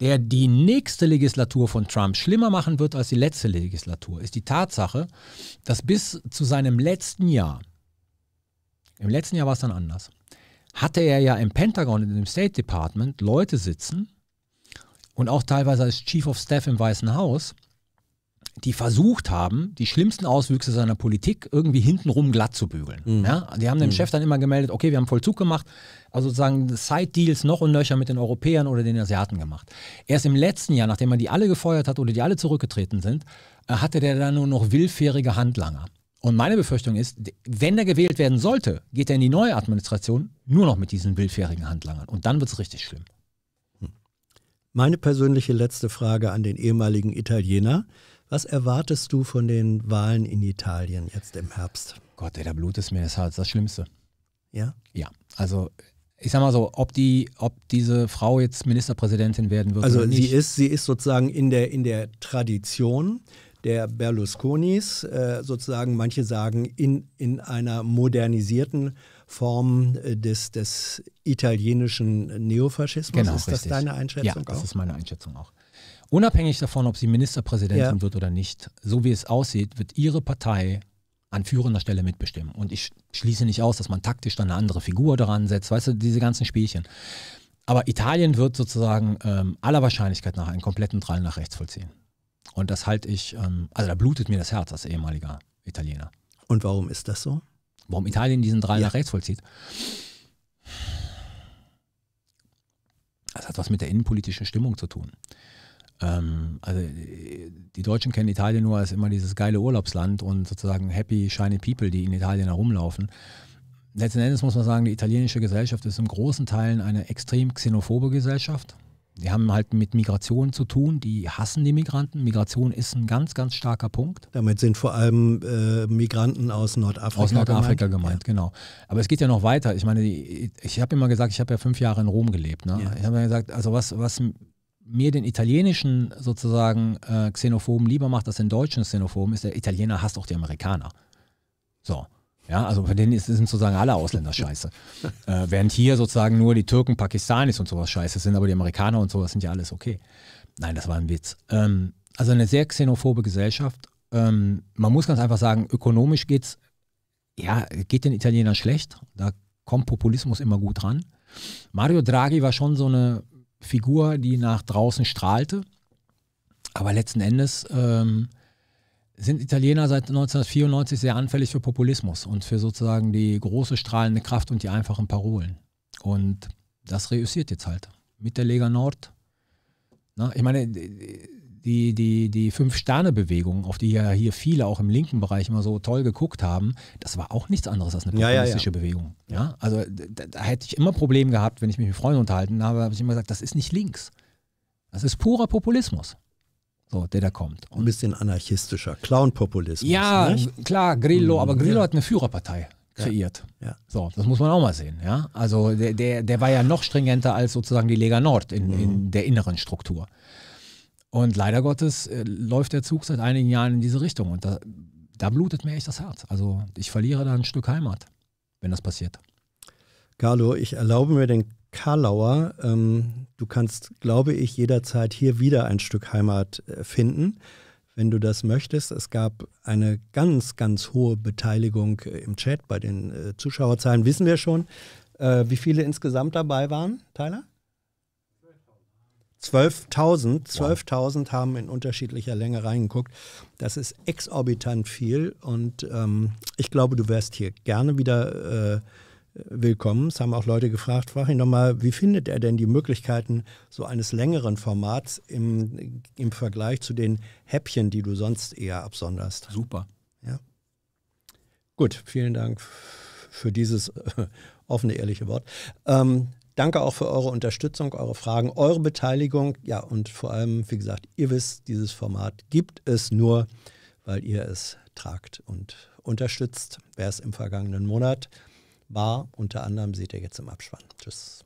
B: der die nächste Legislatur von Trump schlimmer machen wird als die letzte Legislatur, ist die Tatsache, dass bis zu seinem letzten Jahr, im letzten Jahr war es dann anders, hatte er ja im Pentagon und im State Department Leute sitzen und auch teilweise als Chief of Staff im Weißen Haus, die versucht haben, die schlimmsten Auswüchse seiner Politik irgendwie hintenrum glatt zu bügeln. Mhm. Ja, die haben dem mhm. Chef dann immer gemeldet, okay, wir haben Vollzug gemacht, also sozusagen Side-Deals noch und nöcher mit den Europäern oder den Asiaten gemacht. Erst im letzten Jahr, nachdem er die alle gefeuert hat oder die alle zurückgetreten sind, äh, hatte der dann nur noch willfährige Handlanger. Und meine Befürchtung ist, wenn er gewählt werden sollte, geht er in die neue Administration nur noch mit diesen willfährigen Handlangern. Und dann wird es richtig schlimm. Hm.
C: Meine persönliche letzte Frage an den ehemaligen Italiener. Was erwartest du von den Wahlen in Italien jetzt im Herbst? Gott, ey, da blutet mir das Herz, halt das Schlimmste. Ja?
B: Ja, also ich sag mal so, ob die, ob diese Frau jetzt Ministerpräsidentin werden wird. Also sie
C: ist, sie ist sozusagen in der, in der Tradition der Berlusconis, äh, sozusagen, manche sagen, in, in einer modernisierten Form äh, des, des italienischen Neofaschismus. Genau, ist richtig. das deine Einschätzung? Ja, das
B: ist meine Einschätzung auch. Unabhängig davon, ob sie Ministerpräsidentin ja. wird oder nicht, so wie es aussieht, wird ihre Partei an führender Stelle mitbestimmen. Und ich schließe nicht aus, dass man taktisch dann eine andere Figur daran setzt, weißt du, diese ganzen Spielchen. Aber Italien wird sozusagen ähm, aller Wahrscheinlichkeit nach einen kompletten Drall nach rechts vollziehen. Und das halte ich, ähm, also da blutet mir das Herz als ehemaliger Italiener. Und warum ist das so? Warum Italien diesen Drall ja. nach rechts vollzieht? Das hat was mit der innenpolitischen Stimmung zu tun. Ähm, also die Deutschen kennen Italien nur als immer dieses geile Urlaubsland und sozusagen happy, shiny people, die in Italien herumlaufen. Letzten Endes muss man sagen, die italienische Gesellschaft ist im großen Teilen eine extrem xenophobe Gesellschaft. Die haben halt mit Migration zu tun, die hassen die Migranten. Migration ist ein ganz, ganz starker Punkt. Damit sind vor allem äh, Migranten aus Nordafrika aus gemeint. Aus Nordafrika gemeint, ja. genau. Aber es geht ja noch weiter. Ich meine, ich habe immer gesagt, ich habe ja fünf Jahre in Rom gelebt. Ne? Ja. Ich habe ja gesagt, also was, was mir den italienischen sozusagen äh, Xenophoben lieber macht als den deutschen Xenophoben, ist der Italiener hasst auch die Amerikaner. So. Ja, also für den sind sozusagen alle Ausländer scheiße. äh, während hier sozusagen nur die Türken, Pakistanis und sowas scheiße sind, aber die Amerikaner und sowas sind ja alles okay. Nein, das war ein Witz. Ähm, also eine sehr xenophobe Gesellschaft. Ähm, man muss ganz einfach sagen, ökonomisch geht's, ja, geht den Italienern schlecht. Da kommt Populismus immer gut ran. Mario Draghi war schon so eine Figur, die nach draußen strahlte. Aber letzten Endes ähm, sind Italiener seit 1994 sehr anfällig für Populismus und für sozusagen die große strahlende Kraft und die einfachen Parolen. Und das reüssiert jetzt halt mit der Lega Nord. Na, ich meine, die, die, die Fünf-Sterne-Bewegung, auf die ja hier viele auch im linken Bereich immer so toll geguckt haben, das war auch nichts anderes als eine populistische ja, ja, ja. Bewegung. Ja? Also da, da, hätte ich immer Probleme gehabt, wenn ich mich mit Freunden unterhalten habe, habe ich immer gesagt, das ist nicht links.
C: Das ist purer Populismus. So, der da kommt. Und Ein bisschen anarchistischer, Clown-Populismus. Ja, nicht? klar, Grillo, mhm, aber Grillo hat
B: eine Führerpartei kreiert. Ja. So, das muss man auch mal sehen. Ja? Also der, der, der war ja noch stringenter als sozusagen die Lega Nord in, in mhm. der inneren Struktur. Und leider Gottes äh, läuft der Zug seit einigen Jahren in diese Richtung. Und da, da blutet mir echt das Herz. Also ich verliere da ein Stück Heimat, wenn das passiert.
C: Carlo, ich erlaube mir den Karlauer. Ähm, du kannst, glaube ich, jederzeit hier wieder ein Stück Heimat äh, finden, wenn du das möchtest. Es gab eine ganz, ganz hohe Beteiligung äh, im Chat. Bei den äh, Zuschauerzahlen wissen wir schon, äh, wie viele insgesamt dabei waren, Tyler? 12.000 12.000 wow. haben in unterschiedlicher Länge reingeguckt. Das ist exorbitant viel und ähm, ich glaube, du wärst hier gerne wieder äh, willkommen. Es haben auch Leute gefragt, frage ihn nochmal, wie findet er denn die Möglichkeiten so eines längeren Formats im, im Vergleich zu den Häppchen, die du sonst eher absonderst? Super. Ja. Gut, vielen Dank für dieses offene, ehrliche Wort. Ähm, Danke auch für eure Unterstützung, eure Fragen, eure Beteiligung. Ja, und vor allem, wie gesagt, ihr wisst, dieses Format gibt es nur, weil ihr es tragt und unterstützt. Wer es im vergangenen Monat war, unter anderem seht ihr jetzt im Abspann. Tschüss.